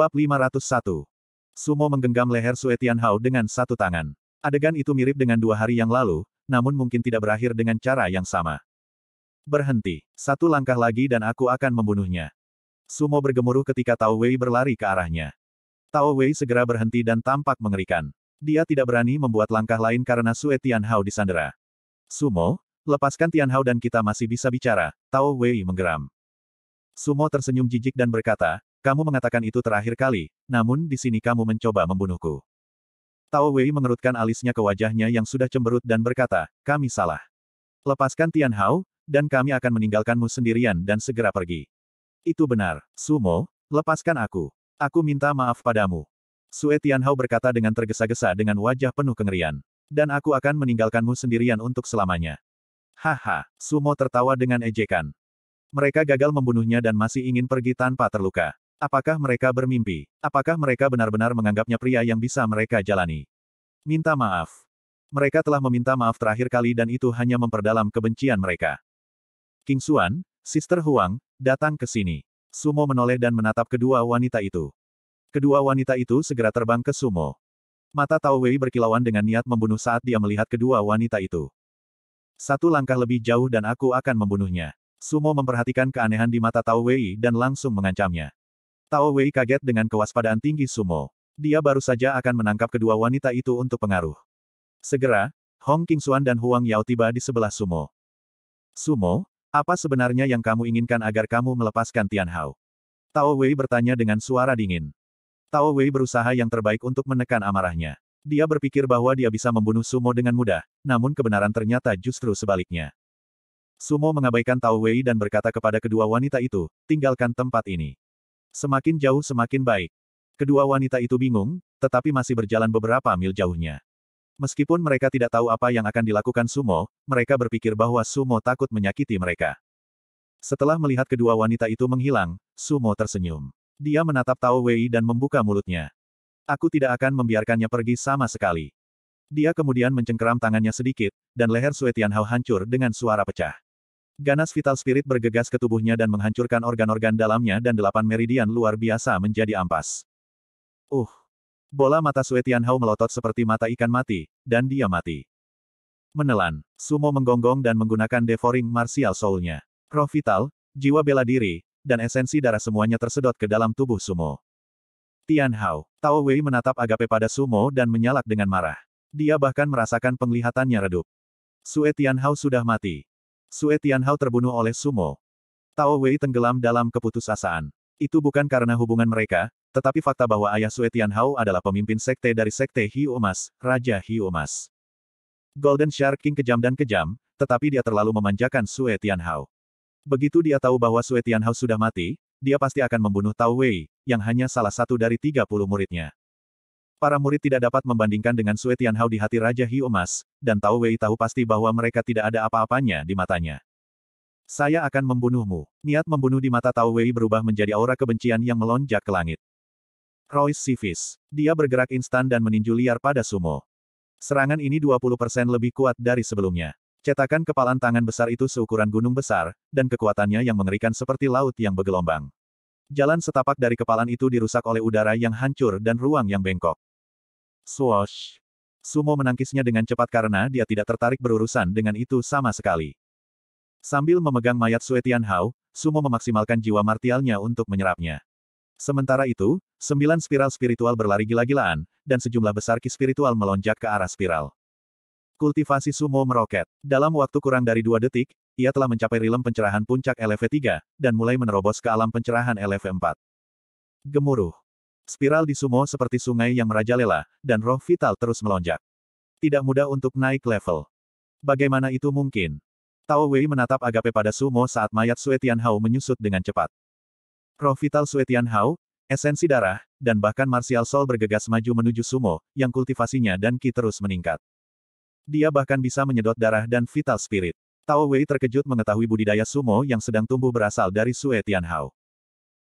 Bab 501. Sumo menggenggam leher Sue Tianhao dengan satu tangan. Adegan itu mirip dengan dua hari yang lalu, namun mungkin tidak berakhir dengan cara yang sama. Berhenti. Satu langkah lagi dan aku akan membunuhnya. Sumo bergemuruh ketika Tao Wei berlari ke arahnya. Tao Wei segera berhenti dan tampak mengerikan. Dia tidak berani membuat langkah lain karena Sue Tianhao disandera. Sumo, lepaskan Tianhao dan kita masih bisa bicara, Tao Wei menggeram. Sumo tersenyum jijik dan berkata, kamu mengatakan itu terakhir kali, namun di sini kamu mencoba membunuhku. Tao Wei mengerutkan alisnya ke wajahnya yang sudah cemberut dan berkata, kami salah. Lepaskan Tian Hao, dan kami akan meninggalkanmu sendirian dan segera pergi. Itu benar, Sumo, lepaskan aku. Aku minta maaf padamu. Sue Tian Hao berkata dengan tergesa-gesa dengan wajah penuh kengerian. Dan aku akan meninggalkanmu sendirian untuk selamanya. Haha, Sumo tertawa dengan ejekan. Mereka gagal membunuhnya dan masih ingin pergi tanpa terluka. Apakah mereka bermimpi? Apakah mereka benar-benar menganggapnya pria yang bisa mereka jalani? Minta maaf. Mereka telah meminta maaf terakhir kali dan itu hanya memperdalam kebencian mereka. King Xuan, Sister Huang, datang ke sini. Sumo menoleh dan menatap kedua wanita itu. Kedua wanita itu segera terbang ke Sumo. Mata Tao Wei berkilauan dengan niat membunuh saat dia melihat kedua wanita itu. Satu langkah lebih jauh dan aku akan membunuhnya. Sumo memperhatikan keanehan di mata Tao Wei dan langsung mengancamnya. Tao Wei kaget dengan kewaspadaan tinggi Sumo. Dia baru saja akan menangkap kedua wanita itu untuk pengaruh. Segera, Hong King Xuan dan Huang Yao tiba di sebelah Sumo. Sumo, apa sebenarnya yang kamu inginkan agar kamu melepaskan Tian Hao? Tao Wei bertanya dengan suara dingin. Tao Wei berusaha yang terbaik untuk menekan amarahnya. Dia berpikir bahwa dia bisa membunuh Sumo dengan mudah, namun kebenaran ternyata justru sebaliknya. Sumo mengabaikan Tao Wei dan berkata kepada kedua wanita itu, tinggalkan tempat ini. Semakin jauh semakin baik. Kedua wanita itu bingung, tetapi masih berjalan beberapa mil jauhnya. Meskipun mereka tidak tahu apa yang akan dilakukan Sumo, mereka berpikir bahwa Sumo takut menyakiti mereka. Setelah melihat kedua wanita itu menghilang, Sumo tersenyum. Dia menatap Tao Wei dan membuka mulutnya. Aku tidak akan membiarkannya pergi sama sekali. Dia kemudian mencengkeram tangannya sedikit, dan leher Sue Hao hancur dengan suara pecah. Ganas vital spirit bergegas ke tubuhnya dan menghancurkan organ-organ dalamnya dan delapan meridian luar biasa menjadi ampas. Uh! Bola mata Sue Tianhao melotot seperti mata ikan mati, dan dia mati. Menelan, Sumo menggonggong dan menggunakan devouring martial soul-nya. Roh vital, jiwa bela diri, dan esensi darah semuanya tersedot ke dalam tubuh Sumo. Tianhao, Tao Wei menatap agape pada Sumo dan menyalak dengan marah. Dia bahkan merasakan penglihatannya redup. Sue Tianhao sudah mati, Sue Tianhao terbunuh oleh Sumo. Tao Wei tenggelam dalam keputusasaan. Itu bukan karena hubungan mereka, tetapi fakta bahwa ayah Sue Tianhao adalah pemimpin sekte dari sekte Hiu Emas, Raja Hiu Emas. Golden Shark King kejam dan kejam, tetapi dia terlalu memanjakan Sue Tianhao. Begitu dia tahu bahwa Sue Tianhao sudah mati, dia pasti akan membunuh Tao Wei, yang hanya salah satu dari 30 muridnya. Para murid tidak dapat membandingkan dengan Sue Tianhao di hati Raja Hiu Emas, dan Tao Wei tahu pasti bahwa mereka tidak ada apa-apanya di matanya. Saya akan membunuhmu. Niat membunuh di mata Tao Wei berubah menjadi aura kebencian yang melonjak ke langit. Royce Sivis. Dia bergerak instan dan meninju liar pada Sumo. Serangan ini 20% lebih kuat dari sebelumnya. Cetakan kepalan tangan besar itu seukuran gunung besar, dan kekuatannya yang mengerikan seperti laut yang bergelombang. Jalan setapak dari kepalan itu dirusak oleh udara yang hancur dan ruang yang bengkok. Swoosh. Sumo menangkisnya dengan cepat karena dia tidak tertarik berurusan dengan itu sama sekali. Sambil memegang mayat Sue Tianhao, Sumo memaksimalkan jiwa martialnya untuk menyerapnya. Sementara itu, sembilan spiral spiritual berlari gila-gilaan, dan sejumlah besar ki spiritual melonjak ke arah spiral. Kultivasi Sumo meroket. Dalam waktu kurang dari dua detik, ia telah mencapai rilem pencerahan puncak LV3, dan mulai menerobos ke alam pencerahan LV4. Gemuruh. Spiral di sumo seperti sungai yang merajalela, dan roh vital terus melonjak. Tidak mudah untuk naik level. Bagaimana itu mungkin? Tao Wei menatap agape pada sumo saat mayat Suetian Hao menyusut dengan cepat. Roh vital Suetian Hao, esensi darah, dan bahkan martial soul bergegas maju menuju sumo, yang kultivasinya dan ki terus meningkat. Dia bahkan bisa menyedot darah dan vital spirit. Tao Wei terkejut mengetahui budidaya sumo yang sedang tumbuh berasal dari Suetian Hao.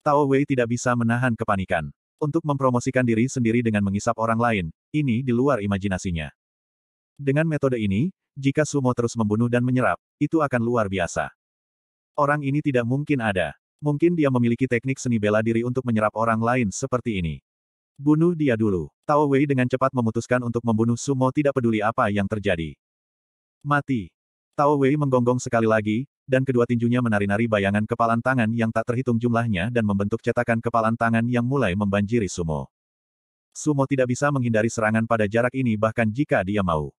Tao Wei tidak bisa menahan kepanikan. Untuk mempromosikan diri sendiri dengan mengisap orang lain, ini di luar imajinasinya. Dengan metode ini, jika Sumo terus membunuh dan menyerap, itu akan luar biasa. Orang ini tidak mungkin ada. Mungkin dia memiliki teknik seni bela diri untuk menyerap orang lain seperti ini. Bunuh dia dulu. Tao Wei dengan cepat memutuskan untuk membunuh Sumo tidak peduli apa yang terjadi. Mati. Tao Wei menggonggong sekali lagi, dan kedua tinjunya menari-nari bayangan kepalan tangan yang tak terhitung jumlahnya dan membentuk cetakan kepalan tangan yang mulai membanjiri Sumo. Sumo tidak bisa menghindari serangan pada jarak ini bahkan jika dia mau.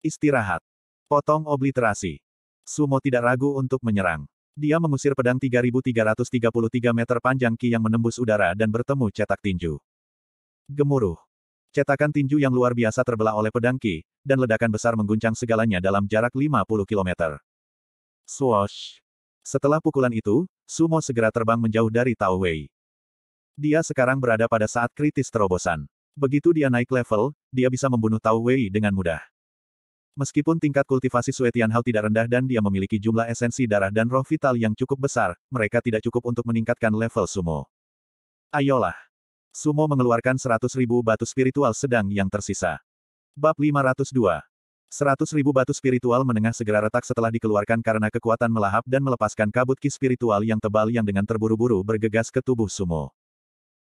Istirahat. Potong obliterasi. Sumo tidak ragu untuk menyerang. Dia mengusir pedang 3333 meter panjang Ki yang menembus udara dan bertemu cetak tinju. Gemuruh. Cetakan tinju yang luar biasa terbelah oleh pedang Ki, dan ledakan besar mengguncang segalanya dalam jarak 50 km. Swoosh! Setelah pukulan itu, Sumo segera terbang menjauh dari Tao Wei. Dia sekarang berada pada saat kritis terobosan. Begitu dia naik level, dia bisa membunuh Tao Wei dengan mudah. Meskipun tingkat kultivasi Sue Hao tidak rendah dan dia memiliki jumlah esensi darah dan roh vital yang cukup besar, mereka tidak cukup untuk meningkatkan level sumo. Ayolah. Sumo mengeluarkan 100.000 batu spiritual sedang yang tersisa. Bab 502. Seratus ribu batu spiritual menengah segera retak setelah dikeluarkan karena kekuatan melahap dan melepaskan kabut ki spiritual yang tebal yang dengan terburu-buru bergegas ke tubuh sumo.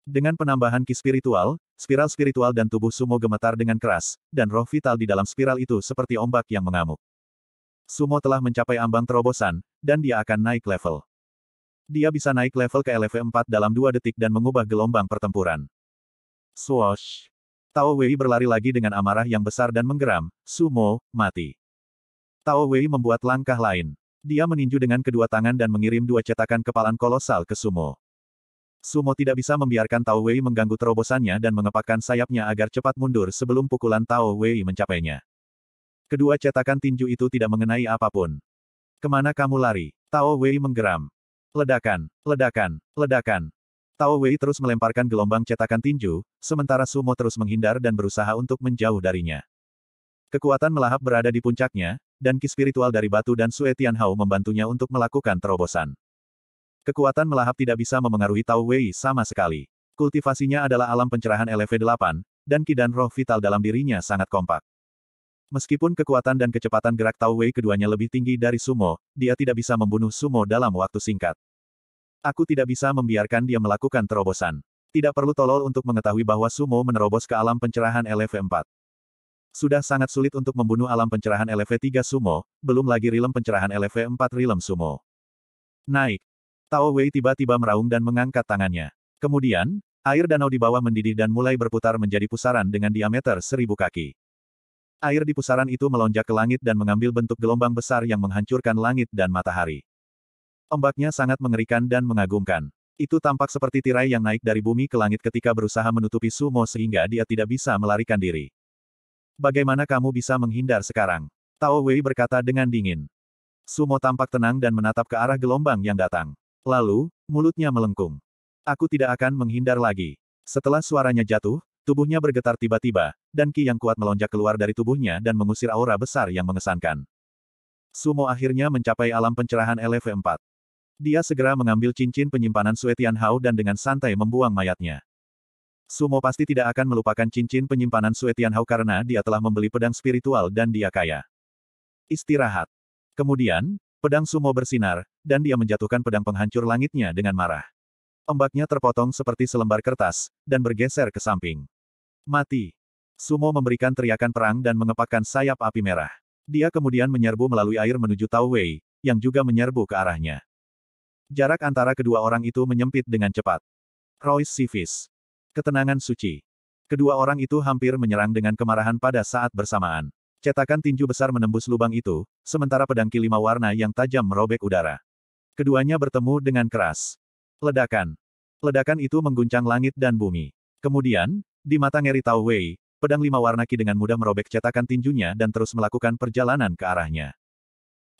Dengan penambahan ki spiritual, spiral spiritual dan tubuh sumo gemetar dengan keras, dan roh vital di dalam spiral itu seperti ombak yang mengamuk. Sumo telah mencapai ambang terobosan, dan dia akan naik level. Dia bisa naik level ke LV4 dalam dua detik dan mengubah gelombang pertempuran. Swoosh! Tao Wei berlari lagi dengan amarah yang besar dan menggeram, Sumo, mati. Tao Wei membuat langkah lain. Dia meninju dengan kedua tangan dan mengirim dua cetakan kepalan kolosal ke Sumo. Sumo tidak bisa membiarkan Tao Wei mengganggu terobosannya dan mengepakkan sayapnya agar cepat mundur sebelum pukulan Tao Wei mencapainya. Kedua cetakan tinju itu tidak mengenai apapun. Kemana kamu lari? Tao Wei menggeram. Ledakan, ledakan, ledakan. Tao Wei terus melemparkan gelombang cetakan tinju, sementara Sumo terus menghindar dan berusaha untuk menjauh darinya. Kekuatan melahap berada di puncaknya, dan ki spiritual dari batu dan Sue Hao membantunya untuk melakukan terobosan. Kekuatan melahap tidak bisa memengaruhi Tao Wei sama sekali. Kultivasinya adalah alam pencerahan LV8, dan ki dan roh vital dalam dirinya sangat kompak. Meskipun kekuatan dan kecepatan gerak Tao Wei keduanya lebih tinggi dari Sumo, dia tidak bisa membunuh Sumo dalam waktu singkat. Aku tidak bisa membiarkan dia melakukan terobosan. Tidak perlu tolol untuk mengetahui bahwa Sumo menerobos ke alam pencerahan LV4. Sudah sangat sulit untuk membunuh alam pencerahan LV3 Sumo, belum lagi rilem pencerahan LV4 rilem Sumo. Naik. Tao Wei tiba-tiba meraung dan mengangkat tangannya. Kemudian, air danau di bawah mendidih dan mulai berputar menjadi pusaran dengan diameter seribu kaki. Air di pusaran itu melonjak ke langit dan mengambil bentuk gelombang besar yang menghancurkan langit dan matahari. Ombaknya sangat mengerikan dan mengagumkan. Itu tampak seperti tirai yang naik dari bumi ke langit ketika berusaha menutupi Sumo sehingga dia tidak bisa melarikan diri. Bagaimana kamu bisa menghindar sekarang? Tao Wei berkata dengan dingin. Sumo tampak tenang dan menatap ke arah gelombang yang datang. Lalu, mulutnya melengkung. Aku tidak akan menghindar lagi. Setelah suaranya jatuh, tubuhnya bergetar tiba-tiba, dan ki yang kuat melonjak keluar dari tubuhnya dan mengusir aura besar yang mengesankan. Sumo akhirnya mencapai alam pencerahan LV4. Dia segera mengambil cincin penyimpanan Sue Hao dan dengan santai membuang mayatnya. Sumo pasti tidak akan melupakan cincin penyimpanan Sue Hao karena dia telah membeli pedang spiritual dan dia kaya. Istirahat. Kemudian, pedang Sumo bersinar, dan dia menjatuhkan pedang penghancur langitnya dengan marah. Ombaknya terpotong seperti selembar kertas, dan bergeser ke samping. Mati. Sumo memberikan teriakan perang dan mengepakkan sayap api merah. Dia kemudian menyerbu melalui air menuju Tao Wei, yang juga menyerbu ke arahnya. Jarak antara kedua orang itu menyempit dengan cepat. Royce Sivis. Ketenangan suci. Kedua orang itu hampir menyerang dengan kemarahan pada saat bersamaan. Cetakan tinju besar menembus lubang itu, sementara pedang kilima warna yang tajam merobek udara. Keduanya bertemu dengan keras. Ledakan. Ledakan itu mengguncang langit dan bumi. Kemudian, di mata Ngeri Tao Wei, pedang lima warna ki dengan mudah merobek cetakan tinjunya dan terus melakukan perjalanan ke arahnya.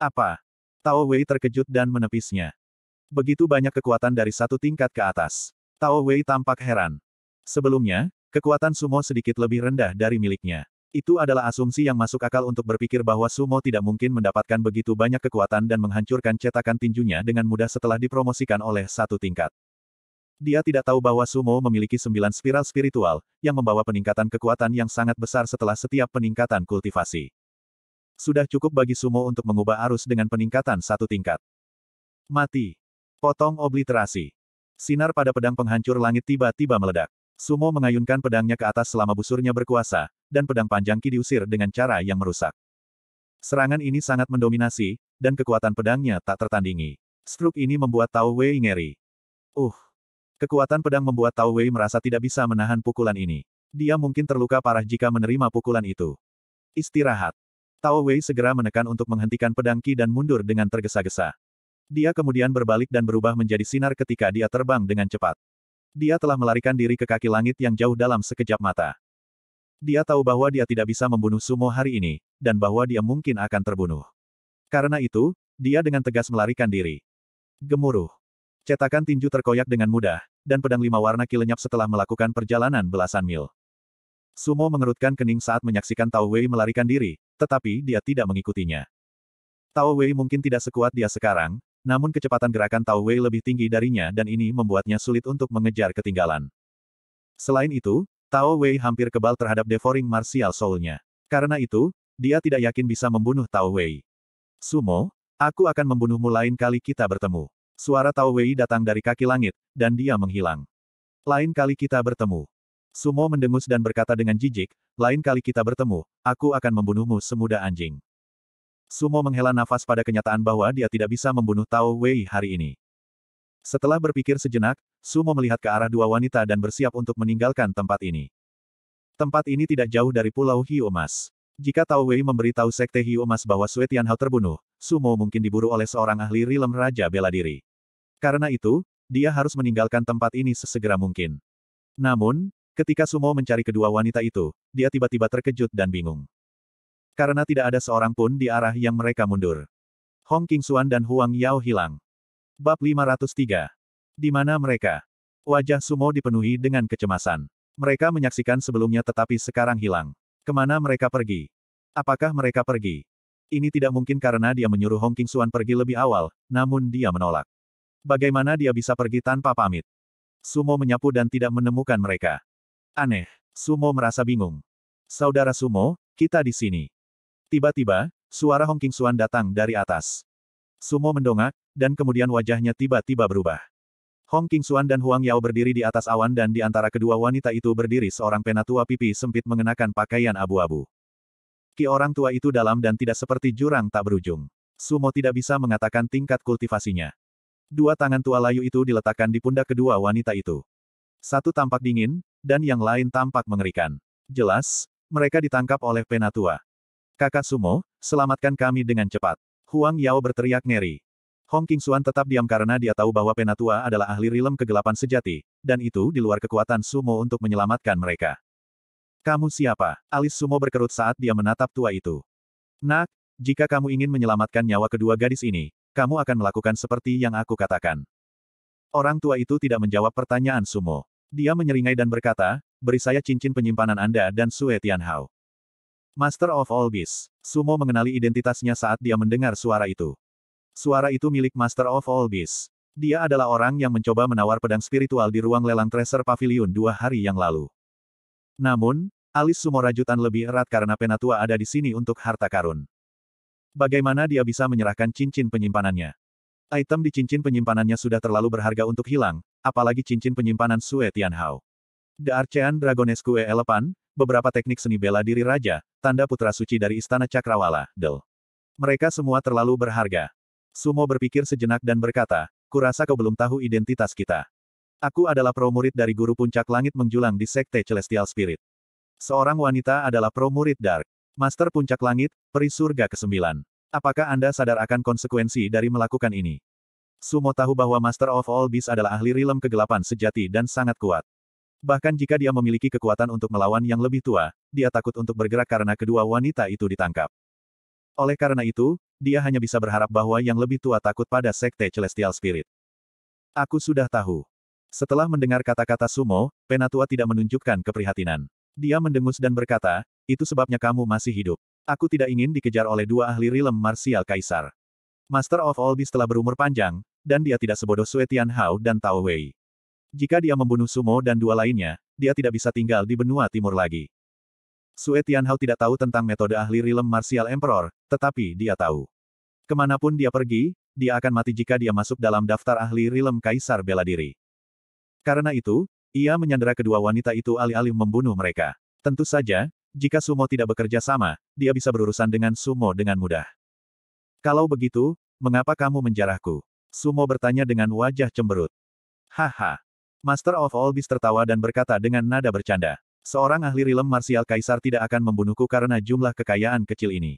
Apa? Tao Wei terkejut dan menepisnya. Begitu banyak kekuatan dari satu tingkat ke atas. Tao Wei tampak heran. Sebelumnya, kekuatan sumo sedikit lebih rendah dari miliknya. Itu adalah asumsi yang masuk akal untuk berpikir bahwa sumo tidak mungkin mendapatkan begitu banyak kekuatan dan menghancurkan cetakan tinjunya dengan mudah setelah dipromosikan oleh satu tingkat. Dia tidak tahu bahwa Sumo memiliki sembilan spiral spiritual, yang membawa peningkatan kekuatan yang sangat besar setelah setiap peningkatan kultivasi. Sudah cukup bagi Sumo untuk mengubah arus dengan peningkatan satu tingkat. Mati. Potong obliterasi. Sinar pada pedang penghancur langit tiba-tiba meledak. Sumo mengayunkan pedangnya ke atas selama busurnya berkuasa, dan pedang panjang Ki diusir dengan cara yang merusak. Serangan ini sangat mendominasi, dan kekuatan pedangnya tak tertandingi. Struk ini membuat Tao Wei ngeri. Uh! Kekuatan pedang membuat Tao Wei merasa tidak bisa menahan pukulan ini. Dia mungkin terluka parah jika menerima pukulan itu. Istirahat. Tao Wei segera menekan untuk menghentikan pedang Ki dan mundur dengan tergesa-gesa. Dia kemudian berbalik dan berubah menjadi sinar ketika dia terbang dengan cepat. Dia telah melarikan diri ke kaki langit yang jauh dalam sekejap mata. Dia tahu bahwa dia tidak bisa membunuh Sumo hari ini, dan bahwa dia mungkin akan terbunuh. Karena itu, dia dengan tegas melarikan diri. Gemuruh. Cetakan tinju terkoyak dengan mudah, dan pedang lima warna kilenyap setelah melakukan perjalanan belasan mil. Sumo mengerutkan kening saat menyaksikan Tao Wei melarikan diri, tetapi dia tidak mengikutinya. Tao Wei mungkin tidak sekuat dia sekarang, namun kecepatan gerakan Tao Wei lebih tinggi darinya dan ini membuatnya sulit untuk mengejar ketinggalan. Selain itu, Tao Wei hampir kebal terhadap devouring martial soul-nya. Karena itu, dia tidak yakin bisa membunuh Tao Wei. Sumo, aku akan membunuhmu lain kali kita bertemu. Suara Tao Wei datang dari kaki langit, dan dia menghilang. Lain kali kita bertemu. Sumo mendengus dan berkata dengan jijik, lain kali kita bertemu, aku akan membunuhmu semudah anjing. Sumo menghela nafas pada kenyataan bahwa dia tidak bisa membunuh Tao Wei hari ini. Setelah berpikir sejenak, Sumo melihat ke arah dua wanita dan bersiap untuk meninggalkan tempat ini. Tempat ini tidak jauh dari Pulau Hiu Emas. Jika Tao Wei memberitahu Sekte Hiu Emas bahwa Sui Hao terbunuh, Sumo mungkin diburu oleh seorang ahli rilem Raja Bela Diri. Karena itu, dia harus meninggalkan tempat ini sesegera mungkin. Namun, ketika Sumo mencari kedua wanita itu, dia tiba-tiba terkejut dan bingung. Karena tidak ada seorang pun di arah yang mereka mundur. Hong King Xuan dan Huang Yao hilang. Bab 503. Di mana mereka? Wajah Sumo dipenuhi dengan kecemasan. Mereka menyaksikan sebelumnya tetapi sekarang hilang. Kemana mereka pergi? Apakah mereka pergi? Ini tidak mungkin karena dia menyuruh Hong King Xuan pergi lebih awal, namun dia menolak. Bagaimana dia bisa pergi tanpa pamit? Sumo menyapu dan tidak menemukan mereka. Aneh. Sumo merasa bingung. Saudara Sumo, kita di sini. Tiba-tiba, suara Hong King Suan datang dari atas. Sumo mendongak, dan kemudian wajahnya tiba-tiba berubah. Hong King Suan dan Huang Yao berdiri di atas awan dan di antara kedua wanita itu berdiri seorang penatua pipi sempit mengenakan pakaian abu-abu. Ki orang tua itu dalam dan tidak seperti jurang tak berujung. Sumo tidak bisa mengatakan tingkat kultivasinya. Dua tangan tua layu itu diletakkan di pundak kedua wanita itu. Satu tampak dingin, dan yang lain tampak mengerikan. Jelas, mereka ditangkap oleh penatua. Kakak Sumo, selamatkan kami dengan cepat. Huang Yao berteriak ngeri. Hong King Xuan tetap diam karena dia tahu bahwa Penatua adalah ahli rilem kegelapan sejati, dan itu di luar kekuatan Sumo untuk menyelamatkan mereka. Kamu siapa? Alis Sumo berkerut saat dia menatap tua itu. Nak, jika kamu ingin menyelamatkan nyawa kedua gadis ini, kamu akan melakukan seperti yang aku katakan. Orang tua itu tidak menjawab pertanyaan Sumo. Dia menyeringai dan berkata, beri saya cincin penyimpanan Anda dan Sue Tianhao. Master of All Beasts. Sumo mengenali identitasnya saat dia mendengar suara itu. Suara itu milik Master of All Beasts. Dia adalah orang yang mencoba menawar pedang spiritual di ruang lelang Treasure Pavilion dua hari yang lalu. Namun, alis sumo rajutan lebih erat karena penatua ada di sini untuk harta karun. Bagaimana dia bisa menyerahkan cincin penyimpanannya? Item di cincin penyimpanannya sudah terlalu berharga untuk hilang, apalagi cincin penyimpanan Sue Tianhao. The Archean Dragonesque Elephant, beberapa teknik seni bela diri raja, tanda putra suci dari istana Cakrawala, Del. Mereka semua terlalu berharga. Sumo berpikir sejenak dan berkata, kurasa kau belum tahu identitas kita. Aku adalah pro murid dari guru puncak langit menjulang di sekte Celestial Spirit. Seorang wanita adalah pro murid Dark. Master puncak langit, peri surga ke-9. Apakah Anda sadar akan konsekuensi dari melakukan ini? Sumo tahu bahwa Master of All Beasts adalah ahli rilem kegelapan sejati dan sangat kuat. Bahkan jika dia memiliki kekuatan untuk melawan yang lebih tua, dia takut untuk bergerak karena kedua wanita itu ditangkap. Oleh karena itu, dia hanya bisa berharap bahwa yang lebih tua takut pada Sekte Celestial Spirit. Aku sudah tahu. Setelah mendengar kata-kata Sumo, Penatua tidak menunjukkan keprihatinan. Dia mendengus dan berkata, itu sebabnya kamu masih hidup. Aku tidak ingin dikejar oleh dua ahli rilem marsial kaisar. Master of All Beast telah berumur panjang, dan dia tidak sebodoh Sue Hao dan Tao Wei. Jika dia membunuh Sumo dan dua lainnya, dia tidak bisa tinggal di benua timur lagi. Sue Tianhao tidak tahu tentang metode ahli rilem martial emperor, tetapi dia tahu. Kemanapun dia pergi, dia akan mati jika dia masuk dalam daftar ahli rilem kaisar bela diri. Karena itu, ia menyandera kedua wanita itu alih-alih membunuh mereka. Tentu saja, jika Sumo tidak bekerja sama, dia bisa berurusan dengan Sumo dengan mudah. Kalau begitu, mengapa kamu menjarahku? Sumo bertanya dengan wajah cemberut. Haha, Master of All Beast tertawa dan berkata dengan nada bercanda. Seorang ahli rilem marsial kaisar tidak akan membunuhku karena jumlah kekayaan kecil ini.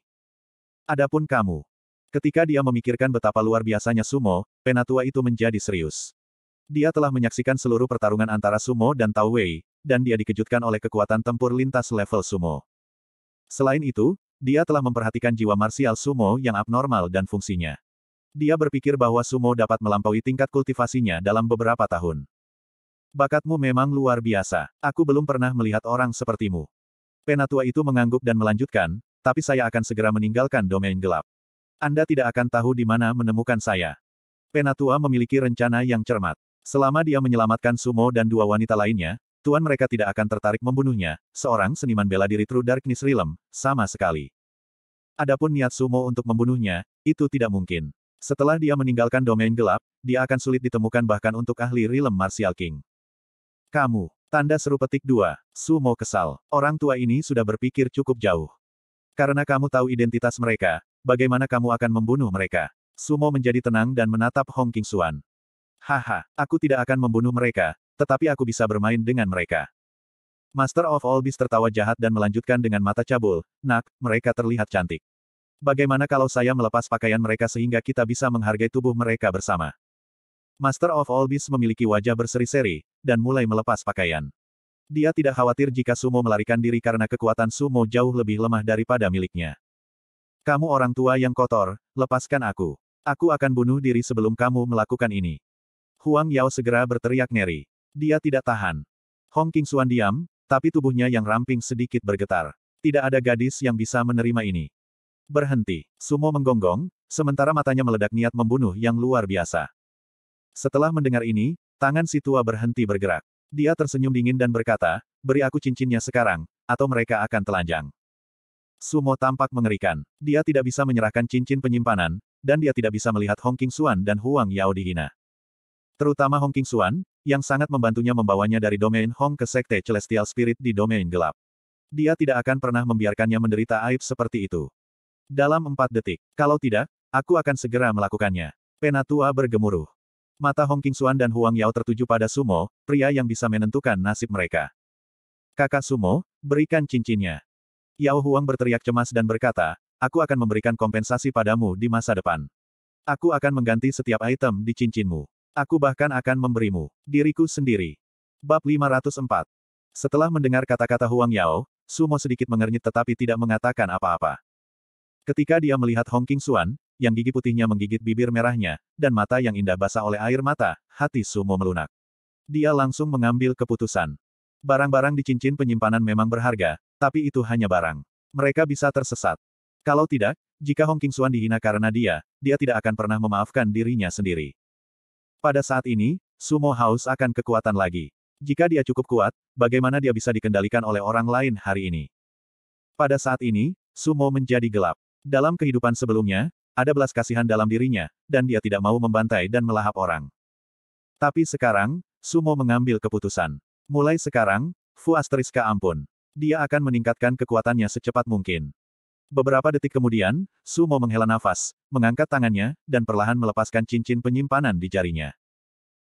Adapun kamu. Ketika dia memikirkan betapa luar biasanya sumo, penatua itu menjadi serius. Dia telah menyaksikan seluruh pertarungan antara sumo dan Tao Wei, dan dia dikejutkan oleh kekuatan tempur lintas level sumo. Selain itu, dia telah memperhatikan jiwa marsial sumo yang abnormal dan fungsinya. Dia berpikir bahwa sumo dapat melampaui tingkat kultivasinya dalam beberapa tahun. Bakatmu memang luar biasa. Aku belum pernah melihat orang sepertimu. Penatua itu mengangguk dan melanjutkan, tapi saya akan segera meninggalkan domain gelap. Anda tidak akan tahu di mana menemukan saya. Penatua memiliki rencana yang cermat. Selama dia menyelamatkan Sumo dan dua wanita lainnya, tuan mereka tidak akan tertarik membunuhnya, seorang seniman bela diri True Darkness Realm, sama sekali. Adapun niat Sumo untuk membunuhnya, itu tidak mungkin. Setelah dia meninggalkan domain gelap, dia akan sulit ditemukan bahkan untuk ahli Realm Martial King. Kamu. Tanda seru petik dua. Su Sumo kesal. Orang tua ini sudah berpikir cukup jauh. Karena kamu tahu identitas mereka, bagaimana kamu akan membunuh mereka? Sumo menjadi tenang dan menatap Hong King Suan. Haha, aku tidak akan membunuh mereka, tetapi aku bisa bermain dengan mereka. Master of All Beast tertawa jahat dan melanjutkan dengan mata cabul, nak, mereka terlihat cantik. Bagaimana kalau saya melepas pakaian mereka sehingga kita bisa menghargai tubuh mereka bersama? Master of All Beasts memiliki wajah berseri-seri, dan mulai melepas pakaian. Dia tidak khawatir jika Sumo melarikan diri karena kekuatan Sumo jauh lebih lemah daripada miliknya. Kamu orang tua yang kotor, lepaskan aku. Aku akan bunuh diri sebelum kamu melakukan ini. Huang Yao segera berteriak ngeri. Dia tidak tahan. Hong King Suan diam, tapi tubuhnya yang ramping sedikit bergetar. Tidak ada gadis yang bisa menerima ini. Berhenti. Sumo menggonggong, sementara matanya meledak niat membunuh yang luar biasa. Setelah mendengar ini, tangan si tua berhenti bergerak. Dia tersenyum dingin dan berkata, beri aku cincinnya sekarang, atau mereka akan telanjang. Sumo tampak mengerikan. Dia tidak bisa menyerahkan cincin penyimpanan, dan dia tidak bisa melihat Hong King Suan dan Huang Yao dihina. Terutama Hong King Suan, yang sangat membantunya membawanya dari domain Hong ke Sekte Celestial Spirit di domain gelap. Dia tidak akan pernah membiarkannya menderita aib seperti itu. Dalam empat detik, kalau tidak, aku akan segera melakukannya. Penatua bergemuruh. Mata Hong King Suan dan Huang Yao tertuju pada Sumo, pria yang bisa menentukan nasib mereka. Kakak Sumo, berikan cincinnya. Yao Huang berteriak cemas dan berkata, aku akan memberikan kompensasi padamu di masa depan. Aku akan mengganti setiap item di cincinmu. Aku bahkan akan memberimu diriku sendiri. Bab 504 Setelah mendengar kata-kata Huang Yao, Sumo sedikit mengernyit tetapi tidak mengatakan apa-apa. Ketika dia melihat Hong King Suan, yang gigi putihnya menggigit bibir merahnya, dan mata yang indah basah oleh air mata, hati Sumo melunak. Dia langsung mengambil keputusan. Barang-barang di cincin penyimpanan memang berharga, tapi itu hanya barang. Mereka bisa tersesat. Kalau tidak, jika Hong King Suan dihina karena dia, dia tidak akan pernah memaafkan dirinya sendiri. Pada saat ini, Sumo haus akan kekuatan lagi. Jika dia cukup kuat, bagaimana dia bisa dikendalikan oleh orang lain hari ini? Pada saat ini, Sumo menjadi gelap. Dalam kehidupan sebelumnya, ada belas kasihan dalam dirinya, dan dia tidak mau membantai dan melahap orang. Tapi sekarang, Sumo mengambil keputusan. Mulai sekarang, Fu Asteriska ampun. Dia akan meningkatkan kekuatannya secepat mungkin. Beberapa detik kemudian, Sumo menghela nafas, mengangkat tangannya, dan perlahan melepaskan cincin penyimpanan di jarinya.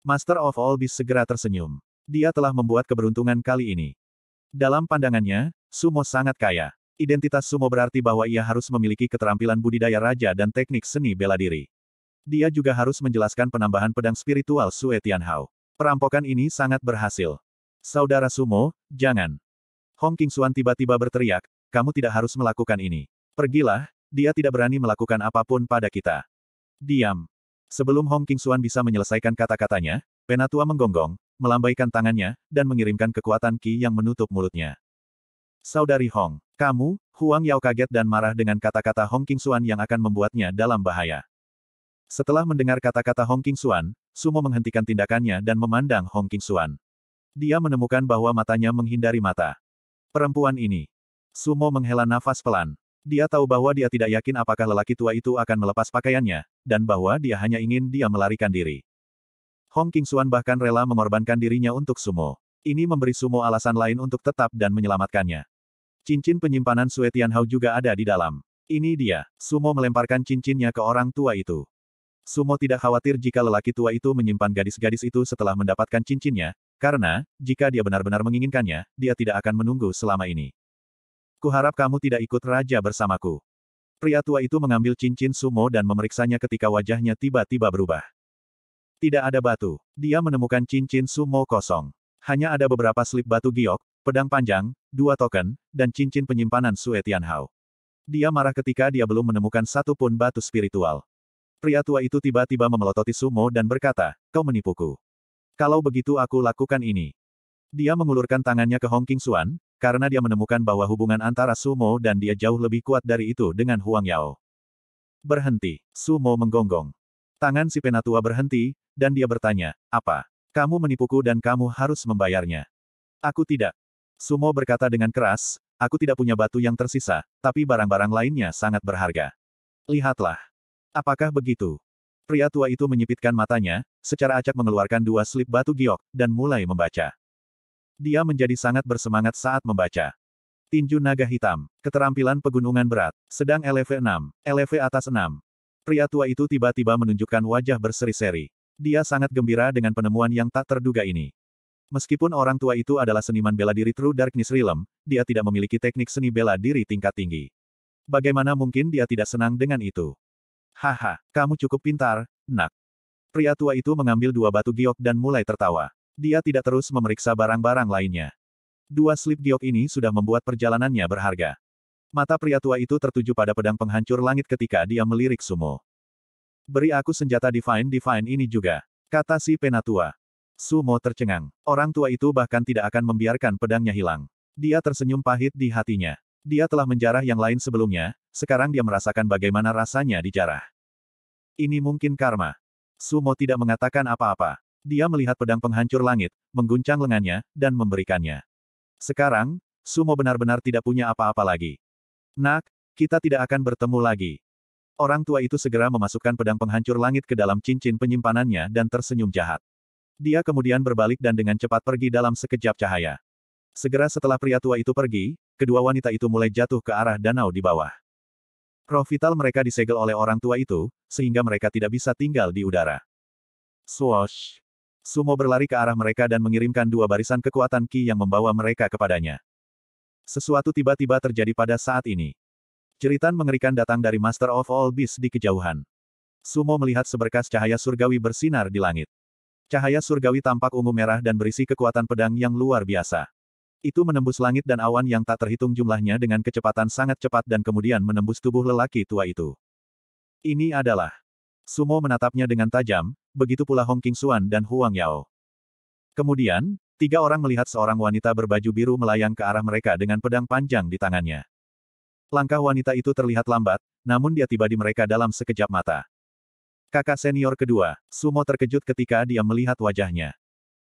Master of All Beasts segera tersenyum. Dia telah membuat keberuntungan kali ini. Dalam pandangannya, Sumo sangat kaya. Identitas sumo berarti bahwa ia harus memiliki keterampilan budidaya raja dan teknik seni bela diri. Dia juga harus menjelaskan penambahan pedang spiritual Sue Tianhao. Perampokan ini sangat berhasil. Saudara sumo, jangan. Hong King Suan tiba-tiba berteriak, kamu tidak harus melakukan ini. Pergilah, dia tidak berani melakukan apapun pada kita. Diam. Sebelum Hong King Suan bisa menyelesaikan kata-katanya, Penatua menggonggong, melambaikan tangannya, dan mengirimkan kekuatan Ki yang menutup mulutnya. Saudari Hong, kamu, Huang Yao kaget dan marah dengan kata-kata Hong King Suan yang akan membuatnya dalam bahaya. Setelah mendengar kata-kata Hong King Suan, Sumo menghentikan tindakannya dan memandang Hong King Suan. Dia menemukan bahwa matanya menghindari mata. Perempuan ini. Sumo menghela nafas pelan. Dia tahu bahwa dia tidak yakin apakah lelaki tua itu akan melepas pakaiannya, dan bahwa dia hanya ingin dia melarikan diri. Hong King Suan bahkan rela mengorbankan dirinya untuk Sumo. Ini memberi Sumo alasan lain untuk tetap dan menyelamatkannya. Cincin penyimpanan Sue Tianhao juga ada di dalam. Ini dia. Sumo melemparkan cincinnya ke orang tua itu. Sumo tidak khawatir jika lelaki tua itu menyimpan gadis-gadis itu setelah mendapatkan cincinnya, karena, jika dia benar-benar menginginkannya, dia tidak akan menunggu selama ini. Kuharap kamu tidak ikut raja bersamaku. Pria tua itu mengambil cincin Sumo dan memeriksanya ketika wajahnya tiba-tiba berubah. Tidak ada batu. Dia menemukan cincin Sumo kosong. Hanya ada beberapa slip batu giok, pedang panjang, dua token, dan cincin penyimpanan Sue Tianhao. Dia marah ketika dia belum menemukan satu pun batu spiritual. Pria tua itu tiba-tiba memelototi Sumo dan berkata, kau menipuku. Kalau begitu aku lakukan ini. Dia mengulurkan tangannya ke Hong King Suan, karena dia menemukan bahwa hubungan antara Sumo dan dia jauh lebih kuat dari itu dengan Huang Yao. Berhenti, Sumo menggonggong. Tangan si penatua berhenti, dan dia bertanya, apa? Kamu menipuku dan kamu harus membayarnya. Aku tidak. Sumo berkata dengan keras, aku tidak punya batu yang tersisa, tapi barang-barang lainnya sangat berharga. Lihatlah. Apakah begitu? Pria tua itu menyipitkan matanya, secara acak mengeluarkan dua slip batu giok, dan mulai membaca. Dia menjadi sangat bersemangat saat membaca. Tinju naga hitam, keterampilan pegunungan berat, sedang LV 6, LV atas 6. Pria tua itu tiba-tiba menunjukkan wajah berseri-seri. Dia sangat gembira dengan penemuan yang tak terduga ini. Meskipun orang tua itu adalah seniman bela diri True Darkness Realm, dia tidak memiliki teknik seni bela diri tingkat tinggi. Bagaimana mungkin dia tidak senang dengan itu? Haha, kamu cukup pintar, nak. Pria tua itu mengambil dua batu giok dan mulai tertawa. Dia tidak terus memeriksa barang-barang lainnya. Dua slip giok ini sudah membuat perjalanannya berharga. Mata pria tua itu tertuju pada pedang penghancur langit ketika dia melirik Sumo. Beri aku senjata Divine Divine ini juga. Kata si penatua. Sumo tercengang. Orang tua itu bahkan tidak akan membiarkan pedangnya hilang. Dia tersenyum pahit di hatinya. Dia telah menjarah yang lain sebelumnya, sekarang dia merasakan bagaimana rasanya dijarah. Ini mungkin karma. Sumo tidak mengatakan apa-apa. Dia melihat pedang penghancur langit, mengguncang lengannya, dan memberikannya. Sekarang, Sumo benar-benar tidak punya apa-apa lagi. Nak, kita tidak akan bertemu lagi. Orang tua itu segera memasukkan pedang penghancur langit ke dalam cincin penyimpanannya dan tersenyum jahat. Dia kemudian berbalik dan dengan cepat pergi dalam sekejap cahaya. Segera setelah pria tua itu pergi, kedua wanita itu mulai jatuh ke arah danau di bawah. Roh vital mereka disegel oleh orang tua itu, sehingga mereka tidak bisa tinggal di udara. Swoosh! Sumo berlari ke arah mereka dan mengirimkan dua barisan kekuatan Ki yang membawa mereka kepadanya. Sesuatu tiba-tiba terjadi pada saat ini. Jeritan mengerikan datang dari Master of All Beasts di kejauhan. Sumo melihat seberkas cahaya surgawi bersinar di langit. Cahaya surgawi tampak ungu merah dan berisi kekuatan pedang yang luar biasa. Itu menembus langit dan awan yang tak terhitung jumlahnya dengan kecepatan sangat cepat dan kemudian menembus tubuh lelaki tua itu. Ini adalah. Sumo menatapnya dengan tajam, begitu pula Hong King Suan dan Huang Yao. Kemudian, tiga orang melihat seorang wanita berbaju biru melayang ke arah mereka dengan pedang panjang di tangannya. Langkah wanita itu terlihat lambat, namun dia tiba di mereka dalam sekejap mata. Kakak senior kedua, Sumo terkejut ketika dia melihat wajahnya.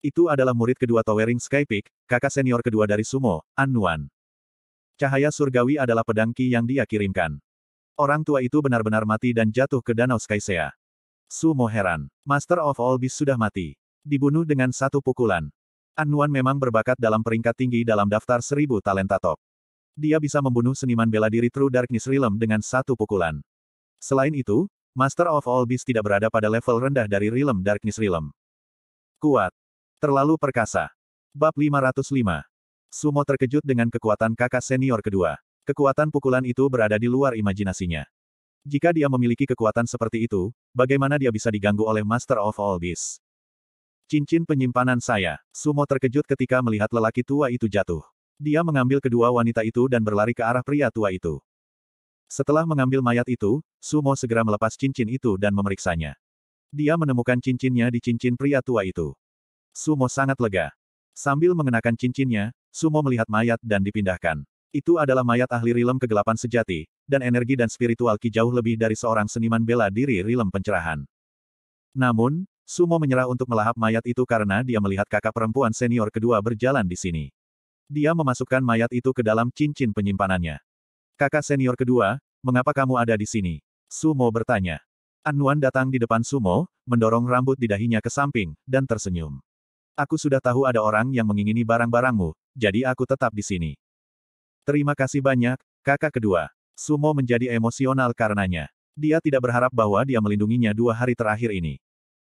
Itu adalah murid kedua Towering Sky Peak, kakak senior kedua dari Sumo, Anuan. Cahaya surgawi adalah pedang Ki yang dia kirimkan. Orang tua itu benar-benar mati dan jatuh ke Danau Skysea. Sumo heran. Master of All Beasts sudah mati. Dibunuh dengan satu pukulan. Anuan memang berbakat dalam peringkat tinggi dalam daftar seribu talenta top. Dia bisa membunuh seniman bela diri True Darkness Realm dengan satu pukulan. Selain itu, Master of All Beasts tidak berada pada level rendah dari Realm Darkness Realm. Kuat. Terlalu perkasa. Bab 505. Sumo terkejut dengan kekuatan kakak senior kedua. Kekuatan pukulan itu berada di luar imajinasinya. Jika dia memiliki kekuatan seperti itu, bagaimana dia bisa diganggu oleh Master of All Beasts? Cincin penyimpanan saya. Sumo terkejut ketika melihat lelaki tua itu jatuh. Dia mengambil kedua wanita itu dan berlari ke arah pria tua itu. Setelah mengambil mayat itu, Sumo segera melepas cincin itu dan memeriksanya. Dia menemukan cincinnya di cincin pria tua itu. Sumo sangat lega. Sambil mengenakan cincinnya, Sumo melihat mayat dan dipindahkan. Itu adalah mayat ahli rilem kegelapan sejati, dan energi dan spiritual Ki jauh lebih dari seorang seniman bela diri rilem pencerahan. Namun, Sumo menyerah untuk melahap mayat itu karena dia melihat kakak perempuan senior kedua berjalan di sini. Dia memasukkan mayat itu ke dalam cincin penyimpanannya. Kakak senior kedua, mengapa kamu ada di sini? Sumo bertanya. Anuan datang di depan Sumo, mendorong rambut di dahinya ke samping, dan tersenyum. Aku sudah tahu ada orang yang mengingini barang-barangmu, jadi aku tetap di sini. Terima kasih banyak, kakak kedua. Sumo menjadi emosional karenanya. Dia tidak berharap bahwa dia melindunginya dua hari terakhir ini.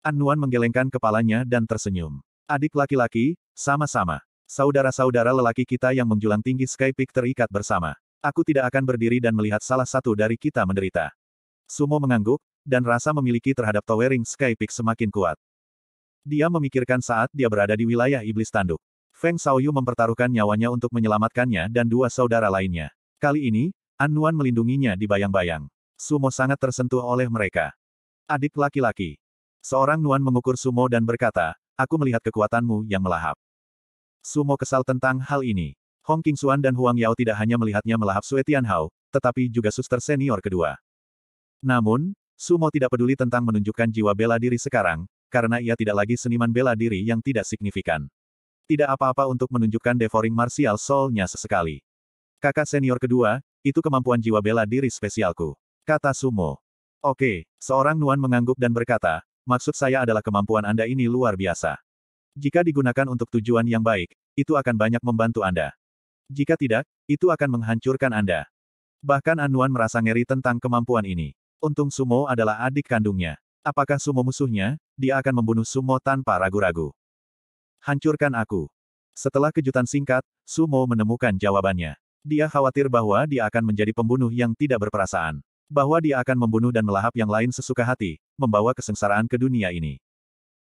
Anuan menggelengkan kepalanya dan tersenyum. Adik laki-laki, sama-sama. Saudara-saudara lelaki kita yang menjulang tinggi Sky Peak terikat bersama. Aku tidak akan berdiri dan melihat salah satu dari kita menderita. Sumo mengangguk, dan rasa memiliki terhadap towering Sky Peak semakin kuat. Dia memikirkan saat dia berada di wilayah iblis tanduk. Feng Xiaoyu mempertaruhkan nyawanya untuk menyelamatkannya dan dua saudara lainnya. Kali ini, An Nuan melindunginya di bayang-bayang. Sumo sangat tersentuh oleh mereka. Adik laki-laki. Seorang Nuan mengukur Sumo dan berkata, aku melihat kekuatanmu yang melahap. Sumo kesal tentang hal ini. Hong King Suan dan Huang Yao tidak hanya melihatnya melahap Sue Tianhao, tetapi juga suster senior kedua. Namun, Sumo tidak peduli tentang menunjukkan jiwa bela diri sekarang, karena ia tidak lagi seniman bela diri yang tidak signifikan. Tidak apa-apa untuk menunjukkan devouring martial soul-nya sesekali. Kakak senior kedua, itu kemampuan jiwa bela diri spesialku. Kata Sumo. Oke, seorang Nuan mengangguk dan berkata, maksud saya adalah kemampuan Anda ini luar biasa. Jika digunakan untuk tujuan yang baik, itu akan banyak membantu Anda. Jika tidak, itu akan menghancurkan Anda. Bahkan Anuan merasa ngeri tentang kemampuan ini. Untung Sumo adalah adik kandungnya. Apakah Sumo musuhnya? Dia akan membunuh Sumo tanpa ragu-ragu. Hancurkan aku. Setelah kejutan singkat, Sumo menemukan jawabannya. Dia khawatir bahwa dia akan menjadi pembunuh yang tidak berperasaan. Bahwa dia akan membunuh dan melahap yang lain sesuka hati, membawa kesengsaraan ke dunia ini.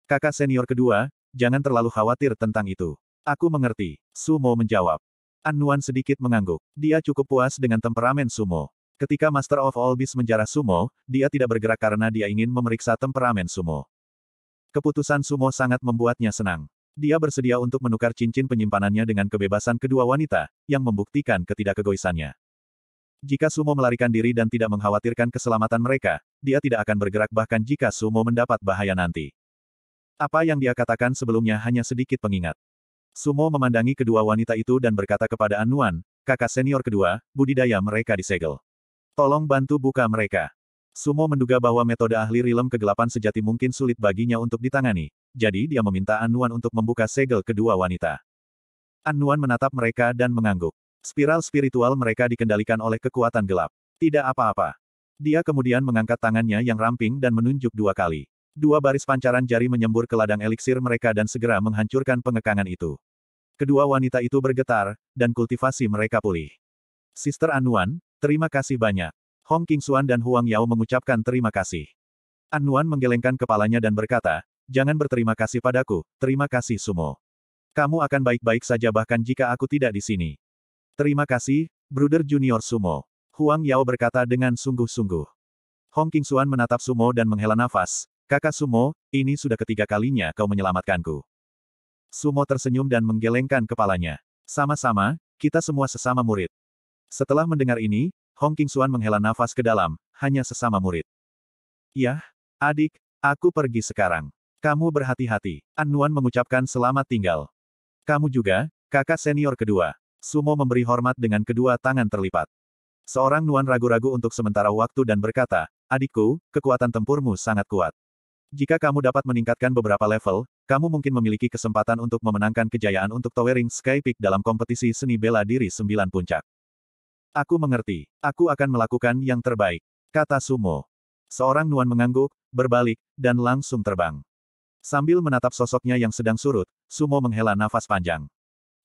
Kakak senior kedua, Jangan terlalu khawatir tentang itu. Aku mengerti. Sumo menjawab. Anuan sedikit mengangguk. Dia cukup puas dengan temperamen Sumo. Ketika Master of All Beasts menjarah Sumo, dia tidak bergerak karena dia ingin memeriksa temperamen Sumo. Keputusan Sumo sangat membuatnya senang. Dia bersedia untuk menukar cincin penyimpanannya dengan kebebasan kedua wanita, yang membuktikan ketidakkegoisannya. Jika Sumo melarikan diri dan tidak mengkhawatirkan keselamatan mereka, dia tidak akan bergerak bahkan jika Sumo mendapat bahaya nanti. Apa yang dia katakan sebelumnya hanya sedikit pengingat. Sumo memandangi kedua wanita itu dan berkata kepada Anuan, kakak senior kedua, budidaya mereka disegel. Tolong bantu buka mereka. Sumo menduga bahwa metode ahli rilem kegelapan sejati mungkin sulit baginya untuk ditangani, jadi dia meminta Anuan untuk membuka segel kedua wanita. Anuan menatap mereka dan mengangguk. Spiral spiritual mereka dikendalikan oleh kekuatan gelap. Tidak apa-apa. Dia kemudian mengangkat tangannya yang ramping dan menunjuk dua kali. Dua baris pancaran jari menyembur ke ladang eliksir mereka dan segera menghancurkan pengekangan itu. Kedua wanita itu bergetar, dan kultivasi mereka pulih. Sister Anuan, terima kasih banyak. Hong King Xuan dan Huang Yao mengucapkan terima kasih. Anuan menggelengkan kepalanya dan berkata, jangan berterima kasih padaku, terima kasih Sumo. Kamu akan baik-baik saja bahkan jika aku tidak di sini. Terima kasih, Bruder Junior Sumo. Huang Yao berkata dengan sungguh-sungguh. Hong King Xuan menatap Sumo dan menghela nafas, Kakak Sumo, ini sudah ketiga kalinya kau menyelamatkanku. Sumo tersenyum dan menggelengkan kepalanya. Sama-sama, kita semua sesama murid. Setelah mendengar ini, Hong King Suan menghela nafas ke dalam, hanya sesama murid. Yah, adik, aku pergi sekarang. Kamu berhati-hati. Anuan mengucapkan selamat tinggal. Kamu juga, kakak senior kedua. Sumo memberi hormat dengan kedua tangan terlipat. Seorang Nuan ragu-ragu untuk sementara waktu dan berkata, Adikku, kekuatan tempurmu sangat kuat. Jika kamu dapat meningkatkan beberapa level, kamu mungkin memiliki kesempatan untuk memenangkan kejayaan untuk Towering Sky Peak dalam kompetisi seni bela diri sembilan puncak. Aku mengerti. Aku akan melakukan yang terbaik. Kata Sumo. Seorang Nuan mengangguk, berbalik, dan langsung terbang. Sambil menatap sosoknya yang sedang surut, Sumo menghela nafas panjang.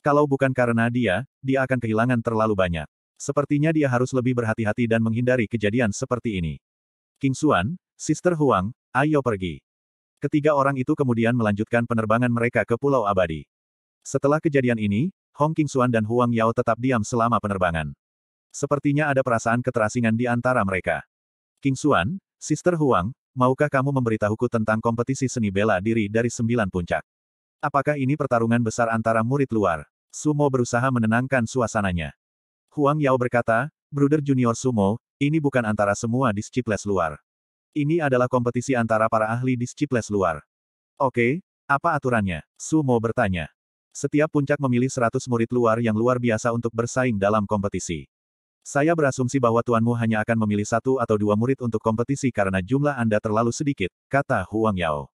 Kalau bukan karena dia, dia akan kehilangan terlalu banyak. Sepertinya dia harus lebih berhati-hati dan menghindari kejadian seperti ini. King Suan. Sister Huang, ayo pergi. Ketiga orang itu kemudian melanjutkan penerbangan mereka ke Pulau Abadi. Setelah kejadian ini, Hong King Xuan dan Huang Yao tetap diam selama penerbangan. Sepertinya ada perasaan keterasingan di antara mereka. King Xuan, Sister Huang, maukah kamu memberitahuku tentang kompetisi seni bela diri dari sembilan puncak? Apakah ini pertarungan besar antara murid luar? Sumo berusaha menenangkan suasananya. Huang Yao berkata, Brother Junior Sumo, ini bukan antara semua disciples luar. Ini adalah kompetisi antara para ahli di Scipless luar. Oke, apa aturannya? Sumo bertanya. Setiap puncak memilih 100 murid luar yang luar biasa untuk bersaing dalam kompetisi. Saya berasumsi bahwa tuanmu hanya akan memilih satu atau dua murid untuk kompetisi karena jumlah Anda terlalu sedikit, kata Huang Yao.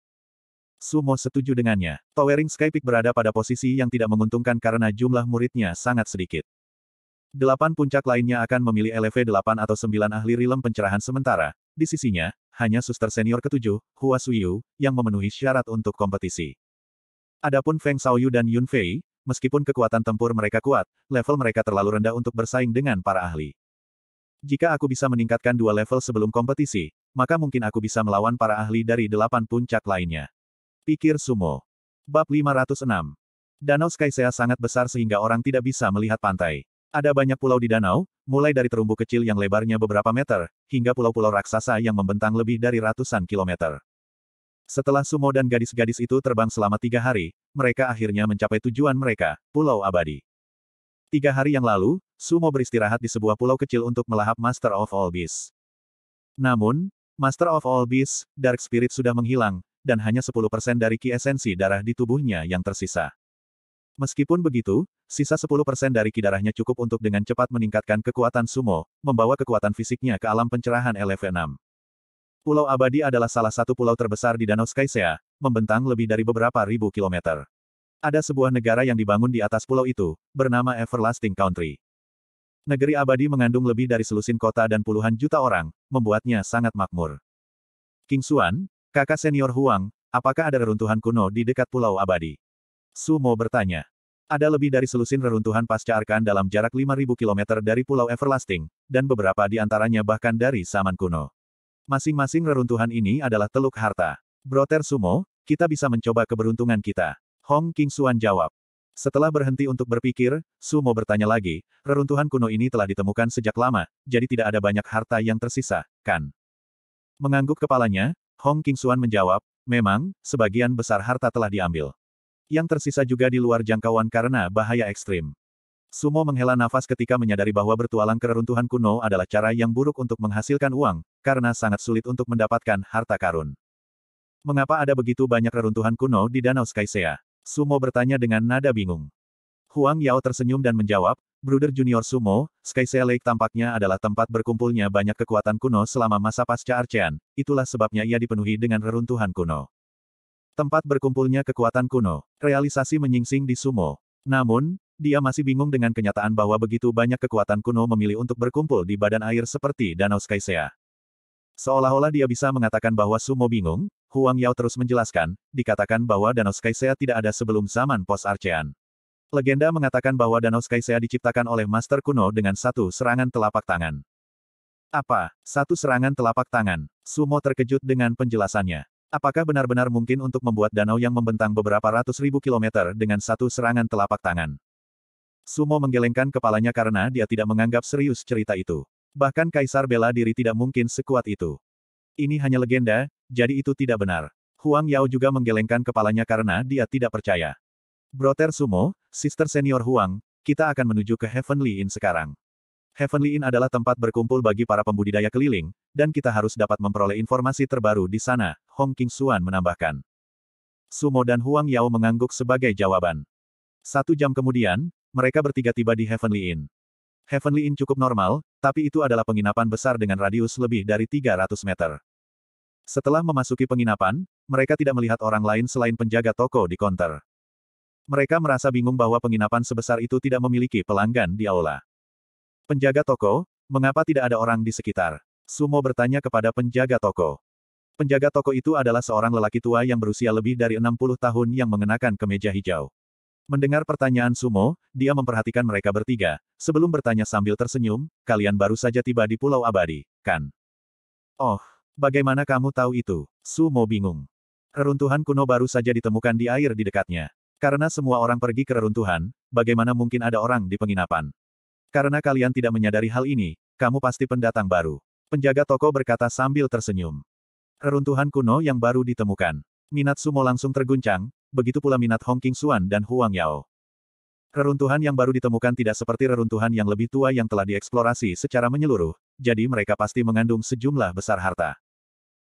Sumo setuju dengannya. Towering Skypeak berada pada posisi yang tidak menguntungkan karena jumlah muridnya sangat sedikit. Delapan puncak lainnya akan memilih LV 8 atau sembilan ahli rilem pencerahan sementara. Di sisinya, hanya suster senior ketujuh, Hua Suyu, yang memenuhi syarat untuk kompetisi. Adapun Feng Shaoyu dan Yun Fei, meskipun kekuatan tempur mereka kuat, level mereka terlalu rendah untuk bersaing dengan para ahli. Jika aku bisa meningkatkan dua level sebelum kompetisi, maka mungkin aku bisa melawan para ahli dari delapan puncak lainnya. Pikir Sumo. Bab 506. Danau Skysea sangat besar sehingga orang tidak bisa melihat pantai. Ada banyak pulau di danau, mulai dari terumbu kecil yang lebarnya beberapa meter, hingga pulau-pulau raksasa yang membentang lebih dari ratusan kilometer. Setelah Sumo dan gadis-gadis itu terbang selama tiga hari, mereka akhirnya mencapai tujuan mereka, Pulau Abadi. Tiga hari yang lalu, Sumo beristirahat di sebuah pulau kecil untuk melahap Master of All Beasts. Namun, Master of All Beasts, Dark Spirit sudah menghilang, dan hanya 10% dari ki esensi darah di tubuhnya yang tersisa. Meskipun begitu, sisa 10% dari kidarahnya cukup untuk dengan cepat meningkatkan kekuatan sumo, membawa kekuatan fisiknya ke alam pencerahan LV6. Pulau Abadi adalah salah satu pulau terbesar di Danau Skysea, membentang lebih dari beberapa ribu kilometer. Ada sebuah negara yang dibangun di atas pulau itu, bernama Everlasting Country. Negeri abadi mengandung lebih dari selusin kota dan puluhan juta orang, membuatnya sangat makmur. King Xuan, kakak senior Huang, apakah ada reruntuhan kuno di dekat pulau abadi? Sumo bertanya. Ada lebih dari selusin reruntuhan pasca arkan dalam jarak 5.000 km dari Pulau Everlasting, dan beberapa di antaranya bahkan dari zaman kuno. Masing-masing reruntuhan ini adalah teluk harta. Broter Sumo, kita bisa mencoba keberuntungan kita. Hong King Suan jawab. Setelah berhenti untuk berpikir, Sumo bertanya lagi, reruntuhan kuno ini telah ditemukan sejak lama, jadi tidak ada banyak harta yang tersisa, kan? Mengangguk kepalanya, Hong King Suan menjawab, memang, sebagian besar harta telah diambil. Yang tersisa juga di luar jangkauan karena bahaya ekstrim. Sumo menghela nafas ketika menyadari bahwa bertualang ke kuno adalah cara yang buruk untuk menghasilkan uang, karena sangat sulit untuk mendapatkan harta karun. Mengapa ada begitu banyak reruntuhan kuno di Danau Skysea? Sumo bertanya dengan nada bingung. Huang Yao tersenyum dan menjawab, "Brother Junior Sumo, Skysea Lake tampaknya adalah tempat berkumpulnya banyak kekuatan kuno selama masa pasca Archean, itulah sebabnya ia dipenuhi dengan reruntuhan kuno. Tempat berkumpulnya kekuatan kuno. Realisasi menyingsing di Sumo. Namun, dia masih bingung dengan kenyataan bahwa begitu banyak kekuatan kuno memilih untuk berkumpul di badan air seperti Danau Skysea. Seolah-olah dia bisa mengatakan bahwa Sumo bingung, Huang Yao terus menjelaskan, dikatakan bahwa Danau Skysea tidak ada sebelum zaman pos-Archean. Legenda mengatakan bahwa Danau Skysea diciptakan oleh Master Kuno dengan satu serangan telapak tangan. Apa? Satu serangan telapak tangan. Sumo terkejut dengan penjelasannya. Apakah benar-benar mungkin untuk membuat danau yang membentang beberapa ratus ribu kilometer dengan satu serangan telapak tangan? Sumo menggelengkan kepalanya karena dia tidak menganggap serius cerita itu. Bahkan Kaisar bela diri tidak mungkin sekuat itu. Ini hanya legenda, jadi itu tidak benar. Huang Yao juga menggelengkan kepalanya karena dia tidak percaya. Brother Sumo, Sister Senior Huang, kita akan menuju ke Heavenly Inn sekarang. Heavenly Inn adalah tempat berkumpul bagi para pembudidaya keliling, dan kita harus dapat memperoleh informasi terbaru di sana, Hong King Suan menambahkan. Sumo dan Huang Yao mengangguk sebagai jawaban. Satu jam kemudian, mereka bertiga tiba di Heavenly Inn. Heavenly Inn cukup normal, tapi itu adalah penginapan besar dengan radius lebih dari 300 meter. Setelah memasuki penginapan, mereka tidak melihat orang lain selain penjaga toko di konter. Mereka merasa bingung bahwa penginapan sebesar itu tidak memiliki pelanggan di aula. Penjaga toko, mengapa tidak ada orang di sekitar? Sumo bertanya kepada penjaga toko. Penjaga toko itu adalah seorang lelaki tua yang berusia lebih dari 60 tahun yang mengenakan kemeja hijau. Mendengar pertanyaan Sumo, dia memperhatikan mereka bertiga, sebelum bertanya sambil tersenyum, kalian baru saja tiba di Pulau Abadi, kan? Oh, bagaimana kamu tahu itu? Sumo bingung. Reruntuhan kuno baru saja ditemukan di air di dekatnya. Karena semua orang pergi ke reruntuhan, bagaimana mungkin ada orang di penginapan? Karena kalian tidak menyadari hal ini, kamu pasti pendatang baru. Penjaga toko berkata sambil tersenyum. Reruntuhan kuno yang baru ditemukan. Minat Sumo langsung terguncang, begitu pula minat Hong King Xuan dan Huang Yao. Reruntuhan yang baru ditemukan tidak seperti reruntuhan yang lebih tua yang telah dieksplorasi secara menyeluruh, jadi mereka pasti mengandung sejumlah besar harta.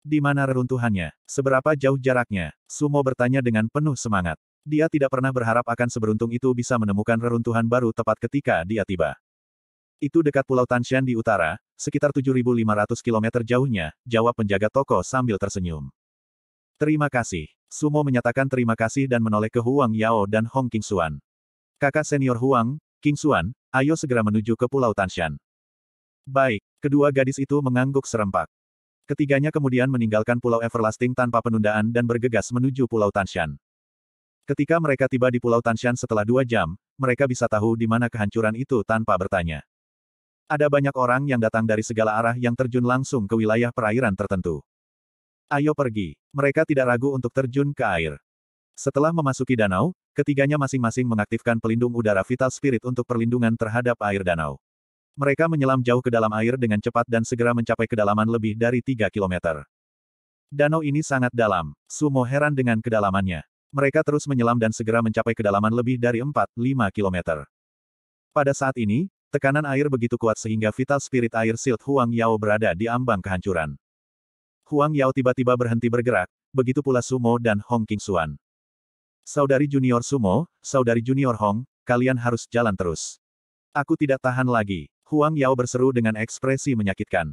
Di mana reruntuhannya? Seberapa jauh jaraknya? Sumo bertanya dengan penuh semangat. Dia tidak pernah berharap akan seberuntung itu bisa menemukan reruntuhan baru tepat ketika dia tiba. Itu dekat Pulau Tanshan di utara, sekitar 7.500 km jauhnya, jawab penjaga toko sambil tersenyum. Terima kasih. Sumo menyatakan terima kasih dan menoleh ke Huang Yao dan Hong King Suan. Kakak senior Huang, King Suan, ayo segera menuju ke Pulau Tanshan. Baik, kedua gadis itu mengangguk serempak. Ketiganya kemudian meninggalkan Pulau Everlasting tanpa penundaan dan bergegas menuju Pulau Tanshan. Ketika mereka tiba di Pulau Tanshan setelah dua jam, mereka bisa tahu di mana kehancuran itu tanpa bertanya. Ada banyak orang yang datang dari segala arah yang terjun langsung ke wilayah perairan tertentu. Ayo pergi. Mereka tidak ragu untuk terjun ke air. Setelah memasuki danau, ketiganya masing-masing mengaktifkan pelindung udara vital spirit untuk perlindungan terhadap air danau. Mereka menyelam jauh ke dalam air dengan cepat dan segera mencapai kedalaman lebih dari 3 km. Danau ini sangat dalam. Sumo heran dengan kedalamannya. Mereka terus menyelam dan segera mencapai kedalaman lebih dari 4-5 km. Pada saat ini, Tekanan air begitu kuat sehingga vital spirit air shield Huang Yao berada di ambang kehancuran. Huang Yao tiba-tiba berhenti bergerak, begitu pula Sumo dan Hong King Suan. Saudari junior Sumo, saudari junior Hong, kalian harus jalan terus. Aku tidak tahan lagi. Huang Yao berseru dengan ekspresi menyakitkan.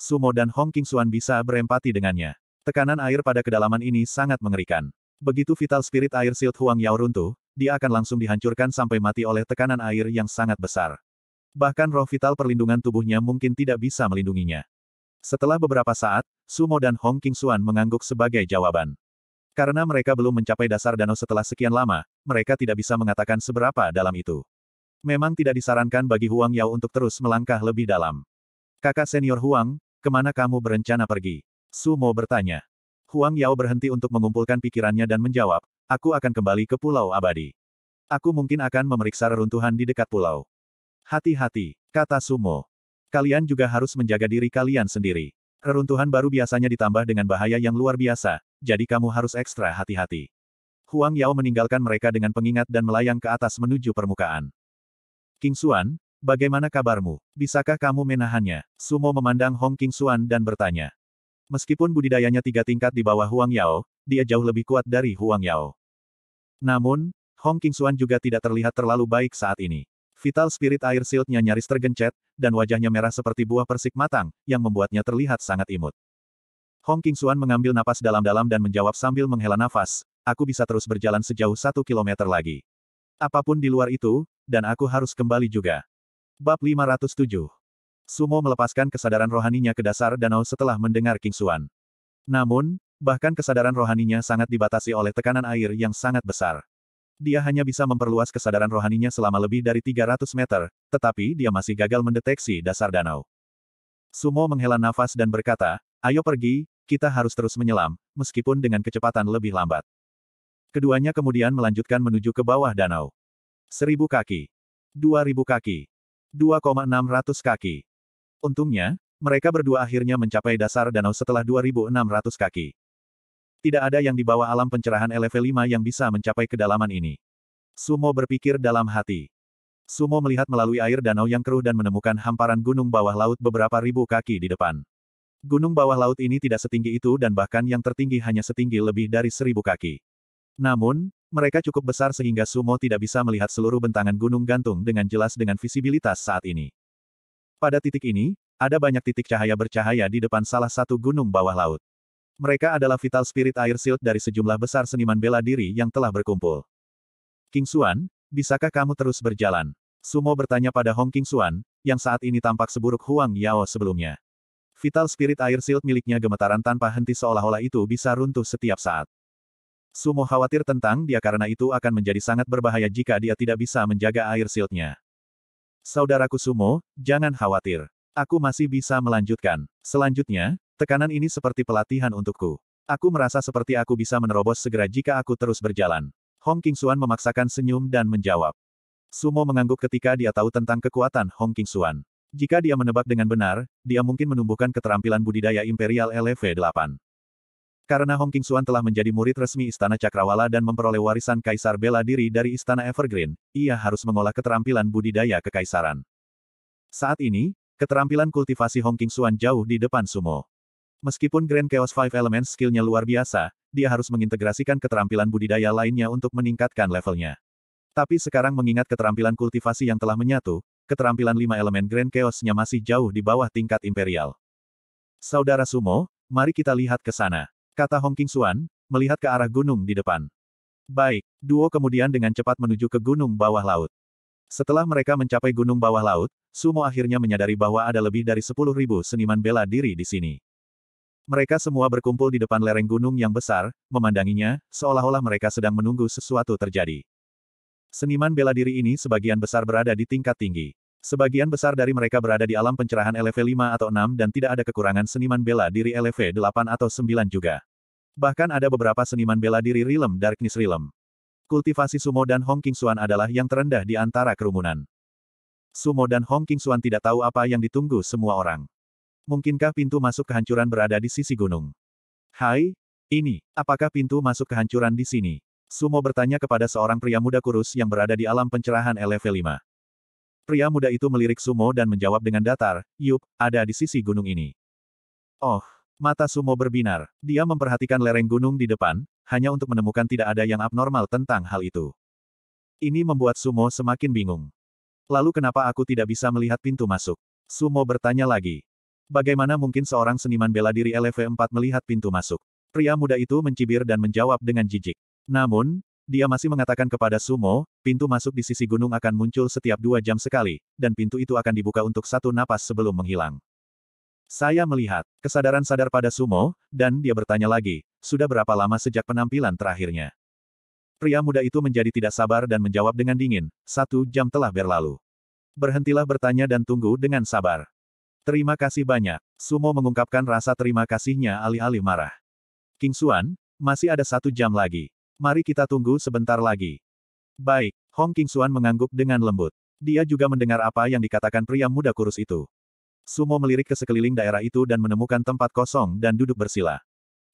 Sumo dan Hong King Suan bisa berempati dengannya. Tekanan air pada kedalaman ini sangat mengerikan. Begitu vital spirit air shield Huang Yao runtuh, dia akan langsung dihancurkan sampai mati oleh tekanan air yang sangat besar. Bahkan roh vital perlindungan tubuhnya mungkin tidak bisa melindunginya. Setelah beberapa saat, Sumo dan Hong King Suan mengangguk sebagai jawaban. Karena mereka belum mencapai dasar danau setelah sekian lama, mereka tidak bisa mengatakan seberapa dalam itu. Memang tidak disarankan bagi Huang Yao untuk terus melangkah lebih dalam. Kakak senior Huang, kemana kamu berencana pergi? Sumo bertanya. Huang Yao berhenti untuk mengumpulkan pikirannya dan menjawab, aku akan kembali ke Pulau Abadi. Aku mungkin akan memeriksa reruntuhan di dekat pulau. Hati-hati, kata Sumo. Kalian juga harus menjaga diri kalian sendiri. Keruntuhan baru biasanya ditambah dengan bahaya yang luar biasa, jadi kamu harus ekstra hati-hati. Huang Yao meninggalkan mereka dengan pengingat dan melayang ke atas menuju permukaan. King Xuan, bagaimana kabarmu? Bisakah kamu menahannya? Sumo memandang Hong King Xuan dan bertanya. Meskipun budidayanya tiga tingkat di bawah Huang Yao, dia jauh lebih kuat dari Huang Yao. Namun, Hong King Xuan juga tidak terlihat terlalu baik saat ini. Vital Spirit Air Shieldnya nyaris tergencet, dan wajahnya merah seperti buah persik matang, yang membuatnya terlihat sangat imut. Hong King Suan mengambil napas dalam-dalam dan menjawab sambil menghela nafas, aku bisa terus berjalan sejauh satu kilometer lagi. Apapun di luar itu, dan aku harus kembali juga. Bab 507 Sumo melepaskan kesadaran rohaninya ke dasar danau setelah mendengar King Suan. Namun, bahkan kesadaran rohaninya sangat dibatasi oleh tekanan air yang sangat besar. Dia hanya bisa memperluas kesadaran rohaninya selama lebih dari 300 meter, tetapi dia masih gagal mendeteksi dasar danau. Sumo menghela nafas dan berkata, ayo pergi, kita harus terus menyelam, meskipun dengan kecepatan lebih lambat. Keduanya kemudian melanjutkan menuju ke bawah danau. Seribu kaki. Dua ribu kaki. 2,600 kaki. Untungnya, mereka berdua akhirnya mencapai dasar danau setelah 2.600 kaki. Tidak ada yang dibawa alam pencerahan level 5 yang bisa mencapai kedalaman ini. Sumo berpikir dalam hati. Sumo melihat melalui air danau yang keruh dan menemukan hamparan gunung bawah laut beberapa ribu kaki di depan. Gunung bawah laut ini tidak setinggi itu dan bahkan yang tertinggi hanya setinggi lebih dari seribu kaki. Namun, mereka cukup besar sehingga Sumo tidak bisa melihat seluruh bentangan gunung gantung dengan jelas dengan visibilitas saat ini. Pada titik ini, ada banyak titik cahaya bercahaya di depan salah satu gunung bawah laut. Mereka adalah vital spirit air shield dari sejumlah besar seniman bela diri yang telah berkumpul. King Xuan, bisakah kamu terus berjalan? Sumo bertanya pada Hong King Xuan, yang saat ini tampak seburuk Huang Yao sebelumnya. Vital spirit air shield miliknya gemetaran tanpa henti seolah-olah itu bisa runtuh setiap saat. Sumo khawatir tentang dia karena itu akan menjadi sangat berbahaya jika dia tidak bisa menjaga air shieldnya. Saudaraku Sumo, jangan khawatir. Aku masih bisa melanjutkan. Selanjutnya, Tekanan ini seperti pelatihan untukku. Aku merasa seperti aku bisa menerobos segera jika aku terus berjalan. Hong King Suan memaksakan senyum dan menjawab. Sumo mengangguk ketika dia tahu tentang kekuatan Hong King Suan. Jika dia menebak dengan benar, dia mungkin menumbuhkan keterampilan budidaya Imperial LV8. Karena Hong King Suan telah menjadi murid resmi Istana Cakrawala dan memperoleh warisan Kaisar bela diri dari Istana Evergreen, ia harus mengolah keterampilan budidaya kekaisaran. Saat ini, keterampilan kultivasi Hong King Suan jauh di depan Sumo. Meskipun Grand Chaos Five Elements skillnya luar biasa, dia harus mengintegrasikan keterampilan budidaya lainnya untuk meningkatkan levelnya. Tapi sekarang mengingat keterampilan kultivasi yang telah menyatu, keterampilan lima elemen Grand Chaos-nya masih jauh di bawah tingkat imperial. Saudara Sumo, mari kita lihat ke sana. Kata Hong King Suan, melihat ke arah gunung di depan. Baik, duo kemudian dengan cepat menuju ke gunung bawah laut. Setelah mereka mencapai gunung bawah laut, Sumo akhirnya menyadari bahwa ada lebih dari 10.000 seniman bela diri di sini. Mereka semua berkumpul di depan lereng gunung yang besar, memandanginya, seolah-olah mereka sedang menunggu sesuatu terjadi. Seniman bela diri ini sebagian besar berada di tingkat tinggi. Sebagian besar dari mereka berada di alam pencerahan LV5 atau 6 dan tidak ada kekurangan seniman bela diri LV8 atau 9 juga. Bahkan ada beberapa seniman bela diri rilem Darkness Rilem. Kultivasi Sumo dan Hong King Suan adalah yang terendah di antara kerumunan. Sumo dan Hong King Suan tidak tahu apa yang ditunggu semua orang. Mungkinkah pintu masuk kehancuran berada di sisi gunung? Hai, ini, apakah pintu masuk kehancuran di sini? Sumo bertanya kepada seorang pria muda kurus yang berada di alam pencerahan LV5. Pria muda itu melirik Sumo dan menjawab dengan datar, Yup, ada di sisi gunung ini. Oh, mata Sumo berbinar. Dia memperhatikan lereng gunung di depan, hanya untuk menemukan tidak ada yang abnormal tentang hal itu. Ini membuat Sumo semakin bingung. Lalu kenapa aku tidak bisa melihat pintu masuk? Sumo bertanya lagi. Bagaimana mungkin seorang seniman bela diri LV4 melihat pintu masuk? Pria muda itu mencibir dan menjawab dengan jijik. Namun, dia masih mengatakan kepada Sumo, pintu masuk di sisi gunung akan muncul setiap dua jam sekali, dan pintu itu akan dibuka untuk satu napas sebelum menghilang. Saya melihat, kesadaran sadar pada Sumo, dan dia bertanya lagi, sudah berapa lama sejak penampilan terakhirnya? Pria muda itu menjadi tidak sabar dan menjawab dengan dingin, satu jam telah berlalu. Berhentilah bertanya dan tunggu dengan sabar. Terima kasih banyak. Sumo mengungkapkan rasa terima kasihnya alih-alih marah. King Suan, masih ada satu jam lagi. Mari kita tunggu sebentar lagi. Baik, Hong King Suan mengangguk dengan lembut. Dia juga mendengar apa yang dikatakan pria muda kurus itu. Sumo melirik ke sekeliling daerah itu dan menemukan tempat kosong dan duduk bersila.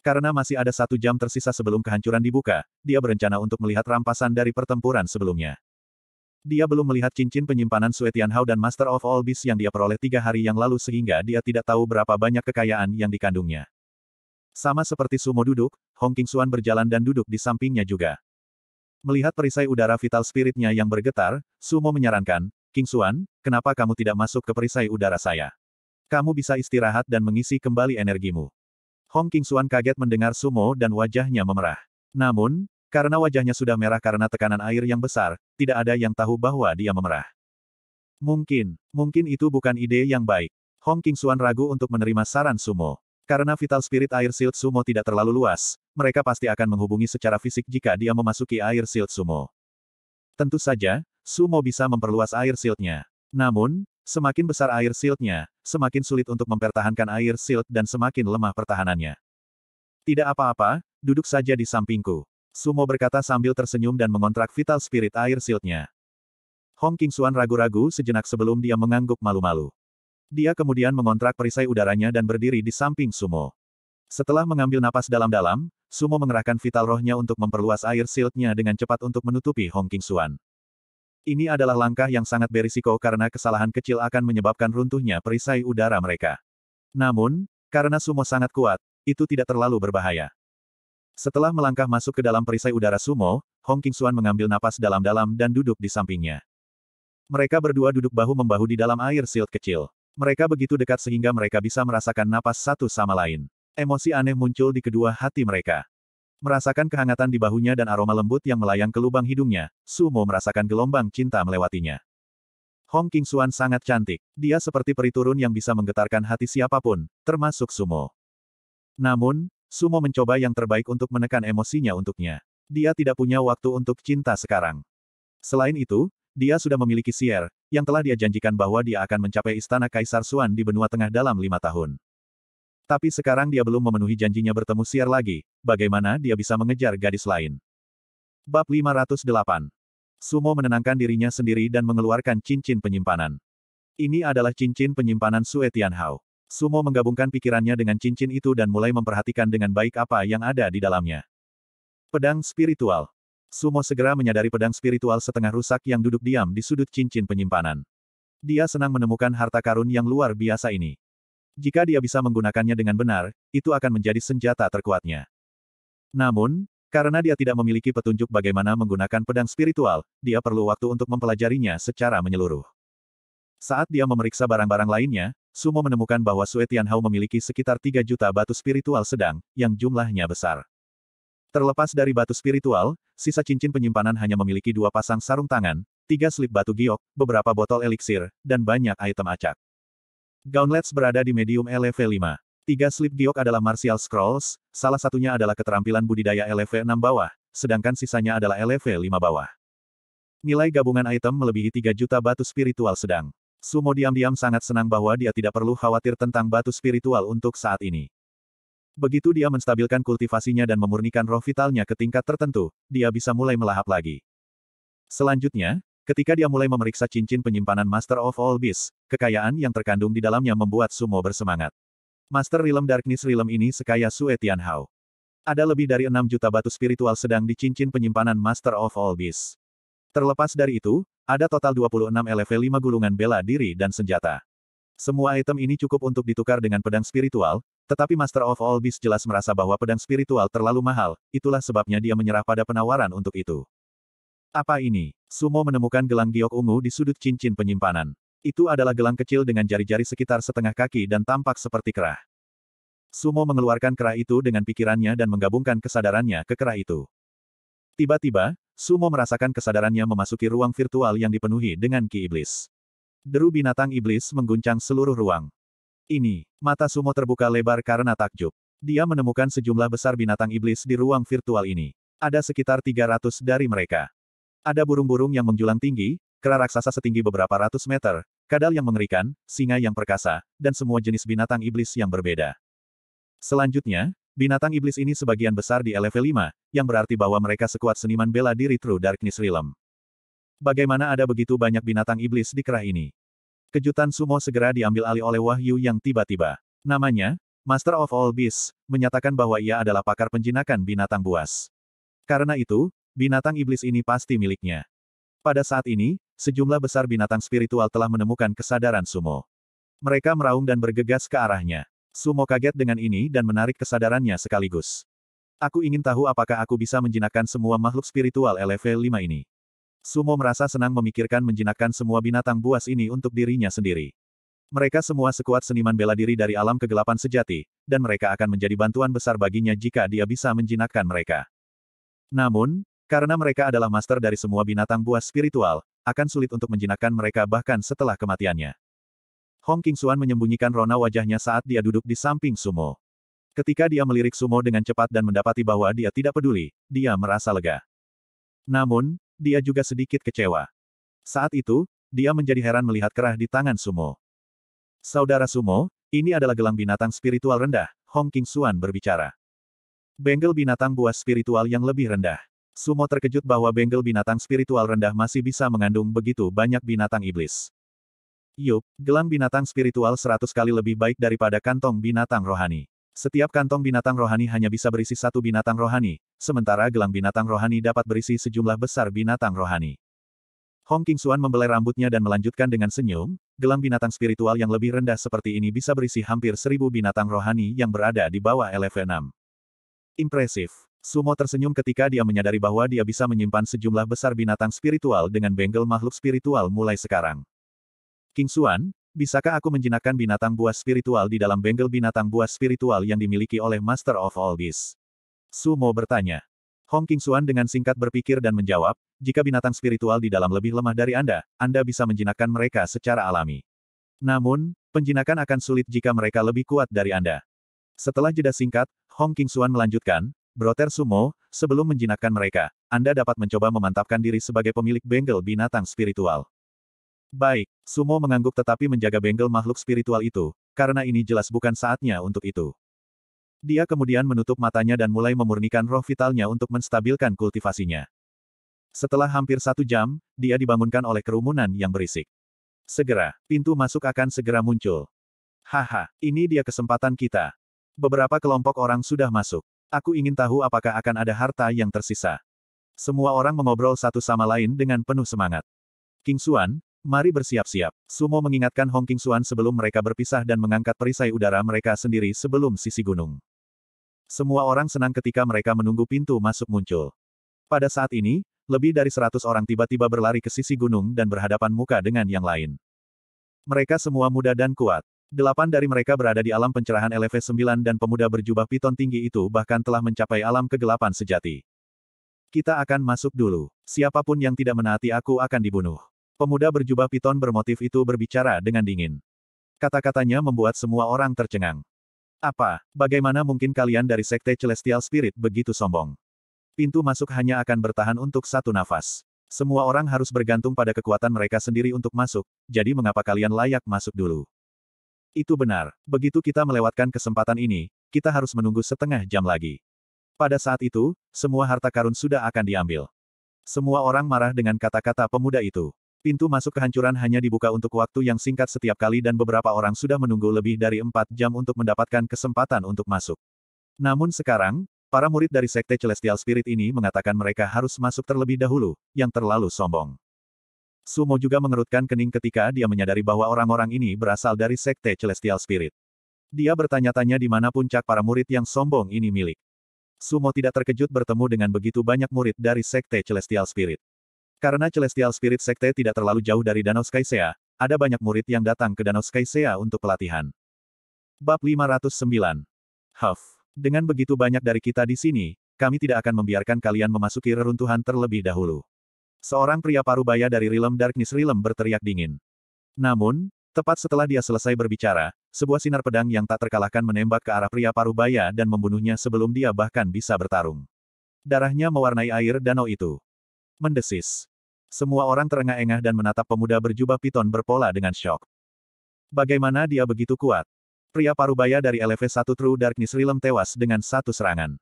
Karena masih ada satu jam tersisa sebelum kehancuran dibuka, dia berencana untuk melihat rampasan dari pertempuran sebelumnya. Dia belum melihat cincin penyimpanan Sue Tianhao dan Master of All Beasts yang dia peroleh tiga hari yang lalu sehingga dia tidak tahu berapa banyak kekayaan yang dikandungnya. Sama seperti Sumo duduk, Hong King Xuan berjalan dan duduk di sampingnya juga. Melihat perisai udara vital spiritnya yang bergetar, Sumo menyarankan, King Xuan, kenapa kamu tidak masuk ke perisai udara saya? Kamu bisa istirahat dan mengisi kembali energimu. Hong King Xuan kaget mendengar Sumo dan wajahnya memerah. Namun, karena wajahnya sudah merah karena tekanan air yang besar, tidak ada yang tahu bahwa dia memerah. Mungkin, mungkin itu bukan ide yang baik. Hong King Suan ragu untuk menerima saran Sumo. Karena vital spirit air shield Sumo tidak terlalu luas, mereka pasti akan menghubungi secara fisik jika dia memasuki air shield Sumo. Tentu saja, Sumo bisa memperluas air shieldnya. Namun, semakin besar air shieldnya, semakin sulit untuk mempertahankan air shield dan semakin lemah pertahanannya. Tidak apa-apa, duduk saja di sampingku. Sumo berkata sambil tersenyum dan mengontrak vital spirit air shield-nya. Hong Suan ragu-ragu sejenak sebelum dia mengangguk malu-malu. Dia kemudian mengontrak perisai udaranya dan berdiri di samping Sumo. Setelah mengambil napas dalam-dalam, Sumo mengerahkan vital rohnya untuk memperluas air shield-nya dengan cepat untuk menutupi Hong Suan. Ini adalah langkah yang sangat berisiko karena kesalahan kecil akan menyebabkan runtuhnya perisai udara mereka. Namun, karena Sumo sangat kuat, itu tidak terlalu berbahaya. Setelah melangkah masuk ke dalam perisai udara sumo, Hong Qingxuan mengambil napas dalam-dalam dan duduk di sampingnya. Mereka berdua duduk bahu-membahu di dalam air silt kecil. Mereka begitu dekat sehingga mereka bisa merasakan napas satu sama lain. Emosi aneh muncul di kedua hati mereka. Merasakan kehangatan di bahunya dan aroma lembut yang melayang ke lubang hidungnya, Sumo merasakan gelombang cinta melewatinya. Hong Qingxuan sangat cantik. Dia seperti peri turun yang bisa menggetarkan hati siapapun, termasuk Sumo. Namun, Sumo mencoba yang terbaik untuk menekan emosinya untuknya. Dia tidak punya waktu untuk cinta sekarang. Selain itu, dia sudah memiliki Sier, yang telah dia janjikan bahwa dia akan mencapai istana Kaisar Suan di benua tengah dalam lima tahun. Tapi sekarang dia belum memenuhi janjinya bertemu Sier lagi, bagaimana dia bisa mengejar gadis lain. Bab 508 Sumo menenangkan dirinya sendiri dan mengeluarkan cincin penyimpanan. Ini adalah cincin penyimpanan Sue Tianhao. Sumo menggabungkan pikirannya dengan cincin itu dan mulai memperhatikan dengan baik apa yang ada di dalamnya. Pedang spiritual. Sumo segera menyadari pedang spiritual setengah rusak yang duduk diam di sudut cincin penyimpanan. Dia senang menemukan harta karun yang luar biasa ini. Jika dia bisa menggunakannya dengan benar, itu akan menjadi senjata terkuatnya. Namun, karena dia tidak memiliki petunjuk bagaimana menggunakan pedang spiritual, dia perlu waktu untuk mempelajarinya secara menyeluruh. Saat dia memeriksa barang-barang lainnya, Sumo menemukan bahwa Sue Tianhao memiliki sekitar 3 juta batu spiritual sedang, yang jumlahnya besar. Terlepas dari batu spiritual, sisa cincin penyimpanan hanya memiliki dua pasang sarung tangan, tiga slip batu giok, beberapa botol eliksir, dan banyak item acak. Gauntlets berada di medium LV5. Tiga slip giok adalah martial scrolls, salah satunya adalah keterampilan budidaya LV6 bawah, sedangkan sisanya adalah LV5 bawah. Nilai gabungan item melebihi 3 juta batu spiritual sedang. Sumo diam-diam sangat senang bahwa dia tidak perlu khawatir tentang batu spiritual untuk saat ini. Begitu dia menstabilkan kultivasinya dan memurnikan roh vitalnya ke tingkat tertentu, dia bisa mulai melahap lagi. Selanjutnya, ketika dia mulai memeriksa cincin penyimpanan Master of All Beasts, kekayaan yang terkandung di dalamnya membuat Sumo bersemangat. Master Realm Darkness Realm ini sekaya Sue Tianhao. Ada lebih dari 6 juta batu spiritual sedang di cincin penyimpanan Master of All Beasts. Terlepas dari itu, ada total 26 LV 5 gulungan bela diri dan senjata. Semua item ini cukup untuk ditukar dengan pedang spiritual, tetapi Master of All Beasts jelas merasa bahwa pedang spiritual terlalu mahal, itulah sebabnya dia menyerah pada penawaran untuk itu. Apa ini? Sumo menemukan gelang giok ungu di sudut cincin penyimpanan. Itu adalah gelang kecil dengan jari-jari sekitar setengah kaki dan tampak seperti kerah. Sumo mengeluarkan kerah itu dengan pikirannya dan menggabungkan kesadarannya ke kerah itu. Tiba-tiba, Sumo merasakan kesadarannya memasuki ruang virtual yang dipenuhi dengan ki iblis. Deru binatang iblis mengguncang seluruh ruang. Ini, mata Sumo terbuka lebar karena takjub. Dia menemukan sejumlah besar binatang iblis di ruang virtual ini. Ada sekitar 300 dari mereka. Ada burung-burung yang menjulang tinggi, kera raksasa setinggi beberapa ratus meter, kadal yang mengerikan, singa yang perkasa, dan semua jenis binatang iblis yang berbeda. Selanjutnya, Binatang iblis ini sebagian besar di level 5, yang berarti bahwa mereka sekuat seniman bela diri True Darkness Realm. Bagaimana ada begitu banyak binatang iblis di kerah ini? Kejutan Sumo segera diambil alih oleh Wahyu yang tiba-tiba. Namanya, Master of All Beasts, menyatakan bahwa ia adalah pakar penjinakan binatang buas. Karena itu, binatang iblis ini pasti miliknya. Pada saat ini, sejumlah besar binatang spiritual telah menemukan kesadaran Sumo. Mereka meraung dan bergegas ke arahnya. Sumo kaget dengan ini dan menarik kesadarannya sekaligus. Aku ingin tahu apakah aku bisa menjinakkan semua makhluk spiritual LV5 ini. Sumo merasa senang memikirkan menjinakkan semua binatang buas ini untuk dirinya sendiri. Mereka semua sekuat seniman bela diri dari alam kegelapan sejati, dan mereka akan menjadi bantuan besar baginya jika dia bisa menjinakkan mereka. Namun, karena mereka adalah master dari semua binatang buas spiritual, akan sulit untuk menjinakkan mereka bahkan setelah kematiannya. Hong King Suan menyembunyikan rona wajahnya saat dia duduk di samping Sumo. Ketika dia melirik Sumo dengan cepat dan mendapati bahwa dia tidak peduli, dia merasa lega. Namun, dia juga sedikit kecewa. Saat itu, dia menjadi heran melihat kerah di tangan Sumo. Saudara Sumo, ini adalah gelang binatang spiritual rendah, Hong King Suan berbicara. Bengkel binatang buas spiritual yang lebih rendah. Sumo terkejut bahwa bengkel binatang spiritual rendah masih bisa mengandung begitu banyak binatang iblis. Yup, gelang binatang spiritual seratus kali lebih baik daripada kantong binatang rohani. Setiap kantong binatang rohani hanya bisa berisi satu binatang rohani, sementara gelang binatang rohani dapat berisi sejumlah besar binatang rohani. Hong Suan membelai rambutnya dan melanjutkan dengan senyum, gelang binatang spiritual yang lebih rendah seperti ini bisa berisi hampir seribu binatang rohani yang berada di bawah LV6. Impresif. Sumo tersenyum ketika dia menyadari bahwa dia bisa menyimpan sejumlah besar binatang spiritual dengan bengkel makhluk spiritual mulai sekarang. King Suan, bisakah aku menjinakkan binatang buas spiritual di dalam bengkel binatang buas spiritual yang dimiliki oleh Master of All This? Sumo bertanya. Hong King Suan dengan singkat berpikir dan menjawab, jika binatang spiritual di dalam lebih lemah dari Anda, Anda bisa menjinakkan mereka secara alami. Namun, penjinakan akan sulit jika mereka lebih kuat dari Anda. Setelah jeda singkat, Hong King Suan melanjutkan, Broter Sumo, sebelum menjinakkan mereka, Anda dapat mencoba memantapkan diri sebagai pemilik bengkel binatang spiritual. Baik, Sumo mengangguk tetapi menjaga bengkel makhluk spiritual itu, karena ini jelas bukan saatnya untuk itu. Dia kemudian menutup matanya dan mulai memurnikan roh vitalnya untuk menstabilkan kultivasinya. Setelah hampir satu jam, dia dibangunkan oleh kerumunan yang berisik. Segera, pintu masuk akan segera muncul. Haha, ini dia kesempatan kita. Beberapa kelompok orang sudah masuk. Aku ingin tahu apakah akan ada harta yang tersisa. Semua orang mengobrol satu sama lain dengan penuh semangat. King Xuan, Mari bersiap-siap. Sumo mengingatkan Hong King Suan sebelum mereka berpisah dan mengangkat perisai udara mereka sendiri sebelum sisi gunung. Semua orang senang ketika mereka menunggu pintu masuk muncul. Pada saat ini, lebih dari seratus orang tiba-tiba berlari ke sisi gunung dan berhadapan muka dengan yang lain. Mereka semua muda dan kuat. Delapan dari mereka berada di alam pencerahan LV-9 dan pemuda berjubah piton tinggi itu bahkan telah mencapai alam kegelapan sejati. Kita akan masuk dulu. Siapapun yang tidak menaati aku akan dibunuh. Pemuda berjubah piton bermotif itu berbicara dengan dingin. Kata-katanya membuat semua orang tercengang. Apa, bagaimana mungkin kalian dari Sekte Celestial Spirit begitu sombong? Pintu masuk hanya akan bertahan untuk satu nafas. Semua orang harus bergantung pada kekuatan mereka sendiri untuk masuk, jadi mengapa kalian layak masuk dulu? Itu benar. Begitu kita melewatkan kesempatan ini, kita harus menunggu setengah jam lagi. Pada saat itu, semua harta karun sudah akan diambil. Semua orang marah dengan kata-kata pemuda itu. Pintu masuk kehancuran hanya dibuka untuk waktu yang singkat setiap kali dan beberapa orang sudah menunggu lebih dari empat jam untuk mendapatkan kesempatan untuk masuk. Namun sekarang, para murid dari Sekte Celestial Spirit ini mengatakan mereka harus masuk terlebih dahulu, yang terlalu sombong. Sumo juga mengerutkan kening ketika dia menyadari bahwa orang-orang ini berasal dari Sekte Celestial Spirit. Dia bertanya-tanya di mana puncak para murid yang sombong ini milik. Sumo tidak terkejut bertemu dengan begitu banyak murid dari Sekte Celestial Spirit. Karena Celestial Spirit Sekte tidak terlalu jauh dari Danau Skysea, ada banyak murid yang datang ke Danau Skysea untuk pelatihan. Bab 509 Huff. Dengan begitu banyak dari kita di sini, kami tidak akan membiarkan kalian memasuki reruntuhan terlebih dahulu. Seorang pria parubaya dari Realm Darkness Realm berteriak dingin. Namun, tepat setelah dia selesai berbicara, sebuah sinar pedang yang tak terkalahkan menembak ke arah pria parubaya dan membunuhnya sebelum dia bahkan bisa bertarung. Darahnya mewarnai air danau itu. Mendesis. Semua orang terengah-engah dan menatap pemuda berjubah piton berpola dengan shock. Bagaimana dia begitu kuat? Pria parubaya dari LV1 True Darkness Realm tewas dengan satu serangan.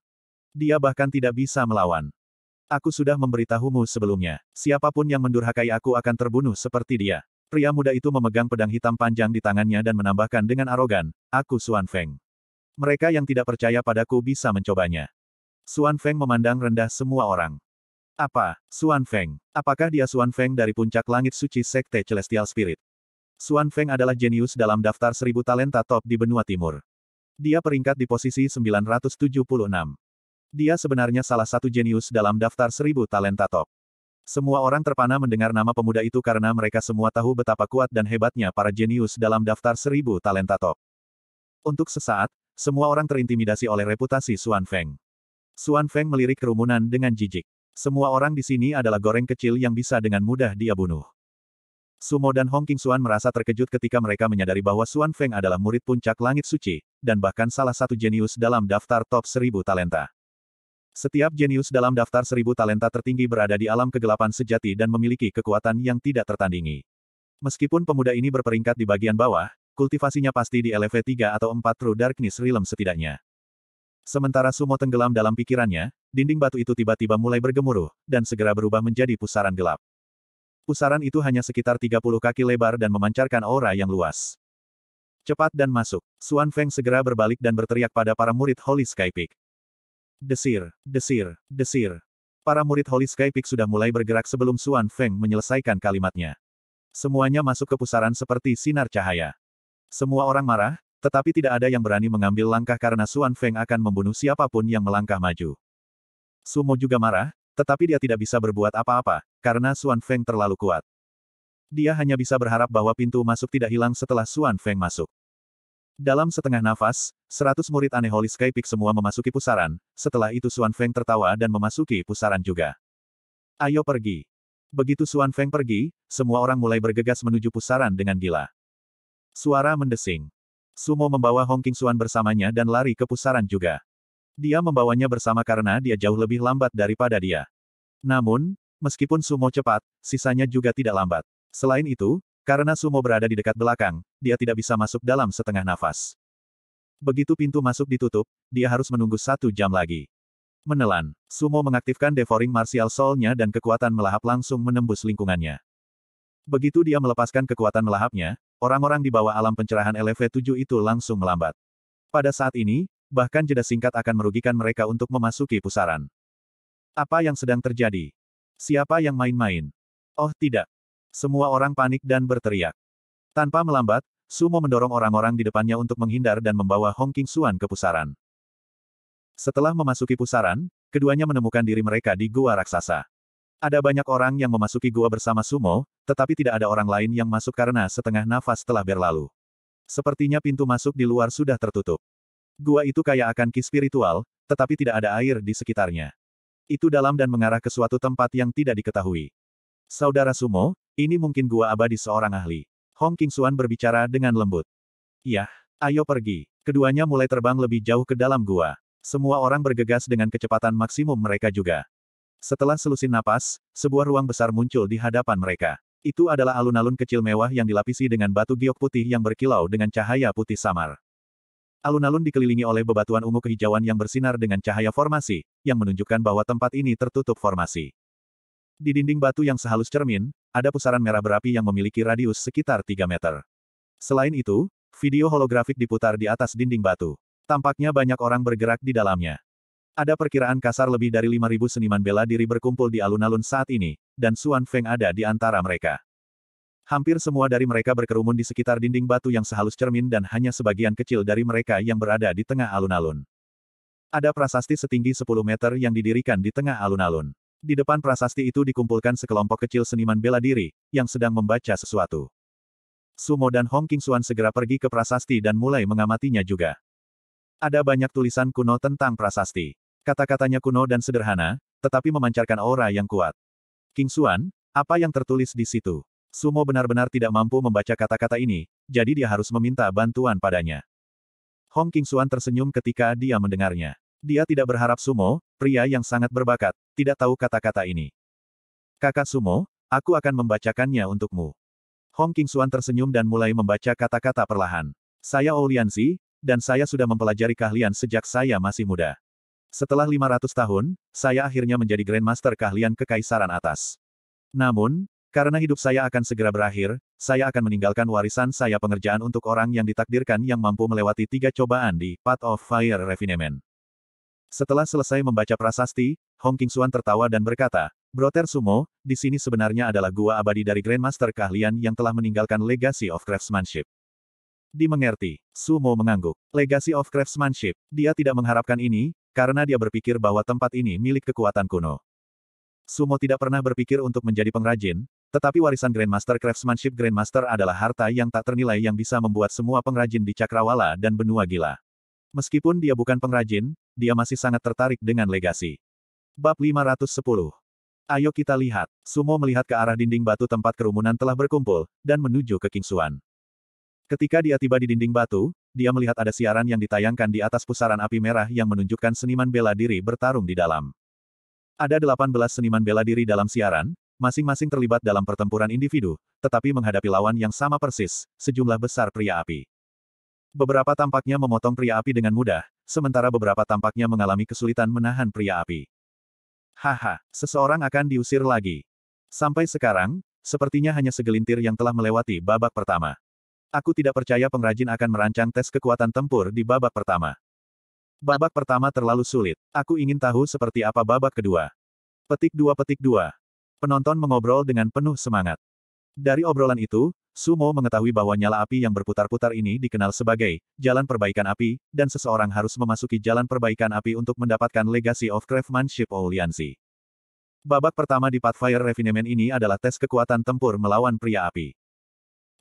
Dia bahkan tidak bisa melawan. Aku sudah memberitahumu sebelumnya. Siapapun yang mendurhakai aku akan terbunuh seperti dia. Pria muda itu memegang pedang hitam panjang di tangannya dan menambahkan dengan arogan, aku Suan Feng. Mereka yang tidak percaya padaku bisa mencobanya. Suan Feng memandang rendah semua orang. Apa, Suan Feng? Apakah dia Suan Feng dari puncak langit suci Sekte Celestial Spirit? Suan Feng adalah jenius dalam daftar seribu talenta top di benua timur. Dia peringkat di posisi 976. Dia sebenarnya salah satu jenius dalam daftar seribu talenta top. Semua orang terpana mendengar nama pemuda itu karena mereka semua tahu betapa kuat dan hebatnya para jenius dalam daftar seribu talenta top. Untuk sesaat, semua orang terintimidasi oleh reputasi Suan Feng. Suan Feng melirik kerumunan dengan jijik. Semua orang di sini adalah goreng kecil yang bisa dengan mudah dia bunuh. Sumo dan Hong King Suan merasa terkejut ketika mereka menyadari bahwa Suan Feng adalah murid puncak langit suci, dan bahkan salah satu jenius dalam daftar top seribu talenta. Setiap jenius dalam daftar seribu talenta tertinggi berada di alam kegelapan sejati dan memiliki kekuatan yang tidak tertandingi. Meskipun pemuda ini berperingkat di bagian bawah, kultivasinya pasti di LV3 atau 4 True Darkness Realm setidaknya. Sementara Sumo tenggelam dalam pikirannya, dinding batu itu tiba-tiba mulai bergemuruh, dan segera berubah menjadi pusaran gelap. Pusaran itu hanya sekitar 30 kaki lebar dan memancarkan aura yang luas. Cepat dan masuk, Suan Feng segera berbalik dan berteriak pada para murid Holy Sky Peak. Desir, desir, desir. Para murid Holy Sky Peak sudah mulai bergerak sebelum Suan Feng menyelesaikan kalimatnya. Semuanya masuk ke pusaran seperti sinar cahaya. Semua orang marah, tetapi tidak ada yang berani mengambil langkah karena Suan Feng akan membunuh siapapun yang melangkah maju. Sumo juga marah, tetapi dia tidak bisa berbuat apa-apa, karena Suan Feng terlalu kuat. Dia hanya bisa berharap bahwa pintu masuk tidak hilang setelah Suan Feng masuk. Dalam setengah nafas, seratus murid aneh Holy Skypik semua memasuki pusaran, setelah itu Suan Feng tertawa dan memasuki pusaran juga. Ayo pergi. Begitu Suan Feng pergi, semua orang mulai bergegas menuju pusaran dengan gila. Suara mendesing. Sumo membawa Hong Suan bersamanya dan lari ke pusaran juga. Dia membawanya bersama karena dia jauh lebih lambat daripada dia. Namun, meskipun Sumo cepat, sisanya juga tidak lambat. Selain itu, karena Sumo berada di dekat belakang, dia tidak bisa masuk dalam setengah nafas. Begitu pintu masuk ditutup, dia harus menunggu satu jam lagi. Menelan, Sumo mengaktifkan Devouring Martial Soul-nya dan kekuatan melahap langsung menembus lingkungannya. Begitu dia melepaskan kekuatan melahapnya, Orang-orang di bawah alam pencerahan LV7 itu langsung melambat. Pada saat ini, bahkan jeda singkat akan merugikan mereka untuk memasuki pusaran. Apa yang sedang terjadi? Siapa yang main-main? Oh tidak. Semua orang panik dan berteriak. Tanpa melambat, Sumo mendorong orang-orang di depannya untuk menghindar dan membawa Hong King Suan ke pusaran. Setelah memasuki pusaran, keduanya menemukan diri mereka di gua raksasa. Ada banyak orang yang memasuki gua bersama Sumo, tetapi tidak ada orang lain yang masuk karena setengah nafas telah berlalu. Sepertinya pintu masuk di luar sudah tertutup. Gua itu kaya akan ki spiritual, tetapi tidak ada air di sekitarnya. Itu dalam dan mengarah ke suatu tempat yang tidak diketahui. Saudara Sumo, ini mungkin gua abadi seorang ahli. Hong King Suan berbicara dengan lembut. Yah, ayo pergi. Keduanya mulai terbang lebih jauh ke dalam gua. Semua orang bergegas dengan kecepatan maksimum mereka juga. Setelah selusin napas, sebuah ruang besar muncul di hadapan mereka. Itu adalah alun-alun kecil mewah yang dilapisi dengan batu giok putih yang berkilau dengan cahaya putih samar. Alun-alun dikelilingi oleh bebatuan ungu kehijauan yang bersinar dengan cahaya formasi, yang menunjukkan bahwa tempat ini tertutup formasi. Di dinding batu yang sehalus cermin, ada pusaran merah berapi yang memiliki radius sekitar 3 meter. Selain itu, video holografik diputar di atas dinding batu. Tampaknya banyak orang bergerak di dalamnya. Ada perkiraan kasar lebih dari 5.000 seniman bela diri berkumpul di alun-alun saat ini, dan Suan Feng ada di antara mereka. Hampir semua dari mereka berkerumun di sekitar dinding batu yang sehalus cermin dan hanya sebagian kecil dari mereka yang berada di tengah alun-alun. Ada prasasti setinggi 10 meter yang didirikan di tengah alun-alun. Di depan prasasti itu dikumpulkan sekelompok kecil seniman bela diri, yang sedang membaca sesuatu. Sumo dan Hong King Suan segera pergi ke prasasti dan mulai mengamatinya juga. Ada banyak tulisan kuno tentang prasasti. Kata-katanya kuno dan sederhana, tetapi memancarkan aura yang kuat. King Xuan, apa yang tertulis di situ? Sumo benar-benar tidak mampu membaca kata-kata ini, jadi dia harus meminta bantuan padanya. Hong King Xuan tersenyum ketika dia mendengarnya. Dia tidak berharap Sumo, pria yang sangat berbakat, tidak tahu kata-kata ini. Kakak Sumo, aku akan membacakannya untukmu. Hong King Xuan tersenyum dan mulai membaca kata-kata perlahan. Saya Ouliansi, dan saya sudah mempelajari keahlian sejak saya masih muda. Setelah 500 tahun, saya akhirnya menjadi Grandmaster keahlian Kekaisaran Atas. Namun, karena hidup saya akan segera berakhir, saya akan meninggalkan warisan saya pengerjaan untuk orang yang ditakdirkan yang mampu melewati tiga cobaan di Path of Fire Refinement. Setelah selesai membaca prasasti, Hong King-suan tertawa dan berkata, "Brother Sumo, di sini sebenarnya adalah gua abadi dari Grandmaster keahlian yang telah meninggalkan Legacy of craftsmanship. Dimengerti. Sumo mengangguk. Legacy of Craftsmanship. Dia tidak mengharapkan ini, karena dia berpikir bahwa tempat ini milik kekuatan kuno. Sumo tidak pernah berpikir untuk menjadi pengrajin, tetapi warisan Grandmaster Craftsmanship Grandmaster adalah harta yang tak ternilai yang bisa membuat semua pengrajin di Cakrawala dan benua gila. Meskipun dia bukan pengrajin, dia masih sangat tertarik dengan legasi. Bab 510 Ayo kita lihat. Sumo melihat ke arah dinding batu tempat kerumunan telah berkumpul, dan menuju ke Kingsuan. Ketika dia tiba di dinding batu, dia melihat ada siaran yang ditayangkan di atas pusaran api merah yang menunjukkan seniman bela diri bertarung di dalam. Ada 18 seniman bela diri dalam siaran, masing-masing terlibat dalam pertempuran individu, tetapi menghadapi lawan yang sama persis, sejumlah besar pria api. Beberapa tampaknya memotong pria api dengan mudah, sementara beberapa tampaknya mengalami kesulitan menahan pria api. Haha, seseorang akan diusir lagi. Sampai sekarang, sepertinya hanya segelintir yang telah melewati babak pertama. Aku tidak percaya pengrajin akan merancang tes kekuatan tempur di babak pertama. Babak pertama terlalu sulit. Aku ingin tahu seperti apa babak kedua. Petik dua petik dua. Penonton mengobrol dengan penuh semangat. Dari obrolan itu, Sumo mengetahui bahwa nyala api yang berputar-putar ini dikenal sebagai jalan perbaikan api, dan seseorang harus memasuki jalan perbaikan api untuk mendapatkan legacy of craftsmanship Oliansi. Babak pertama di Pathfire Refinement ini adalah tes kekuatan tempur melawan pria api.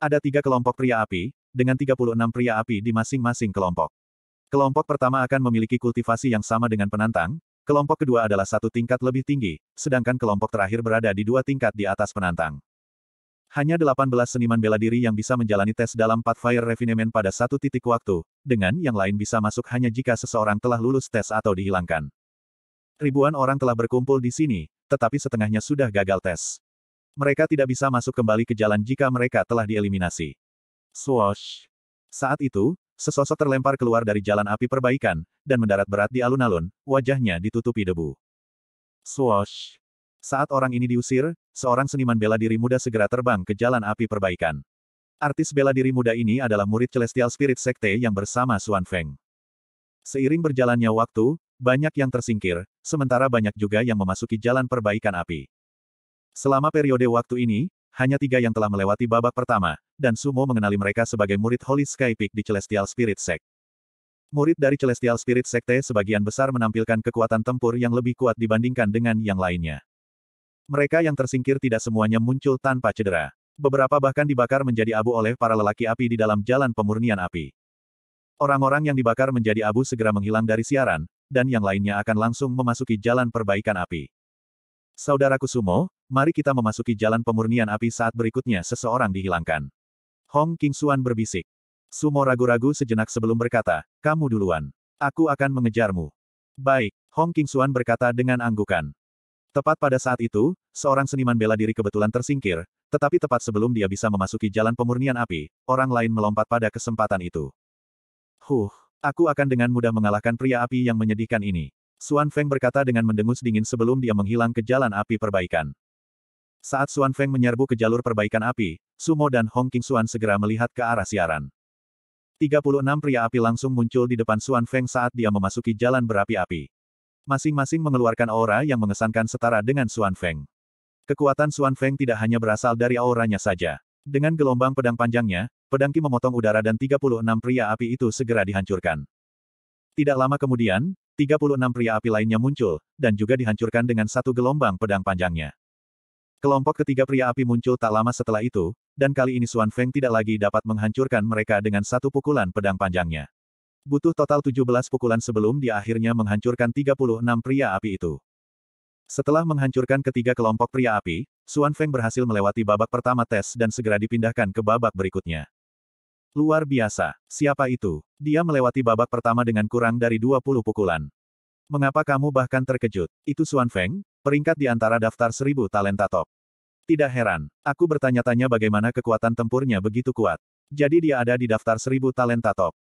Ada tiga kelompok pria api, dengan 36 pria api di masing-masing kelompok. Kelompok pertama akan memiliki kultivasi yang sama dengan penantang, kelompok kedua adalah satu tingkat lebih tinggi, sedangkan kelompok terakhir berada di dua tingkat di atas penantang. Hanya 18 seniman bela diri yang bisa menjalani tes dalam Pathfire Refinement pada satu titik waktu, dengan yang lain bisa masuk hanya jika seseorang telah lulus tes atau dihilangkan. Ribuan orang telah berkumpul di sini, tetapi setengahnya sudah gagal tes. Mereka tidak bisa masuk kembali ke jalan jika mereka telah dieliminasi. Swoosh! Saat itu, sesosok terlempar keluar dari jalan api perbaikan, dan mendarat berat di alun-alun, wajahnya ditutupi debu. Swoosh! Saat orang ini diusir, seorang seniman bela diri muda segera terbang ke jalan api perbaikan. Artis bela diri muda ini adalah murid Celestial Spirit Sekte yang bersama Xuan Feng. Seiring berjalannya waktu, banyak yang tersingkir, sementara banyak juga yang memasuki jalan perbaikan api. Selama periode waktu ini, hanya tiga yang telah melewati babak pertama, dan Sumo mengenali mereka sebagai murid Holy Sky Peak di Celestial Spirit Sect. Murid dari Celestial Spirit Sekte sebagian besar menampilkan kekuatan tempur yang lebih kuat dibandingkan dengan yang lainnya. Mereka yang tersingkir tidak semuanya muncul tanpa cedera. Beberapa bahkan dibakar menjadi abu oleh para lelaki api di dalam jalan pemurnian api. Orang-orang yang dibakar menjadi abu segera menghilang dari siaran, dan yang lainnya akan langsung memasuki jalan perbaikan api. Saudaraku Sumo, mari kita memasuki jalan pemurnian api saat berikutnya seseorang dihilangkan. Hong King Xuan berbisik. Sumo ragu-ragu sejenak sebelum berkata, kamu duluan. Aku akan mengejarmu. Baik, Hong King Xuan berkata dengan anggukan. Tepat pada saat itu, seorang seniman bela diri kebetulan tersingkir, tetapi tepat sebelum dia bisa memasuki jalan pemurnian api, orang lain melompat pada kesempatan itu. Huh, aku akan dengan mudah mengalahkan pria api yang menyedihkan ini. Suan Feng berkata dengan mendengus dingin sebelum dia menghilang ke jalan api perbaikan. Saat Suan Feng menyerbu ke jalur perbaikan api, Sumo dan Hong King Suan segera melihat ke arah siaran. 36 pria api langsung muncul di depan Suan Feng saat dia memasuki jalan berapi-api. Masing-masing mengeluarkan aura yang mengesankan setara dengan Suan Feng. Kekuatan Suan Feng tidak hanya berasal dari auranya saja. Dengan gelombang pedang panjangnya, pedangki memotong udara dan 36 pria api itu segera dihancurkan. Tidak lama kemudian, 36 pria api lainnya muncul, dan juga dihancurkan dengan satu gelombang pedang panjangnya. Kelompok ketiga pria api muncul tak lama setelah itu, dan kali ini Suan Feng tidak lagi dapat menghancurkan mereka dengan satu pukulan pedang panjangnya. Butuh total 17 pukulan sebelum dia akhirnya menghancurkan 36 pria api itu. Setelah menghancurkan ketiga kelompok pria api, Suan Feng berhasil melewati babak pertama tes dan segera dipindahkan ke babak berikutnya. Luar biasa, siapa itu? Dia melewati babak pertama dengan kurang dari 20 pukulan. Mengapa kamu bahkan terkejut? Itu Suan Feng, peringkat di antara daftar seribu talenta top. Tidak heran, aku bertanya-tanya bagaimana kekuatan tempurnya begitu kuat. Jadi dia ada di daftar seribu talenta top.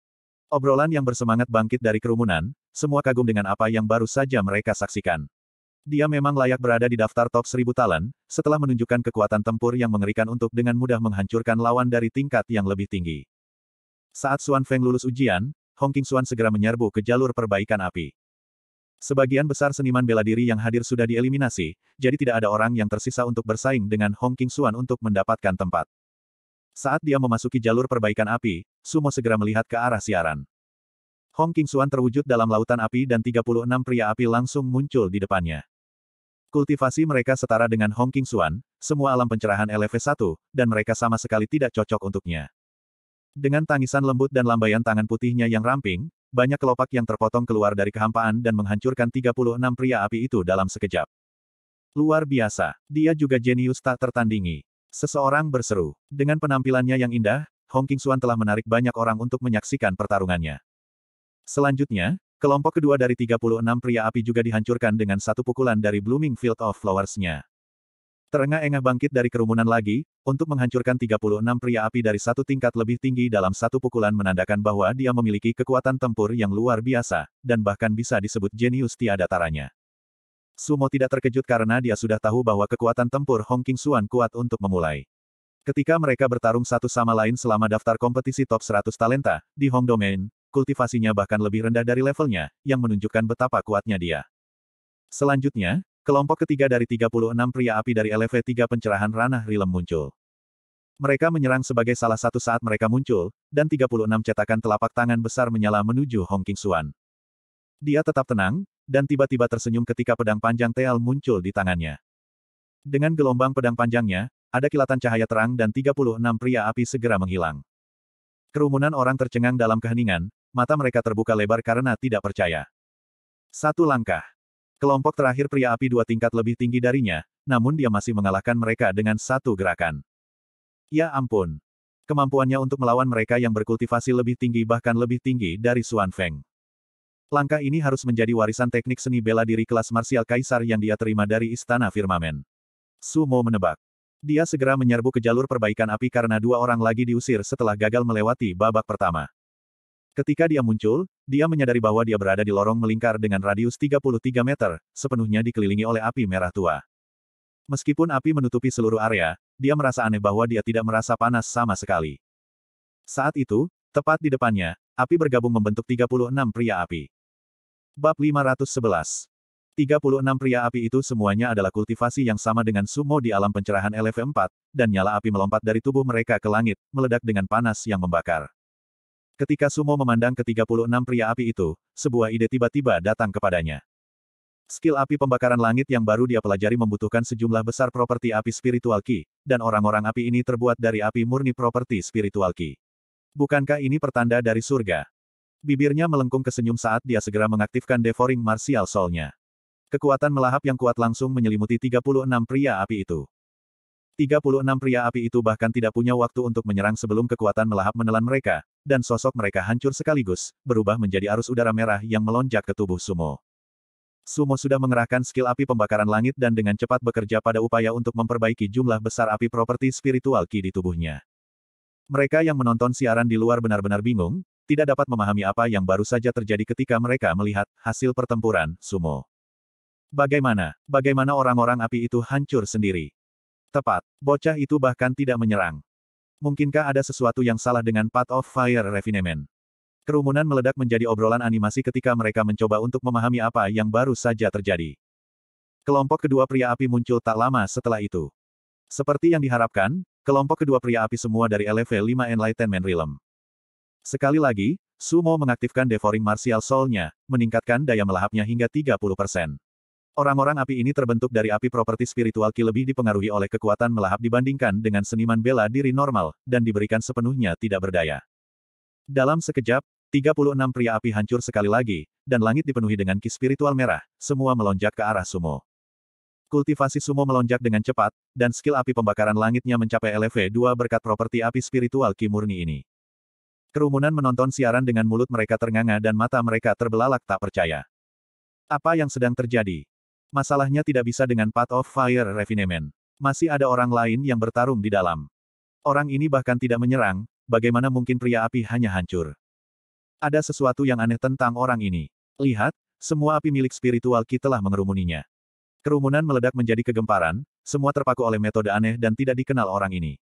Obrolan yang bersemangat bangkit dari kerumunan, semua kagum dengan apa yang baru saja mereka saksikan. Dia memang layak berada di daftar top seribu talent, setelah menunjukkan kekuatan tempur yang mengerikan untuk dengan mudah menghancurkan lawan dari tingkat yang lebih tinggi. Saat Suan Feng lulus ujian, Hong King Xuan segera menyerbu ke jalur perbaikan api. Sebagian besar seniman bela diri yang hadir sudah dieliminasi, jadi tidak ada orang yang tersisa untuk bersaing dengan Hong King Suan untuk mendapatkan tempat. Saat dia memasuki jalur perbaikan api, Sumo segera melihat ke arah siaran. Hong King Suan terwujud dalam lautan api dan 36 pria api langsung muncul di depannya. Kultivasi mereka setara dengan Hong King Suan, semua alam pencerahan LV1, dan mereka sama sekali tidak cocok untuknya. Dengan tangisan lembut dan lambaian tangan putihnya yang ramping, banyak kelopak yang terpotong keluar dari kehampaan dan menghancurkan 36 pria api itu dalam sekejap. Luar biasa, dia juga jenius tak tertandingi. Seseorang berseru. Dengan penampilannya yang indah, Hong King-suan telah menarik banyak orang untuk menyaksikan pertarungannya. Selanjutnya, kelompok kedua dari 36 pria api juga dihancurkan dengan satu pukulan dari Blooming Field of Flowers-nya. Terengah-engah bangkit dari kerumunan lagi, untuk menghancurkan 36 pria api dari satu tingkat lebih tinggi dalam satu pukulan menandakan bahwa dia memiliki kekuatan tempur yang luar biasa, dan bahkan bisa disebut jenius tiada taranya. Sumo tidak terkejut karena dia sudah tahu bahwa kekuatan tempur Hong King Suan kuat untuk memulai. Ketika mereka bertarung satu sama lain selama daftar kompetisi top 100 talenta, di Hong Domain, kultivasinya bahkan lebih rendah dari levelnya, yang menunjukkan betapa kuatnya dia. Selanjutnya, Kelompok ketiga dari 36 pria api dari LV3 pencerahan ranah Rilem muncul. Mereka menyerang sebagai salah satu saat mereka muncul, dan 36 cetakan telapak tangan besar menyala menuju Hong King Suan. Dia tetap tenang, dan tiba-tiba tersenyum ketika pedang panjang Teal muncul di tangannya. Dengan gelombang pedang panjangnya, ada kilatan cahaya terang dan 36 pria api segera menghilang. Kerumunan orang tercengang dalam keheningan, mata mereka terbuka lebar karena tidak percaya. Satu langkah. Kelompok terakhir pria api dua tingkat lebih tinggi darinya, namun dia masih mengalahkan mereka dengan satu gerakan. Ya ampun. Kemampuannya untuk melawan mereka yang berkultivasi lebih tinggi bahkan lebih tinggi dari Xuan Feng. Langkah ini harus menjadi warisan teknik seni bela diri kelas marsial kaisar yang dia terima dari Istana Firmamen. Sumo menebak. Dia segera menyerbu ke jalur perbaikan api karena dua orang lagi diusir setelah gagal melewati babak pertama. Ketika dia muncul, dia menyadari bahwa dia berada di lorong melingkar dengan radius 33 meter, sepenuhnya dikelilingi oleh api merah tua. Meskipun api menutupi seluruh area, dia merasa aneh bahwa dia tidak merasa panas sama sekali. Saat itu, tepat di depannya, api bergabung membentuk 36 pria api. Bab 511 36 pria api itu semuanya adalah kultivasi yang sama dengan sumo di alam pencerahan LV4, dan nyala api melompat dari tubuh mereka ke langit, meledak dengan panas yang membakar. Ketika Sumo memandang ke-36 pria api itu, sebuah ide tiba-tiba datang kepadanya. Skill api pembakaran langit yang baru dia pelajari membutuhkan sejumlah besar properti api spiritual ki, dan orang-orang api ini terbuat dari api murni properti spiritual ki. Bukankah ini pertanda dari surga? Bibirnya melengkung ke senyum saat dia segera mengaktifkan devouring martial soul-nya. Kekuatan melahap yang kuat langsung menyelimuti 36 pria api itu. 36 pria api itu bahkan tidak punya waktu untuk menyerang sebelum kekuatan melahap menelan mereka, dan sosok mereka hancur sekaligus, berubah menjadi arus udara merah yang melonjak ke tubuh Sumo. Sumo sudah mengerahkan skill api pembakaran langit dan dengan cepat bekerja pada upaya untuk memperbaiki jumlah besar api properti spiritual Ki di tubuhnya. Mereka yang menonton siaran di luar benar-benar bingung, tidak dapat memahami apa yang baru saja terjadi ketika mereka melihat hasil pertempuran Sumo. Bagaimana, bagaimana orang-orang api itu hancur sendiri? Tepat. Bocah itu bahkan tidak menyerang. Mungkinkah ada sesuatu yang salah dengan Path of Fire Refinement? Kerumunan meledak menjadi obrolan animasi ketika mereka mencoba untuk memahami apa yang baru saja terjadi. Kelompok kedua pria api muncul tak lama setelah itu. Seperti yang diharapkan, kelompok kedua pria api semua dari LV5 Enlightenment Realm. Sekali lagi, Sumo mengaktifkan Devouring Martial Soul-nya, meningkatkan daya melahapnya hingga 30%. Orang-orang api ini terbentuk dari api properti spiritual Ki lebih dipengaruhi oleh kekuatan melahap dibandingkan dengan seniman bela diri normal, dan diberikan sepenuhnya tidak berdaya. Dalam sekejap, 36 pria api hancur sekali lagi, dan langit dipenuhi dengan ki spiritual merah, semua melonjak ke arah sumo. Kultivasi sumo melonjak dengan cepat, dan skill api pembakaran langitnya mencapai LV2 berkat properti api spiritual ki murni ini. Kerumunan menonton siaran dengan mulut mereka ternganga dan mata mereka terbelalak tak percaya. Apa yang sedang terjadi? Masalahnya tidak bisa dengan Path of Fire Refinement. Masih ada orang lain yang bertarung di dalam. Orang ini bahkan tidak menyerang, bagaimana mungkin pria api hanya hancur. Ada sesuatu yang aneh tentang orang ini. Lihat, semua api milik spiritual Ki telah mengerumuninya. Kerumunan meledak menjadi kegemparan, semua terpaku oleh metode aneh dan tidak dikenal orang ini.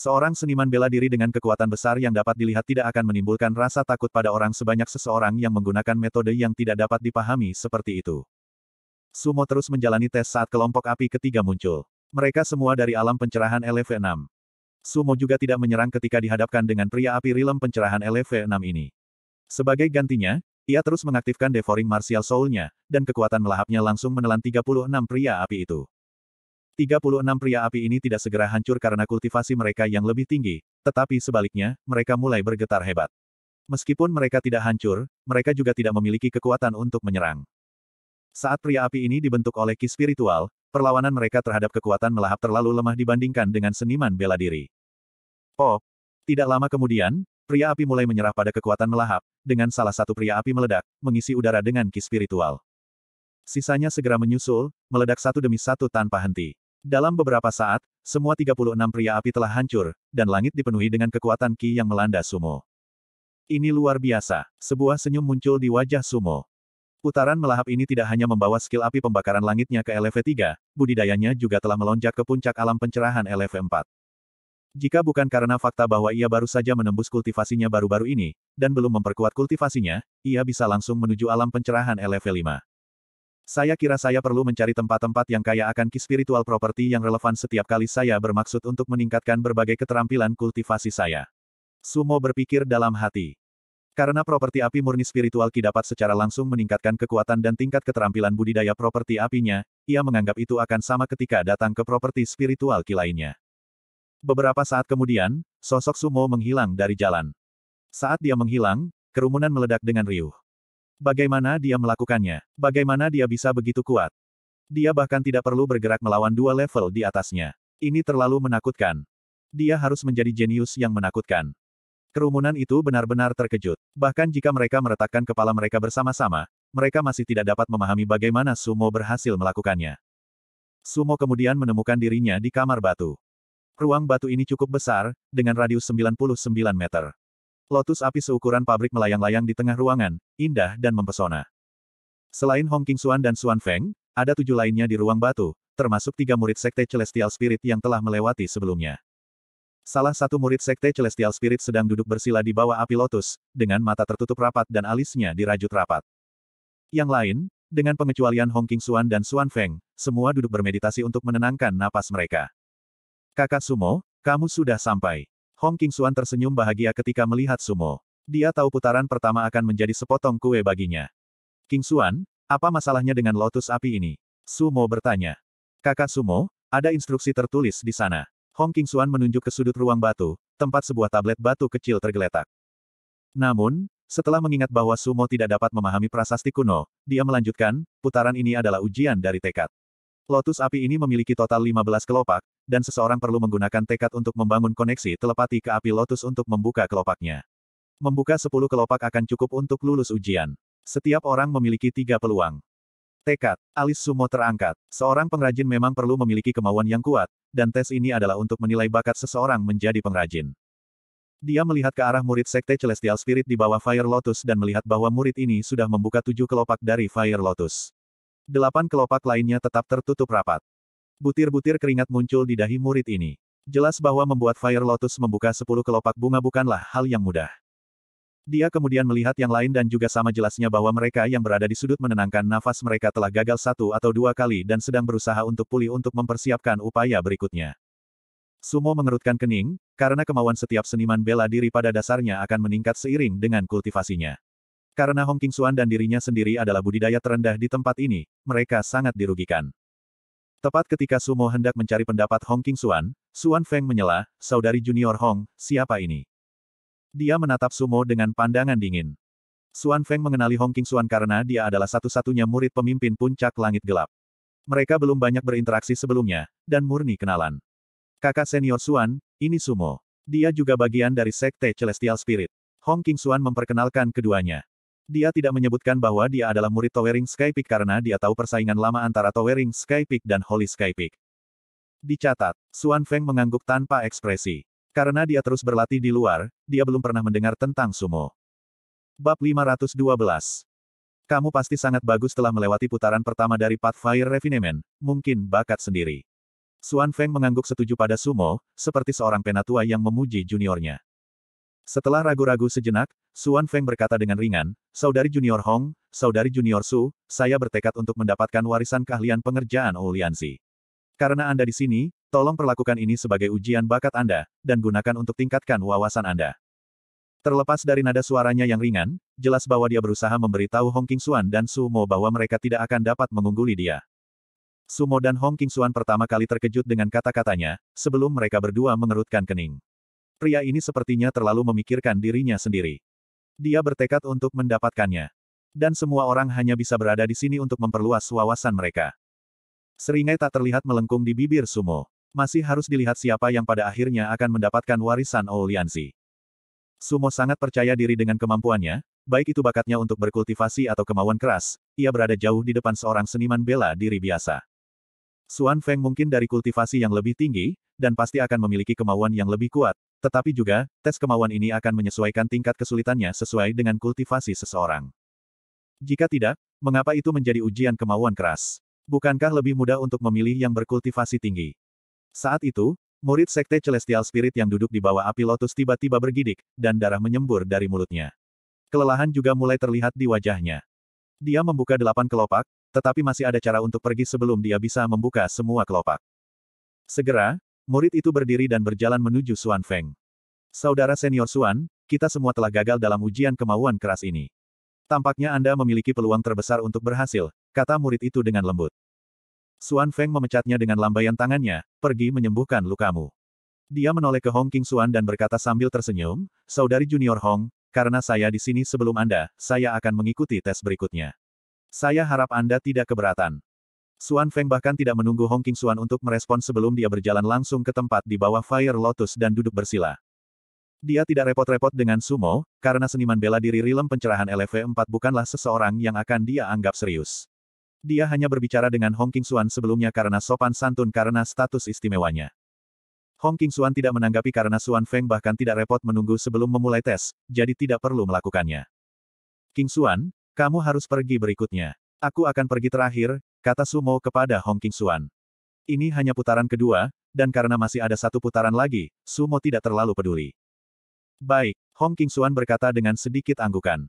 Seorang seniman bela diri dengan kekuatan besar yang dapat dilihat tidak akan menimbulkan rasa takut pada orang sebanyak seseorang yang menggunakan metode yang tidak dapat dipahami seperti itu. Sumo terus menjalani tes saat kelompok api ketiga muncul. Mereka semua dari alam pencerahan LV6. Sumo juga tidak menyerang ketika dihadapkan dengan pria api rilem pencerahan LV6 ini. Sebagai gantinya, ia terus mengaktifkan devouring martial soul-nya, dan kekuatan melahapnya langsung menelan 36 pria api itu. 36 pria api ini tidak segera hancur karena kultivasi mereka yang lebih tinggi, tetapi sebaliknya, mereka mulai bergetar hebat. Meskipun mereka tidak hancur, mereka juga tidak memiliki kekuatan untuk menyerang. Saat pria api ini dibentuk oleh ki spiritual, perlawanan mereka terhadap kekuatan melahap terlalu lemah dibandingkan dengan seniman bela diri. Oh, Tidak lama kemudian, pria api mulai menyerah pada kekuatan melahap, dengan salah satu pria api meledak, mengisi udara dengan ki spiritual. Sisanya segera menyusul, meledak satu demi satu tanpa henti. Dalam beberapa saat, semua 36 pria api telah hancur, dan langit dipenuhi dengan kekuatan ki yang melanda Sumo. Ini luar biasa. Sebuah senyum muncul di wajah Sumo. Putaran melahap ini tidak hanya membawa skill api pembakaran langitnya ke LV3, budidayanya juga telah melonjak ke puncak alam pencerahan LV4. Jika bukan karena fakta bahwa ia baru saja menembus kultivasinya baru-baru ini, dan belum memperkuat kultivasinya, ia bisa langsung menuju alam pencerahan LV5. Saya kira saya perlu mencari tempat-tempat yang kaya akan key spiritual property yang relevan setiap kali saya bermaksud untuk meningkatkan berbagai keterampilan kultivasi saya. Sumo berpikir dalam hati. Karena properti api murni spiritual Ki dapat secara langsung meningkatkan kekuatan dan tingkat keterampilan budidaya properti apinya, ia menganggap itu akan sama ketika datang ke properti spiritual Ki lainnya. Beberapa saat kemudian, sosok Sumo menghilang dari jalan. Saat dia menghilang, kerumunan meledak dengan riuh. Bagaimana dia melakukannya? Bagaimana dia bisa begitu kuat? Dia bahkan tidak perlu bergerak melawan dua level di atasnya. Ini terlalu menakutkan. Dia harus menjadi jenius yang menakutkan. Kerumunan itu benar-benar terkejut. Bahkan jika mereka meretakkan kepala mereka bersama-sama, mereka masih tidak dapat memahami bagaimana Sumo berhasil melakukannya. Sumo kemudian menemukan dirinya di kamar batu. Ruang batu ini cukup besar, dengan radius 99 meter. Lotus api seukuran pabrik melayang-layang di tengah ruangan, indah dan mempesona. Selain Hong King Suan dan Suan Feng, ada tujuh lainnya di ruang batu, termasuk tiga murid Sekte Celestial Spirit yang telah melewati sebelumnya. Salah satu murid sekte Celestial Spirit sedang duduk bersila di bawah api lotus, dengan mata tertutup rapat dan alisnya dirajut rapat. Yang lain, dengan pengecualian Hong King Suan dan Suan Feng, semua duduk bermeditasi untuk menenangkan napas mereka. Kakak Sumo, kamu sudah sampai. Hong King Suan tersenyum bahagia ketika melihat Sumo. Dia tahu putaran pertama akan menjadi sepotong kue baginya. King Suan, apa masalahnya dengan lotus api ini? Sumo bertanya. Kakak Sumo, ada instruksi tertulis di sana. Hong King Xuan menunjuk ke sudut ruang batu, tempat sebuah tablet batu kecil tergeletak. Namun, setelah mengingat bahwa Sumo tidak dapat memahami prasasti kuno, dia melanjutkan, putaran ini adalah ujian dari tekad. Lotus api ini memiliki total 15 kelopak, dan seseorang perlu menggunakan tekad untuk membangun koneksi telepati ke api lotus untuk membuka kelopaknya. Membuka 10 kelopak akan cukup untuk lulus ujian. Setiap orang memiliki tiga peluang. Tekad, alis sumo terangkat. Seorang pengrajin memang perlu memiliki kemauan yang kuat, dan tes ini adalah untuk menilai bakat seseorang menjadi pengrajin. Dia melihat ke arah murid Sekte Celestial Spirit di bawah Fire Lotus dan melihat bahwa murid ini sudah membuka tujuh kelopak dari Fire Lotus. Delapan kelopak lainnya tetap tertutup rapat. Butir-butir keringat muncul di dahi murid ini. Jelas bahwa membuat Fire Lotus membuka sepuluh kelopak bunga bukanlah hal yang mudah. Dia kemudian melihat yang lain dan juga sama jelasnya bahwa mereka yang berada di sudut menenangkan nafas mereka telah gagal satu atau dua kali dan sedang berusaha untuk pulih untuk mempersiapkan upaya berikutnya. Sumo mengerutkan kening, karena kemauan setiap seniman bela diri pada dasarnya akan meningkat seiring dengan kultivasinya. Karena Hong King Suan dan dirinya sendiri adalah budidaya terendah di tempat ini, mereka sangat dirugikan. Tepat ketika Sumo hendak mencari pendapat Hong King Suan, Suan Feng menyela, saudari junior Hong, siapa ini? Dia menatap Sumo dengan pandangan dingin. Suan Feng mengenali Hong King Xuan karena dia adalah satu-satunya murid pemimpin puncak langit gelap. Mereka belum banyak berinteraksi sebelumnya, dan murni kenalan. Kakak senior Suan, ini Sumo. Dia juga bagian dari Sekte Celestial Spirit. Hong King Xuan memperkenalkan keduanya. Dia tidak menyebutkan bahwa dia adalah murid Towering Sky Peak karena dia tahu persaingan lama antara Towering Sky Peak dan Holy Sky Peak. Dicatat, Suan Feng mengangguk tanpa ekspresi. Karena dia terus berlatih di luar, dia belum pernah mendengar tentang sumo. Bab 512 Kamu pasti sangat bagus telah melewati putaran pertama dari Pathfire Refinement, mungkin bakat sendiri. Suan Feng mengangguk setuju pada sumo, seperti seorang penatua yang memuji juniornya. Setelah ragu-ragu sejenak, Suan Feng berkata dengan ringan, Saudari Junior Hong, Saudari Junior Su, saya bertekad untuk mendapatkan warisan keahlian pengerjaan Oulianzi. Karena Anda di sini, Tolong perlakukan ini sebagai ujian bakat Anda, dan gunakan untuk tingkatkan wawasan Anda. Terlepas dari nada suaranya yang ringan, jelas bahwa dia berusaha memberitahu Hong Suan dan Sumo bahwa mereka tidak akan dapat mengungguli dia. Sumo dan Hong Suan pertama kali terkejut dengan kata-katanya, sebelum mereka berdua mengerutkan kening. Pria ini sepertinya terlalu memikirkan dirinya sendiri. Dia bertekad untuk mendapatkannya. Dan semua orang hanya bisa berada di sini untuk memperluas wawasan mereka. Seringai tak terlihat melengkung di bibir Sumo. Masih harus dilihat siapa yang pada akhirnya akan mendapatkan warisan Ouliansi. Sumo sangat percaya diri dengan kemampuannya, baik itu bakatnya untuk berkultivasi atau kemauan keras, ia berada jauh di depan seorang seniman bela diri biasa. Suan Feng mungkin dari kultivasi yang lebih tinggi, dan pasti akan memiliki kemauan yang lebih kuat, tetapi juga, tes kemauan ini akan menyesuaikan tingkat kesulitannya sesuai dengan kultivasi seseorang. Jika tidak, mengapa itu menjadi ujian kemauan keras? Bukankah lebih mudah untuk memilih yang berkultivasi tinggi? Saat itu, murid sekte Celestial Spirit yang duduk di bawah api lotus tiba-tiba bergidik, dan darah menyembur dari mulutnya. Kelelahan juga mulai terlihat di wajahnya. Dia membuka delapan kelopak, tetapi masih ada cara untuk pergi sebelum dia bisa membuka semua kelopak. Segera, murid itu berdiri dan berjalan menuju Suan Feng. Saudara senior Suan, kita semua telah gagal dalam ujian kemauan keras ini. Tampaknya Anda memiliki peluang terbesar untuk berhasil, kata murid itu dengan lembut. Suan Feng memecatnya dengan lambaian tangannya, pergi menyembuhkan lukamu. Dia menoleh ke Hong King Xuan dan berkata sambil tersenyum, Saudari Junior Hong, karena saya di sini sebelum Anda, saya akan mengikuti tes berikutnya. Saya harap Anda tidak keberatan. Suan Feng bahkan tidak menunggu Hong King Xuan untuk merespon sebelum dia berjalan langsung ke tempat di bawah Fire Lotus dan duduk bersila. Dia tidak repot-repot dengan sumo, karena seniman bela diri Rilem pencerahan LV4 bukanlah seseorang yang akan dia anggap serius. Dia hanya berbicara dengan Hong King Suan sebelumnya karena sopan santun karena status istimewanya. Hong King Suan tidak menanggapi karena Suan Feng bahkan tidak repot menunggu sebelum memulai tes, jadi tidak perlu melakukannya. King Suan, kamu harus pergi berikutnya. Aku akan pergi terakhir, kata Sumo kepada Hong King Suan. Ini hanya putaran kedua, dan karena masih ada satu putaran lagi, Sumo tidak terlalu peduli. Baik, Hong King Suan berkata dengan sedikit anggukan.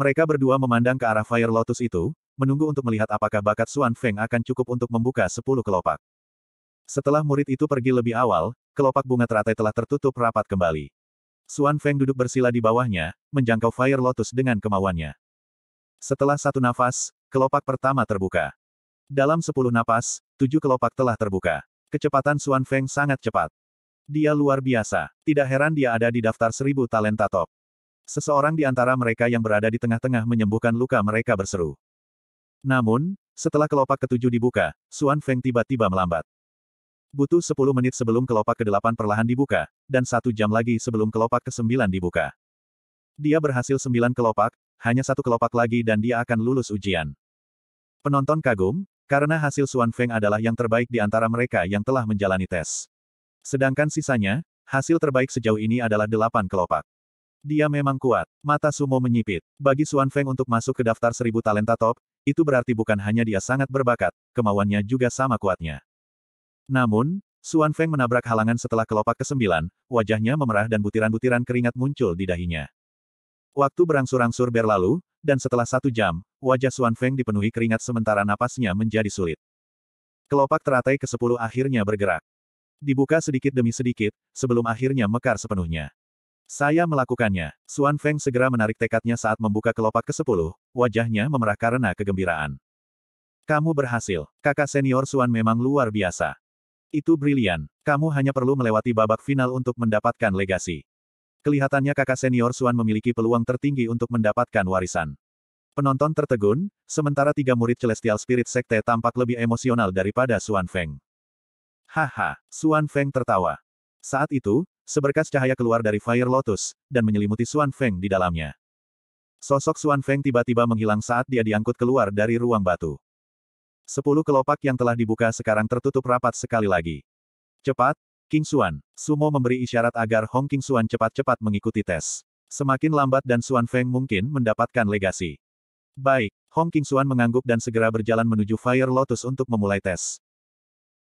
Mereka berdua memandang ke arah Fire Lotus itu, menunggu untuk melihat apakah bakat Suan Feng akan cukup untuk membuka sepuluh kelopak. Setelah murid itu pergi lebih awal, kelopak bunga teratai telah tertutup rapat kembali. Suan Feng duduk bersila di bawahnya, menjangkau Fire Lotus dengan kemauannya. Setelah satu nafas, kelopak pertama terbuka. Dalam sepuluh nafas, tujuh kelopak telah terbuka. Kecepatan Suan Feng sangat cepat. Dia luar biasa. Tidak heran dia ada di daftar seribu talenta top. Seseorang di antara mereka yang berada di tengah-tengah menyembuhkan luka mereka berseru. Namun, setelah kelopak ketujuh dibuka, Suan Feng tiba-tiba melambat. Butuh 10 menit sebelum kelopak ke-8 perlahan dibuka, dan satu jam lagi sebelum kelopak ke-9 dibuka. Dia berhasil sembilan kelopak, hanya satu kelopak lagi dan dia akan lulus ujian. Penonton kagum, karena hasil Suan Feng adalah yang terbaik di antara mereka yang telah menjalani tes. Sedangkan sisanya, hasil terbaik sejauh ini adalah delapan kelopak. Dia memang kuat. Mata Sumo menyipit. Bagi Suan Feng untuk masuk ke daftar seribu talenta top, itu berarti bukan hanya dia sangat berbakat, kemauannya juga sama kuatnya. Namun, Suan Feng menabrak halangan setelah kelopak kesembilan, wajahnya memerah dan butiran-butiran keringat muncul di dahinya. Waktu berangsur-angsur berlalu, dan setelah satu jam, wajah Suan Feng dipenuhi keringat sementara napasnya menjadi sulit. Kelopak teratai ke-10 akhirnya bergerak. Dibuka sedikit demi sedikit, sebelum akhirnya mekar sepenuhnya. Saya melakukannya. Suan Feng segera menarik tekadnya saat membuka kelopak ke-10, wajahnya memerah karena kegembiraan. Kamu berhasil. Kakak senior Suan memang luar biasa. Itu brilian. Kamu hanya perlu melewati babak final untuk mendapatkan legasi. Kelihatannya kakak senior Suan memiliki peluang tertinggi untuk mendapatkan warisan. Penonton tertegun, sementara tiga murid Celestial Spirit Sekte tampak lebih emosional daripada Suan Feng. Haha, Suan Feng tertawa. Saat itu, Seberkas cahaya keluar dari Fire Lotus, dan menyelimuti Suan Feng di dalamnya. Sosok Suan Feng tiba-tiba menghilang saat dia diangkut keluar dari ruang batu. Sepuluh kelopak yang telah dibuka sekarang tertutup rapat sekali lagi. Cepat, King Suan, Sumo memberi isyarat agar Hong King Suan cepat-cepat mengikuti tes. Semakin lambat dan Suan Feng mungkin mendapatkan legasi. Baik, Hong King Suan mengangguk dan segera berjalan menuju Fire Lotus untuk memulai tes.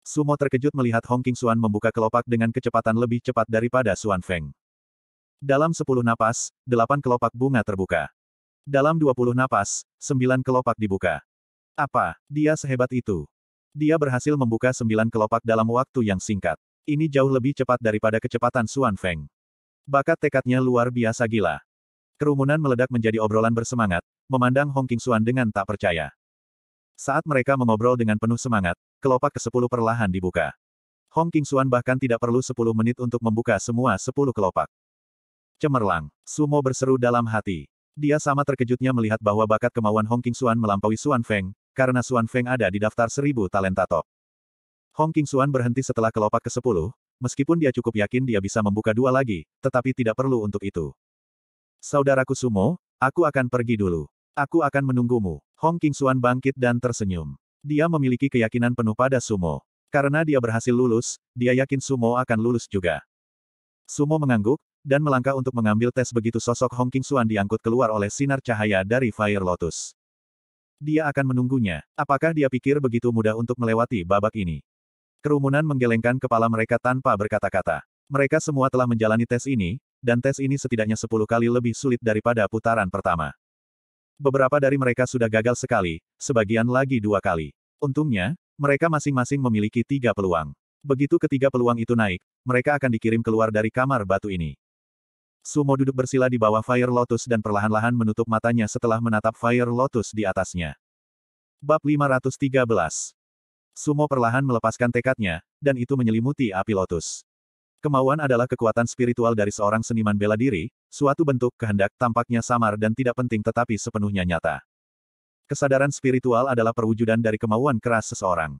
Sumo terkejut melihat Hong King Xuan membuka kelopak dengan kecepatan lebih cepat daripada Suan Feng. Dalam sepuluh napas, delapan kelopak bunga terbuka. Dalam dua puluh napas, sembilan kelopak dibuka. Apa, dia sehebat itu? Dia berhasil membuka sembilan kelopak dalam waktu yang singkat. Ini jauh lebih cepat daripada kecepatan Suan Feng. Bakat tekadnya luar biasa gila. Kerumunan meledak menjadi obrolan bersemangat, memandang Hong King Xuan dengan tak percaya. Saat mereka mengobrol dengan penuh semangat, kelopak ke-10 perlahan dibuka. Hong King Suan bahkan tidak perlu 10 menit untuk membuka semua 10 kelopak. Cemerlang, Sumo berseru dalam hati. Dia sama terkejutnya melihat bahwa bakat kemauan Hong King Suan melampaui Suan Feng, karena Suan Feng ada di daftar seribu talenta top. Hong King Suan berhenti setelah kelopak ke-10, meskipun dia cukup yakin dia bisa membuka dua lagi, tetapi tidak perlu untuk itu. Saudaraku Sumo, aku akan pergi dulu. Aku akan menunggumu. Hong King Suan bangkit dan tersenyum. Dia memiliki keyakinan penuh pada Sumo. Karena dia berhasil lulus, dia yakin Sumo akan lulus juga. Sumo mengangguk, dan melangkah untuk mengambil tes begitu sosok Hong King Suan diangkut keluar oleh sinar cahaya dari Fire Lotus. Dia akan menunggunya. Apakah dia pikir begitu mudah untuk melewati babak ini? Kerumunan menggelengkan kepala mereka tanpa berkata-kata. Mereka semua telah menjalani tes ini, dan tes ini setidaknya 10 kali lebih sulit daripada putaran pertama. Beberapa dari mereka sudah gagal sekali, sebagian lagi dua kali. Untungnya, mereka masing-masing memiliki tiga peluang. Begitu ketiga peluang itu naik, mereka akan dikirim keluar dari kamar batu ini. Sumo duduk bersila di bawah Fire Lotus dan perlahan-lahan menutup matanya setelah menatap Fire Lotus di atasnya. Bab 513 Sumo perlahan melepaskan tekadnya, dan itu menyelimuti api Lotus. Kemauan adalah kekuatan spiritual dari seorang seniman bela diri, suatu bentuk kehendak tampaknya samar dan tidak penting tetapi sepenuhnya nyata. Kesadaran spiritual adalah perwujudan dari kemauan keras seseorang.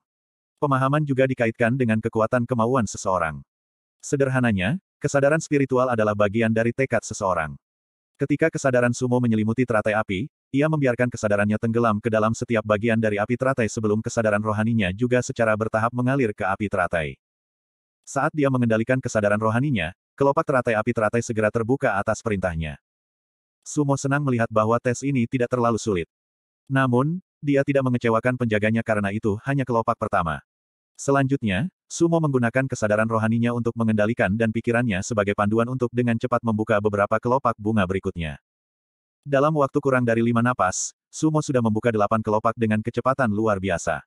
Pemahaman juga dikaitkan dengan kekuatan kemauan seseorang. Sederhananya, kesadaran spiritual adalah bagian dari tekad seseorang. Ketika kesadaran sumo menyelimuti teratai api, ia membiarkan kesadarannya tenggelam ke dalam setiap bagian dari api teratai sebelum kesadaran rohaninya juga secara bertahap mengalir ke api teratai. Saat dia mengendalikan kesadaran rohaninya, kelopak teratai api teratai segera terbuka atas perintahnya. Sumo senang melihat bahwa tes ini tidak terlalu sulit. Namun, dia tidak mengecewakan penjaganya karena itu hanya kelopak pertama. Selanjutnya, Sumo menggunakan kesadaran rohaninya untuk mengendalikan dan pikirannya sebagai panduan untuk dengan cepat membuka beberapa kelopak bunga berikutnya. Dalam waktu kurang dari lima napas, Sumo sudah membuka delapan kelopak dengan kecepatan luar biasa.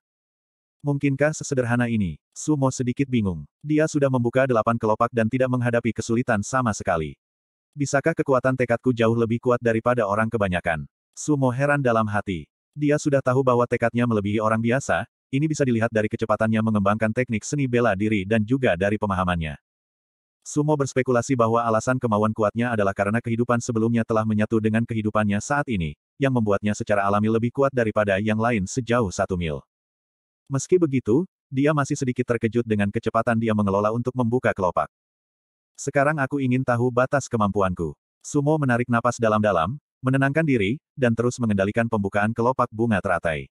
Mungkinkah sesederhana ini? Sumo sedikit bingung. Dia sudah membuka delapan kelopak dan tidak menghadapi kesulitan sama sekali. Bisakah kekuatan tekadku jauh lebih kuat daripada orang kebanyakan? Sumo heran dalam hati. Dia sudah tahu bahwa tekadnya melebihi orang biasa, ini bisa dilihat dari kecepatannya mengembangkan teknik seni bela diri dan juga dari pemahamannya. Sumo berspekulasi bahwa alasan kemauan kuatnya adalah karena kehidupan sebelumnya telah menyatu dengan kehidupannya saat ini, yang membuatnya secara alami lebih kuat daripada yang lain sejauh satu mil. Meski begitu, dia masih sedikit terkejut dengan kecepatan dia mengelola untuk membuka kelopak. Sekarang aku ingin tahu batas kemampuanku. Sumo menarik napas dalam-dalam, menenangkan diri, dan terus mengendalikan pembukaan kelopak bunga teratai.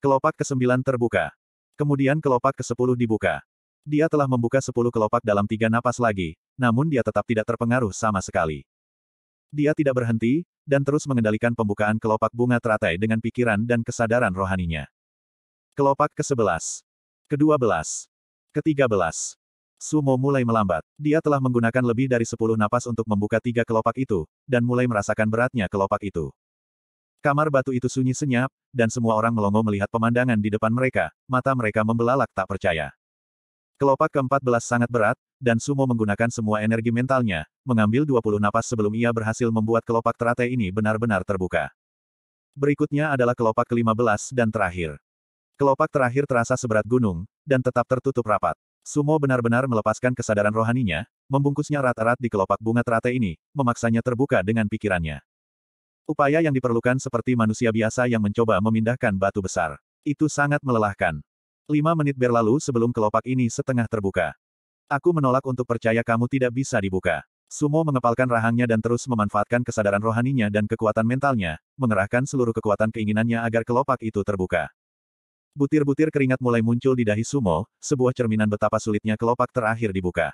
Kelopak ke-9 terbuka. Kemudian kelopak ke-10 dibuka. Dia telah membuka 10 kelopak dalam tiga napas lagi, namun dia tetap tidak terpengaruh sama sekali. Dia tidak berhenti, dan terus mengendalikan pembukaan kelopak bunga teratai dengan pikiran dan kesadaran rohaninya. Kelopak ke-11. Ke-12. Ke-13. Sumo mulai melambat. Dia telah menggunakan lebih dari sepuluh napas untuk membuka tiga kelopak itu, dan mulai merasakan beratnya kelopak itu. Kamar batu itu sunyi senyap, dan semua orang melongo melihat pemandangan di depan mereka, mata mereka membelalak tak percaya. Kelopak ke-14 sangat berat, dan Sumo menggunakan semua energi mentalnya, mengambil 20 napas sebelum ia berhasil membuat kelopak teratai ini benar-benar terbuka. Berikutnya adalah kelopak ke-15 dan terakhir. Kelopak terakhir terasa seberat gunung, dan tetap tertutup rapat. Sumo benar-benar melepaskan kesadaran rohaninya, membungkusnya rata rat di kelopak bunga teratai ini, memaksanya terbuka dengan pikirannya. Upaya yang diperlukan seperti manusia biasa yang mencoba memindahkan batu besar. Itu sangat melelahkan. Lima menit berlalu sebelum kelopak ini setengah terbuka. Aku menolak untuk percaya kamu tidak bisa dibuka. Sumo mengepalkan rahangnya dan terus memanfaatkan kesadaran rohaninya dan kekuatan mentalnya, mengerahkan seluruh kekuatan keinginannya agar kelopak itu terbuka. Butir-butir keringat mulai muncul di dahi Sumo, sebuah cerminan betapa sulitnya kelopak terakhir dibuka.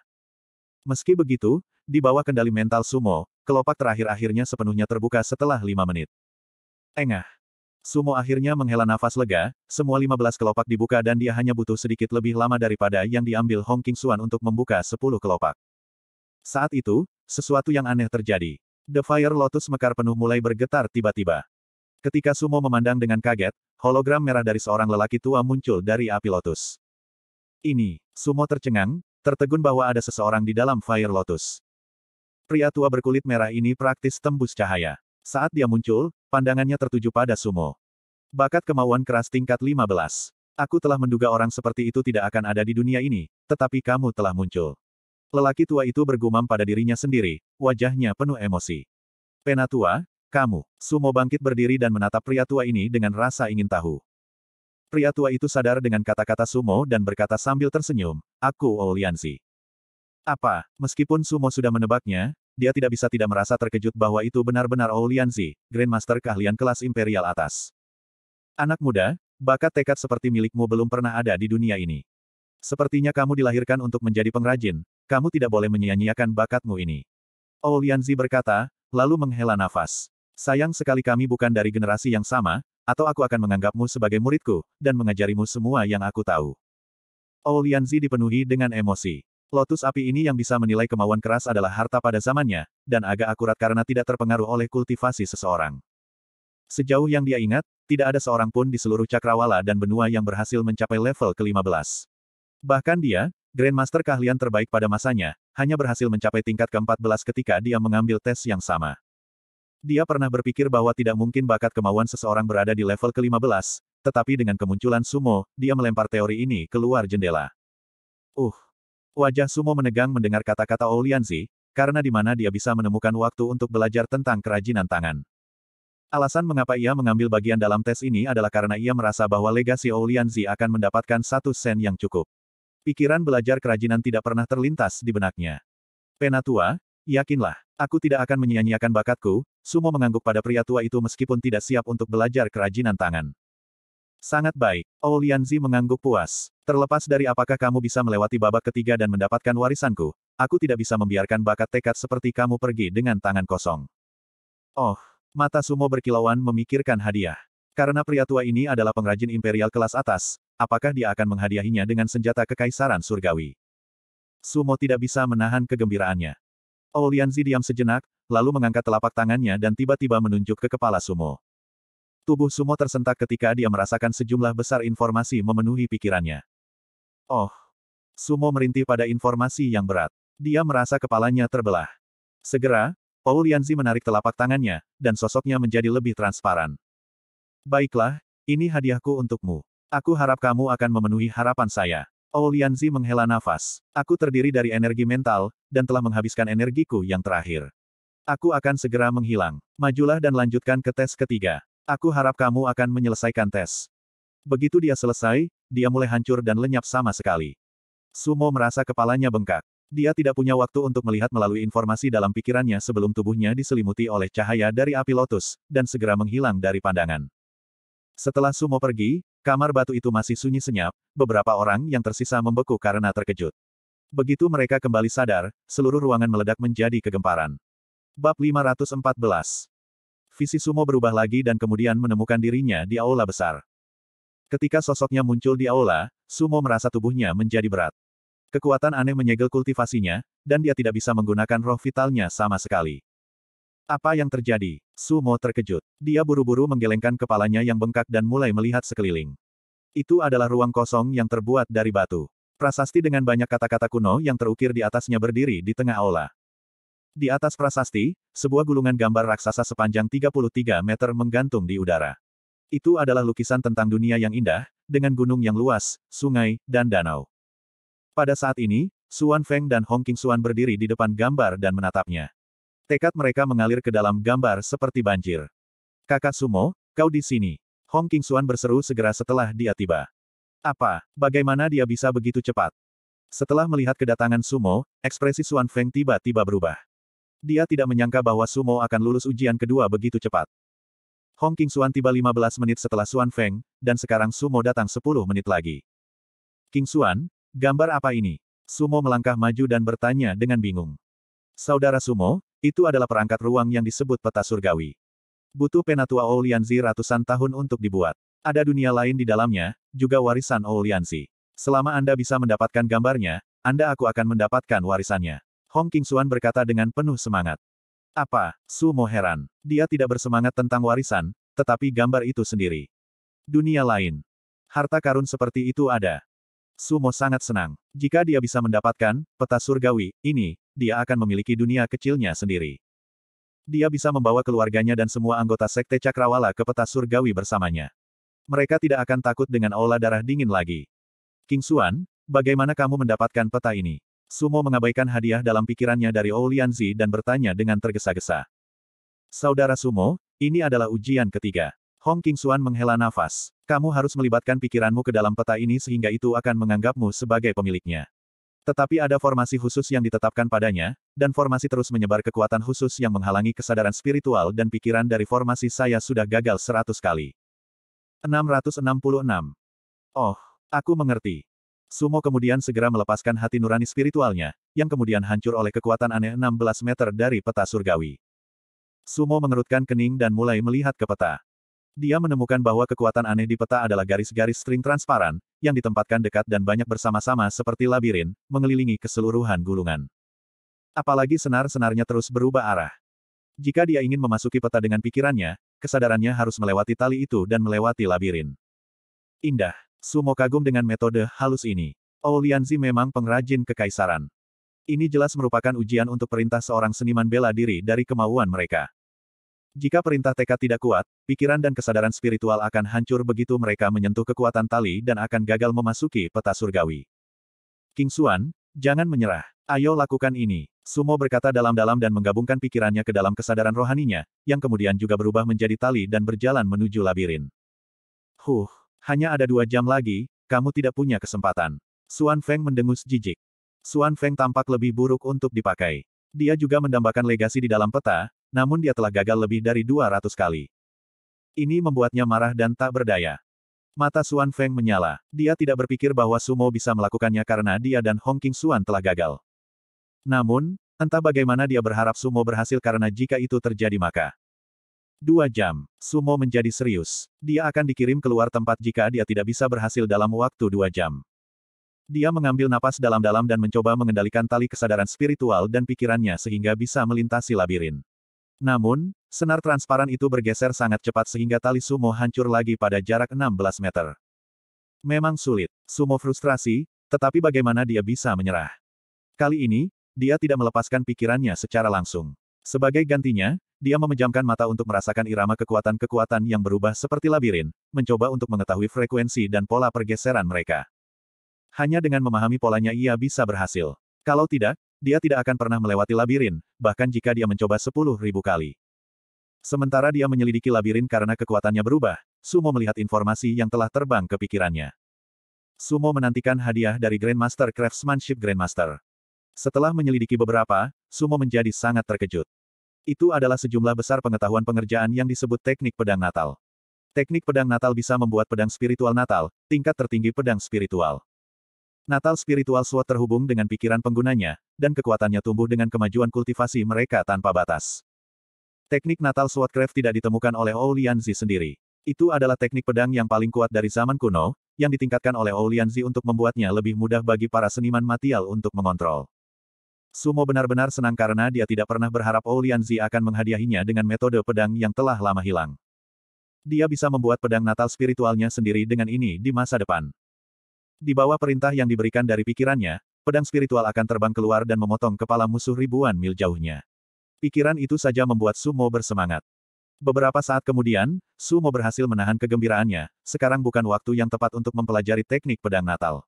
Meski begitu, di bawah kendali mental Sumo, kelopak terakhir akhirnya sepenuhnya terbuka setelah lima menit. Engah. Sumo akhirnya menghela nafas lega, semua lima belas kelopak dibuka dan dia hanya butuh sedikit lebih lama daripada yang diambil Hong King Suan untuk membuka sepuluh kelopak. Saat itu, sesuatu yang aneh terjadi. The Fire Lotus Mekar penuh mulai bergetar tiba-tiba. Ketika Sumo memandang dengan kaget, hologram merah dari seorang lelaki tua muncul dari api lotus. Ini, Sumo tercengang, tertegun bahwa ada seseorang di dalam Fire Lotus. Pria tua berkulit merah ini praktis tembus cahaya. Saat dia muncul, pandangannya tertuju pada Sumo. Bakat kemauan keras tingkat 15. Aku telah menduga orang seperti itu tidak akan ada di dunia ini, tetapi kamu telah muncul. Lelaki tua itu bergumam pada dirinya sendiri, wajahnya penuh emosi. Penatua? Kamu, Sumo bangkit berdiri dan menatap pria tua ini dengan rasa ingin tahu. Pria tua itu sadar dengan kata-kata Sumo dan berkata sambil tersenyum, Aku Oliansi. Oh Apa, meskipun Sumo sudah menebaknya, dia tidak bisa tidak merasa terkejut bahwa itu benar-benar Oliansi, oh Grandmaster keahlian kelas imperial atas. Anak muda, bakat tekad seperti milikmu belum pernah ada di dunia ini. Sepertinya kamu dilahirkan untuk menjadi pengrajin, kamu tidak boleh menyia-nyiakan bakatmu ini. Oulianzi oh berkata, lalu menghela nafas. Sayang sekali kami bukan dari generasi yang sama, atau aku akan menganggapmu sebagai muridku, dan mengajarimu semua yang aku tahu. Oulianzi oh, dipenuhi dengan emosi. Lotus api ini yang bisa menilai kemauan keras adalah harta pada zamannya, dan agak akurat karena tidak terpengaruh oleh kultivasi seseorang. Sejauh yang dia ingat, tidak ada seorang pun di seluruh cakrawala dan benua yang berhasil mencapai level ke-15. Bahkan dia, Grandmaster keahlian terbaik pada masanya, hanya berhasil mencapai tingkat ke-14 ketika dia mengambil tes yang sama. Dia pernah berpikir bahwa tidak mungkin bakat kemauan seseorang berada di level ke-15, tetapi dengan kemunculan Sumo, dia melempar teori ini keluar jendela. Uh! Wajah Sumo menegang mendengar kata-kata Oulianzi, karena di mana dia bisa menemukan waktu untuk belajar tentang kerajinan tangan. Alasan mengapa ia mengambil bagian dalam tes ini adalah karena ia merasa bahwa legasi Oulianzi akan mendapatkan satu sen yang cukup. Pikiran belajar kerajinan tidak pernah terlintas di benaknya. Penatua, Yakinlah, aku tidak akan menyia-nyiakan bakatku, Sumo mengangguk pada pria tua itu meskipun tidak siap untuk belajar kerajinan tangan. Sangat baik, Oulianzi oh mengangguk puas. Terlepas dari apakah kamu bisa melewati babak ketiga dan mendapatkan warisanku, aku tidak bisa membiarkan bakat tekad seperti kamu pergi dengan tangan kosong. Oh, mata Sumo berkilauan memikirkan hadiah. Karena pria tua ini adalah pengrajin imperial kelas atas, apakah dia akan menghadiahinya dengan senjata kekaisaran surgawi? Sumo tidak bisa menahan kegembiraannya. Olianzi oh, diam sejenak, lalu mengangkat telapak tangannya dan tiba-tiba menunjuk ke kepala Sumo. Tubuh Sumo tersentak ketika dia merasakan sejumlah besar informasi memenuhi pikirannya. Oh! Sumo merintih pada informasi yang berat. Dia merasa kepalanya terbelah. Segera, Olianzi oh menarik telapak tangannya, dan sosoknya menjadi lebih transparan. Baiklah, ini hadiahku untukmu. Aku harap kamu akan memenuhi harapan saya. Olianzi oh, menghela nafas. Aku terdiri dari energi mental, dan telah menghabiskan energiku yang terakhir. Aku akan segera menghilang. Majulah dan lanjutkan ke tes ketiga. Aku harap kamu akan menyelesaikan tes. Begitu dia selesai, dia mulai hancur dan lenyap sama sekali. Sumo merasa kepalanya bengkak. Dia tidak punya waktu untuk melihat melalui informasi dalam pikirannya sebelum tubuhnya diselimuti oleh cahaya dari api lotus, dan segera menghilang dari pandangan. Setelah Sumo pergi, kamar batu itu masih sunyi senyap, beberapa orang yang tersisa membeku karena terkejut. Begitu mereka kembali sadar, seluruh ruangan meledak menjadi kegemparan. Bab 514 Visi Sumo berubah lagi dan kemudian menemukan dirinya di aula besar. Ketika sosoknya muncul di aula, Sumo merasa tubuhnya menjadi berat. Kekuatan aneh menyegel kultivasinya, dan dia tidak bisa menggunakan roh vitalnya sama sekali. Apa yang terjadi? Sumo terkejut. Dia buru-buru menggelengkan kepalanya yang bengkak dan mulai melihat sekeliling. Itu adalah ruang kosong yang terbuat dari batu. Prasasti dengan banyak kata-kata kuno yang terukir di atasnya berdiri di tengah aula. Di atas prasasti, sebuah gulungan gambar raksasa sepanjang 33 meter menggantung di udara. Itu adalah lukisan tentang dunia yang indah, dengan gunung yang luas, sungai, dan danau. Pada saat ini, Suan Feng dan Hong King Suan berdiri di depan gambar dan menatapnya. Tekad mereka mengalir ke dalam gambar seperti banjir. Kakak Sumo, kau di sini. Hong King Suan berseru segera setelah dia tiba. Apa? Bagaimana dia bisa begitu cepat? Setelah melihat kedatangan Sumo, ekspresi Suan Feng tiba-tiba berubah. Dia tidak menyangka bahwa Sumo akan lulus ujian kedua begitu cepat. Hong King Suan tiba 15 menit setelah Suan Feng, dan sekarang Sumo datang 10 menit lagi. King Suan, gambar apa ini? Sumo melangkah maju dan bertanya dengan bingung. Saudara Sumo, itu adalah perangkat ruang yang disebut peta surgawi. Butuh penatua Oulianzi ratusan tahun untuk dibuat. Ada dunia lain di dalamnya, juga warisan Oulianzi. Selama Anda bisa mendapatkan gambarnya, Anda aku akan mendapatkan warisannya. Hong King Xuan berkata dengan penuh semangat. Apa? Su Mo heran. Dia tidak bersemangat tentang warisan, tetapi gambar itu sendiri. Dunia lain. Harta karun seperti itu ada. Sumo sangat senang. Jika dia bisa mendapatkan peta surgawi, ini dia akan memiliki dunia kecilnya sendiri. Dia bisa membawa keluarganya dan semua anggota Sekte Cakrawala ke peta surgawi bersamanya. Mereka tidak akan takut dengan aula darah dingin lagi. King Xuan, bagaimana kamu mendapatkan peta ini? Sumo mengabaikan hadiah dalam pikirannya dari Oulianzi dan bertanya dengan tergesa-gesa. Saudara Sumo, ini adalah ujian ketiga. Hong King Xuan menghela nafas. Kamu harus melibatkan pikiranmu ke dalam peta ini sehingga itu akan menganggapmu sebagai pemiliknya. Tetapi ada formasi khusus yang ditetapkan padanya, dan formasi terus menyebar kekuatan khusus yang menghalangi kesadaran spiritual dan pikiran dari formasi saya sudah gagal seratus kali. 666. Oh, aku mengerti. Sumo kemudian segera melepaskan hati nurani spiritualnya, yang kemudian hancur oleh kekuatan aneh 16 meter dari peta surgawi. Sumo mengerutkan kening dan mulai melihat ke peta. Dia menemukan bahwa kekuatan aneh di peta adalah garis-garis string transparan, yang ditempatkan dekat dan banyak bersama-sama seperti labirin, mengelilingi keseluruhan gulungan. Apalagi senar-senarnya terus berubah arah. Jika dia ingin memasuki peta dengan pikirannya, kesadarannya harus melewati tali itu dan melewati labirin. Indah. Sumo kagum dengan metode halus ini. Oulianzi oh, memang pengrajin kekaisaran. Ini jelas merupakan ujian untuk perintah seorang seniman bela diri dari kemauan mereka. Jika perintah tekad tidak kuat, pikiran dan kesadaran spiritual akan hancur begitu mereka menyentuh kekuatan tali dan akan gagal memasuki peta surgawi. King Suan, jangan menyerah. Ayo lakukan ini. Sumo berkata dalam-dalam dan menggabungkan pikirannya ke dalam kesadaran rohaninya, yang kemudian juga berubah menjadi tali dan berjalan menuju labirin. Huh, hanya ada dua jam lagi, kamu tidak punya kesempatan. Suan Feng mendengus jijik. Suan Feng tampak lebih buruk untuk dipakai. Dia juga mendambakan legasi di dalam peta, namun dia telah gagal lebih dari 200 kali. Ini membuatnya marah dan tak berdaya. Mata Suan Feng menyala. Dia tidak berpikir bahwa Sumo bisa melakukannya karena dia dan Hong King Suan telah gagal. Namun, entah bagaimana dia berharap Sumo berhasil karena jika itu terjadi maka. Dua jam, Sumo menjadi serius. Dia akan dikirim keluar tempat jika dia tidak bisa berhasil dalam waktu dua jam. Dia mengambil napas dalam-dalam dan mencoba mengendalikan tali kesadaran spiritual dan pikirannya sehingga bisa melintasi labirin. Namun, senar transparan itu bergeser sangat cepat sehingga tali sumo hancur lagi pada jarak 16 meter. Memang sulit, sumo frustrasi, tetapi bagaimana dia bisa menyerah? Kali ini, dia tidak melepaskan pikirannya secara langsung. Sebagai gantinya, dia memejamkan mata untuk merasakan irama kekuatan-kekuatan yang berubah seperti labirin, mencoba untuk mengetahui frekuensi dan pola pergeseran mereka. Hanya dengan memahami polanya ia bisa berhasil. Kalau tidak, dia tidak akan pernah melewati labirin, bahkan jika dia mencoba sepuluh ribu kali. Sementara dia menyelidiki labirin karena kekuatannya berubah, Sumo melihat informasi yang telah terbang ke pikirannya. Sumo menantikan hadiah dari Grandmaster Craftsmanship Grandmaster. Setelah menyelidiki beberapa, Sumo menjadi sangat terkejut. Itu adalah sejumlah besar pengetahuan pengerjaan yang disebut teknik pedang natal. Teknik pedang natal bisa membuat pedang spiritual natal, tingkat tertinggi pedang spiritual. Natal Spiritual suat terhubung dengan pikiran penggunanya, dan kekuatannya tumbuh dengan kemajuan kultivasi mereka tanpa batas. Teknik Natal Suat Craft tidak ditemukan oleh Oulianzi sendiri. Itu adalah teknik pedang yang paling kuat dari zaman kuno, yang ditingkatkan oleh Oulianzi untuk membuatnya lebih mudah bagi para seniman matial untuk mengontrol. Sumo benar-benar senang karena dia tidak pernah berharap Oulianzi akan menghadiahinya dengan metode pedang yang telah lama hilang. Dia bisa membuat pedang Natal spiritualnya sendiri dengan ini di masa depan. Di bawah perintah yang diberikan dari pikirannya, pedang spiritual akan terbang keluar dan memotong kepala musuh ribuan mil jauhnya. Pikiran itu saja membuat Sumo bersemangat. Beberapa saat kemudian, Sumo berhasil menahan kegembiraannya, sekarang bukan waktu yang tepat untuk mempelajari teknik pedang natal.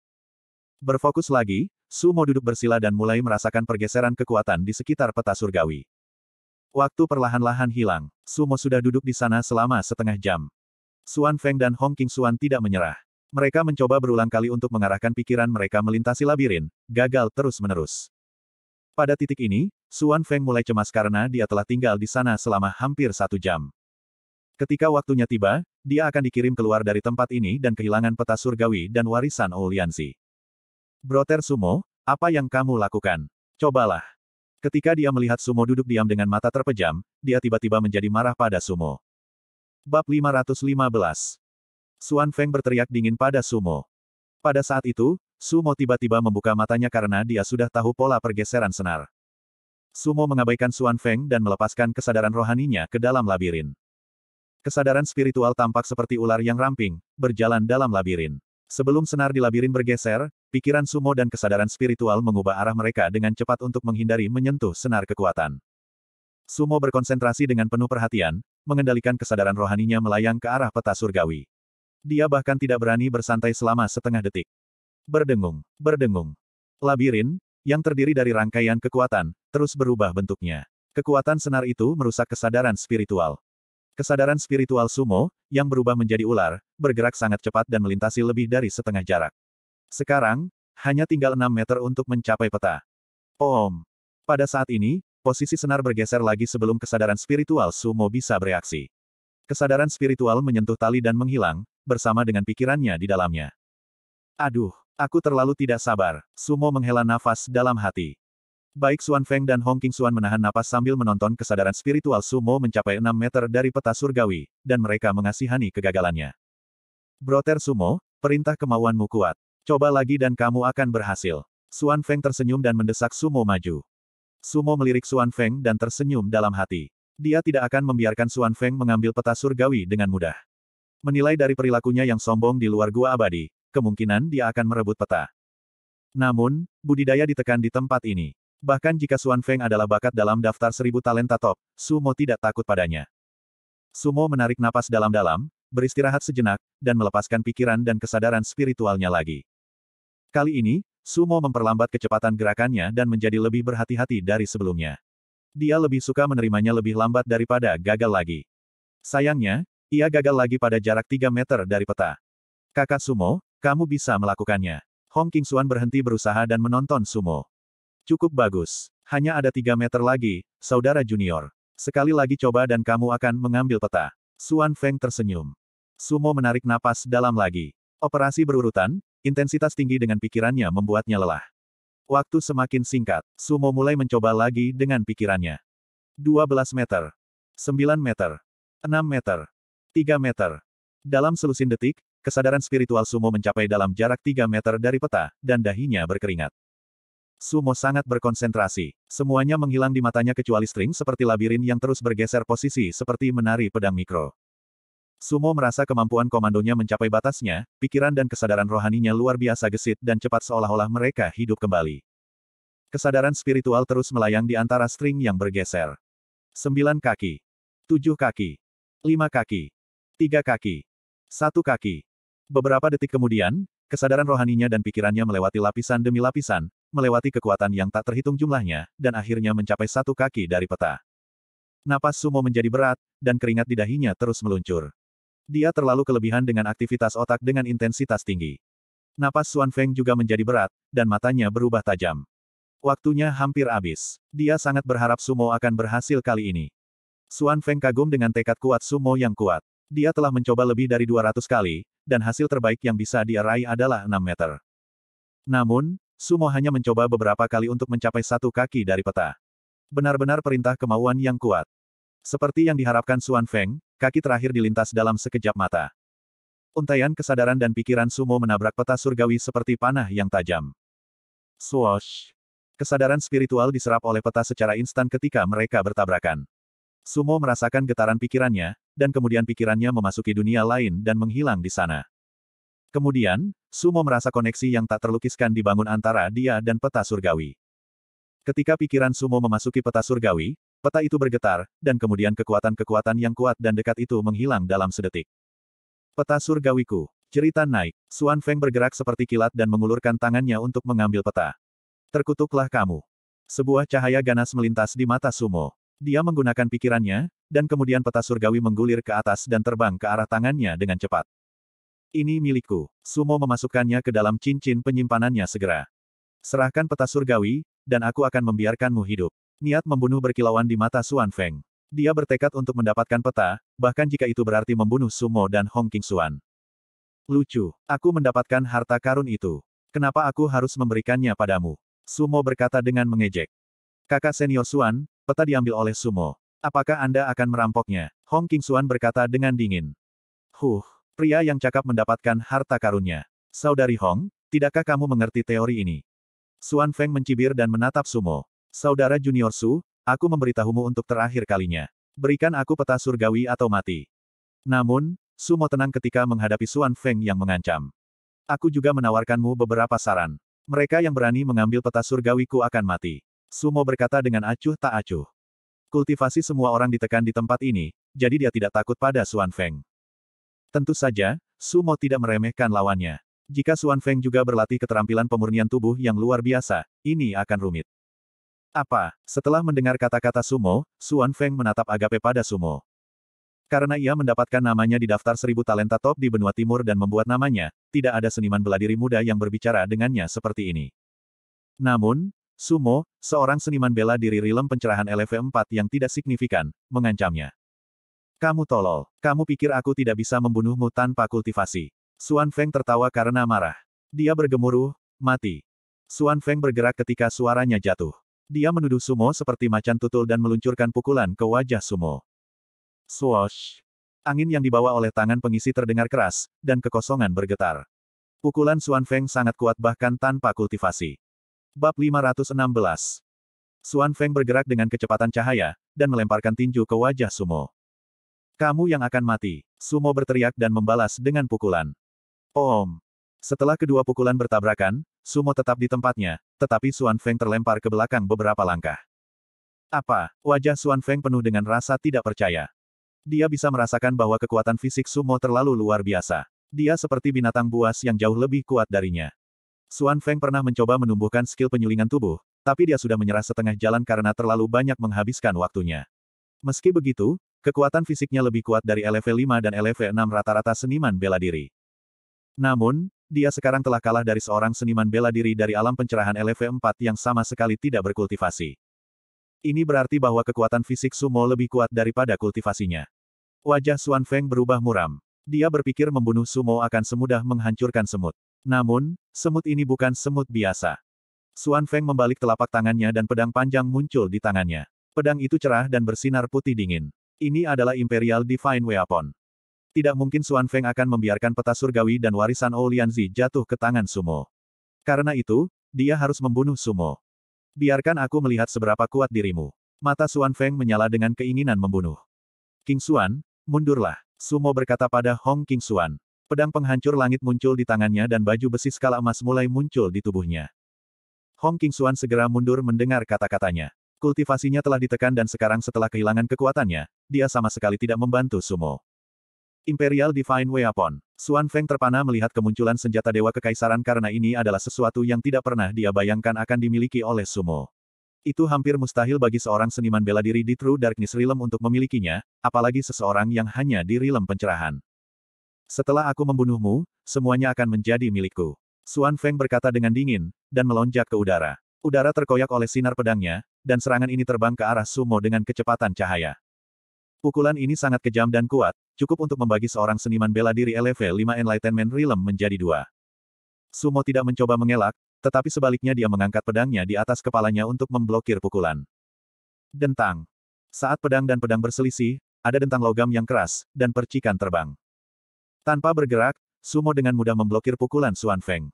Berfokus lagi, Sumo duduk bersila dan mulai merasakan pergeseran kekuatan di sekitar peta surgawi. Waktu perlahan-lahan hilang, Sumo sudah duduk di sana selama setengah jam. Suan Feng dan Hong King Suan tidak menyerah. Mereka mencoba berulang kali untuk mengarahkan pikiran mereka melintasi labirin, gagal terus-menerus. Pada titik ini, Suan Feng mulai cemas karena dia telah tinggal di sana selama hampir satu jam. Ketika waktunya tiba, dia akan dikirim keluar dari tempat ini dan kehilangan peta surgawi dan warisan Ouliansi. Broter Sumo, apa yang kamu lakukan? Cobalah. Ketika dia melihat Sumo duduk diam dengan mata terpejam, dia tiba-tiba menjadi marah pada Sumo. Bab 515 Suan Feng berteriak dingin pada Sumo. Pada saat itu, Sumo tiba-tiba membuka matanya karena dia sudah tahu pola pergeseran senar. Sumo mengabaikan Suan Feng dan melepaskan kesadaran rohaninya ke dalam labirin. Kesadaran spiritual tampak seperti ular yang ramping, berjalan dalam labirin. Sebelum senar di labirin bergeser, pikiran Sumo dan kesadaran spiritual mengubah arah mereka dengan cepat untuk menghindari menyentuh senar kekuatan. Sumo berkonsentrasi dengan penuh perhatian, mengendalikan kesadaran rohaninya melayang ke arah peta surgawi. Dia bahkan tidak berani bersantai selama setengah detik. Berdengung, berdengung. Labirin, yang terdiri dari rangkaian kekuatan, terus berubah bentuknya. Kekuatan senar itu merusak kesadaran spiritual. Kesadaran spiritual sumo, yang berubah menjadi ular, bergerak sangat cepat dan melintasi lebih dari setengah jarak. Sekarang, hanya tinggal 6 meter untuk mencapai peta. Om. Pada saat ini, posisi senar bergeser lagi sebelum kesadaran spiritual sumo bisa bereaksi. Kesadaran spiritual menyentuh tali dan menghilang, bersama dengan pikirannya di dalamnya. Aduh, aku terlalu tidak sabar. Sumo menghela nafas dalam hati. Baik Suan Feng dan Hong King Xuan menahan napas sambil menonton kesadaran spiritual Sumo mencapai 6 meter dari peta surgawi, dan mereka mengasihani kegagalannya. Broter Sumo, perintah kemauanmu kuat. Coba lagi dan kamu akan berhasil. Suan Feng tersenyum dan mendesak Sumo maju. Sumo melirik Suan Feng dan tersenyum dalam hati. Dia tidak akan membiarkan Suan Feng mengambil peta surgawi dengan mudah. Menilai dari perilakunya yang sombong di luar gua abadi, kemungkinan dia akan merebut peta. Namun, budidaya ditekan di tempat ini. Bahkan jika Suan Feng adalah bakat dalam daftar seribu talenta top, Sumo tidak takut padanya. Sumo menarik napas dalam-dalam, beristirahat sejenak, dan melepaskan pikiran dan kesadaran spiritualnya lagi. Kali ini, Sumo memperlambat kecepatan gerakannya dan menjadi lebih berhati-hati dari sebelumnya. Dia lebih suka menerimanya lebih lambat daripada gagal lagi. Sayangnya, ia gagal lagi pada jarak 3 meter dari peta. Kakak Sumo, kamu bisa melakukannya. Hong King Suan berhenti berusaha dan menonton Sumo. Cukup bagus. Hanya ada 3 meter lagi, saudara junior. Sekali lagi coba dan kamu akan mengambil peta. Suan Feng tersenyum. Sumo menarik napas dalam lagi. Operasi berurutan, intensitas tinggi dengan pikirannya membuatnya lelah. Waktu semakin singkat, Sumo mulai mencoba lagi dengan pikirannya. 12 meter. 9 meter. 6 meter. 3 meter. Dalam selusin detik, kesadaran spiritual Sumo mencapai dalam jarak 3 meter dari peta, dan dahinya berkeringat. Sumo sangat berkonsentrasi. Semuanya menghilang di matanya kecuali string seperti labirin yang terus bergeser posisi seperti menari pedang mikro. Sumo merasa kemampuan komandonya mencapai batasnya, pikiran dan kesadaran rohaninya luar biasa gesit dan cepat seolah-olah mereka hidup kembali. Kesadaran spiritual terus melayang di antara string yang bergeser. Sembilan kaki. Tujuh kaki. Lima kaki. Tiga kaki. Satu kaki. Beberapa detik kemudian, kesadaran rohaninya dan pikirannya melewati lapisan demi lapisan, melewati kekuatan yang tak terhitung jumlahnya, dan akhirnya mencapai satu kaki dari peta. Napas Sumo menjadi berat, dan keringat di dahinya terus meluncur. Dia terlalu kelebihan dengan aktivitas otak dengan intensitas tinggi. Napas Suan Feng juga menjadi berat, dan matanya berubah tajam. Waktunya hampir habis. Dia sangat berharap Sumo akan berhasil kali ini. Suan Feng kagum dengan tekad kuat Sumo yang kuat. Dia telah mencoba lebih dari 200 kali, dan hasil terbaik yang bisa dia raih adalah 6 meter. Namun, Sumo hanya mencoba beberapa kali untuk mencapai satu kaki dari peta. Benar-benar perintah kemauan yang kuat. Seperti yang diharapkan Suan Feng, kaki terakhir dilintas dalam sekejap mata. Untaian kesadaran dan pikiran Sumo menabrak peta surgawi seperti panah yang tajam. Swoosh! Kesadaran spiritual diserap oleh peta secara instan ketika mereka bertabrakan. Sumo merasakan getaran pikirannya, dan kemudian pikirannya memasuki dunia lain dan menghilang di sana. Kemudian, Sumo merasa koneksi yang tak terlukiskan dibangun antara dia dan peta surgawi. Ketika pikiran Sumo memasuki peta surgawi, peta itu bergetar, dan kemudian kekuatan-kekuatan yang kuat dan dekat itu menghilang dalam sedetik. Peta surgawiku, cerita naik, Suan Feng bergerak seperti kilat dan mengulurkan tangannya untuk mengambil peta. Terkutuklah kamu. Sebuah cahaya ganas melintas di mata Sumo. Dia menggunakan pikirannya, dan kemudian peta surgawi menggulir ke atas dan terbang ke arah tangannya dengan cepat. Ini milikku. Sumo memasukkannya ke dalam cincin penyimpanannya segera. Serahkan peta surgawi, dan aku akan membiarkanmu hidup. Niat membunuh berkilauan di mata Suan Feng. Dia bertekad untuk mendapatkan peta, bahkan jika itu berarti membunuh Sumo dan Hong King Suan. Lucu, aku mendapatkan harta karun itu. Kenapa aku harus memberikannya padamu? Sumo berkata dengan mengejek. Kakak senior Suan, Peta diambil oleh Sumo. Apakah Anda akan merampoknya? Hong King Suan berkata dengan dingin. Huh, pria yang cakap mendapatkan harta karunnya. Saudari Hong, tidakkah kamu mengerti teori ini? Suan Feng mencibir dan menatap Sumo. Saudara Junior Su, aku memberitahumu untuk terakhir kalinya. Berikan aku peta surgawi atau mati. Namun, Sumo tenang ketika menghadapi Suan Feng yang mengancam. Aku juga menawarkanmu beberapa saran. Mereka yang berani mengambil peta surgawiku akan mati. Sumo berkata dengan acuh tak acuh. Kultivasi semua orang ditekan di tempat ini, jadi dia tidak takut pada Suan Feng. Tentu saja, Sumo tidak meremehkan lawannya. Jika Suan Feng juga berlatih keterampilan pemurnian tubuh yang luar biasa, ini akan rumit. Apa? Setelah mendengar kata-kata Sumo, Suan Feng menatap Agape pada Sumo. Karena ia mendapatkan namanya di daftar seribu talenta top di benua timur dan membuat namanya, tidak ada seniman bela diri muda yang berbicara dengannya seperti ini. Namun, Sumo, seorang seniman bela diri rilem pencerahan LV4 yang tidak signifikan, mengancamnya. Kamu tolol. Kamu pikir aku tidak bisa membunuhmu tanpa kultivasi. Suan Feng tertawa karena marah. Dia bergemuruh, mati. Suan Feng bergerak ketika suaranya jatuh. Dia menuduh Sumo seperti macan tutul dan meluncurkan pukulan ke wajah Sumo. Swoosh. Angin yang dibawa oleh tangan pengisi terdengar keras, dan kekosongan bergetar. Pukulan Suan Feng sangat kuat bahkan tanpa kultivasi. Bab 516. Suan Feng bergerak dengan kecepatan cahaya, dan melemparkan tinju ke wajah Sumo. Kamu yang akan mati. Sumo berteriak dan membalas dengan pukulan. Om. Setelah kedua pukulan bertabrakan, Sumo tetap di tempatnya, tetapi Suan Feng terlempar ke belakang beberapa langkah. Apa? Wajah Suan Feng penuh dengan rasa tidak percaya. Dia bisa merasakan bahwa kekuatan fisik Sumo terlalu luar biasa. Dia seperti binatang buas yang jauh lebih kuat darinya. Xuan Feng pernah mencoba menumbuhkan skill penyulingan tubuh, tapi dia sudah menyerah setengah jalan karena terlalu banyak menghabiskan waktunya. Meski begitu, kekuatan fisiknya lebih kuat dari LV5 dan LV6 rata-rata seniman bela diri. Namun, dia sekarang telah kalah dari seorang seniman bela diri dari alam pencerahan LV4 yang sama sekali tidak berkultivasi. Ini berarti bahwa kekuatan fisik sumo lebih kuat daripada kultivasinya. Wajah Xuan Feng berubah muram. Dia berpikir membunuh sumo akan semudah menghancurkan semut. Namun, semut ini bukan semut biasa. Suan Feng membalik telapak tangannya dan pedang panjang muncul di tangannya. Pedang itu cerah dan bersinar putih dingin. Ini adalah Imperial Divine Weapon. Tidak mungkin Suan Feng akan membiarkan peta surgawi dan warisan Oulianzi jatuh ke tangan Sumo. Karena itu, dia harus membunuh Sumo. Biarkan aku melihat seberapa kuat dirimu. Mata Suan Feng menyala dengan keinginan membunuh. King Suan, mundurlah. Sumo berkata pada Hong King Suan. Pedang penghancur langit muncul di tangannya dan baju besi skala emas mulai muncul di tubuhnya. Hong King Suan segera mundur mendengar kata-katanya. Kultivasinya telah ditekan dan sekarang setelah kehilangan kekuatannya, dia sama sekali tidak membantu Sumo. Imperial Divine Weapon. Suan Feng terpana melihat kemunculan senjata Dewa Kekaisaran karena ini adalah sesuatu yang tidak pernah dia bayangkan akan dimiliki oleh Sumo. Itu hampir mustahil bagi seorang seniman bela diri di True Darkness Realm untuk memilikinya, apalagi seseorang yang hanya di Realm Pencerahan. Setelah aku membunuhmu, semuanya akan menjadi milikku. Suan Feng berkata dengan dingin, dan melonjak ke udara. Udara terkoyak oleh sinar pedangnya, dan serangan ini terbang ke arah Sumo dengan kecepatan cahaya. Pukulan ini sangat kejam dan kuat, cukup untuk membagi seorang seniman bela diri LV 5 Enlightenment Realm menjadi dua. Sumo tidak mencoba mengelak, tetapi sebaliknya dia mengangkat pedangnya di atas kepalanya untuk memblokir pukulan. Dentang. Saat pedang dan pedang berselisih, ada dentang logam yang keras, dan percikan terbang. Tanpa bergerak, Sumo dengan mudah memblokir pukulan Suan Feng.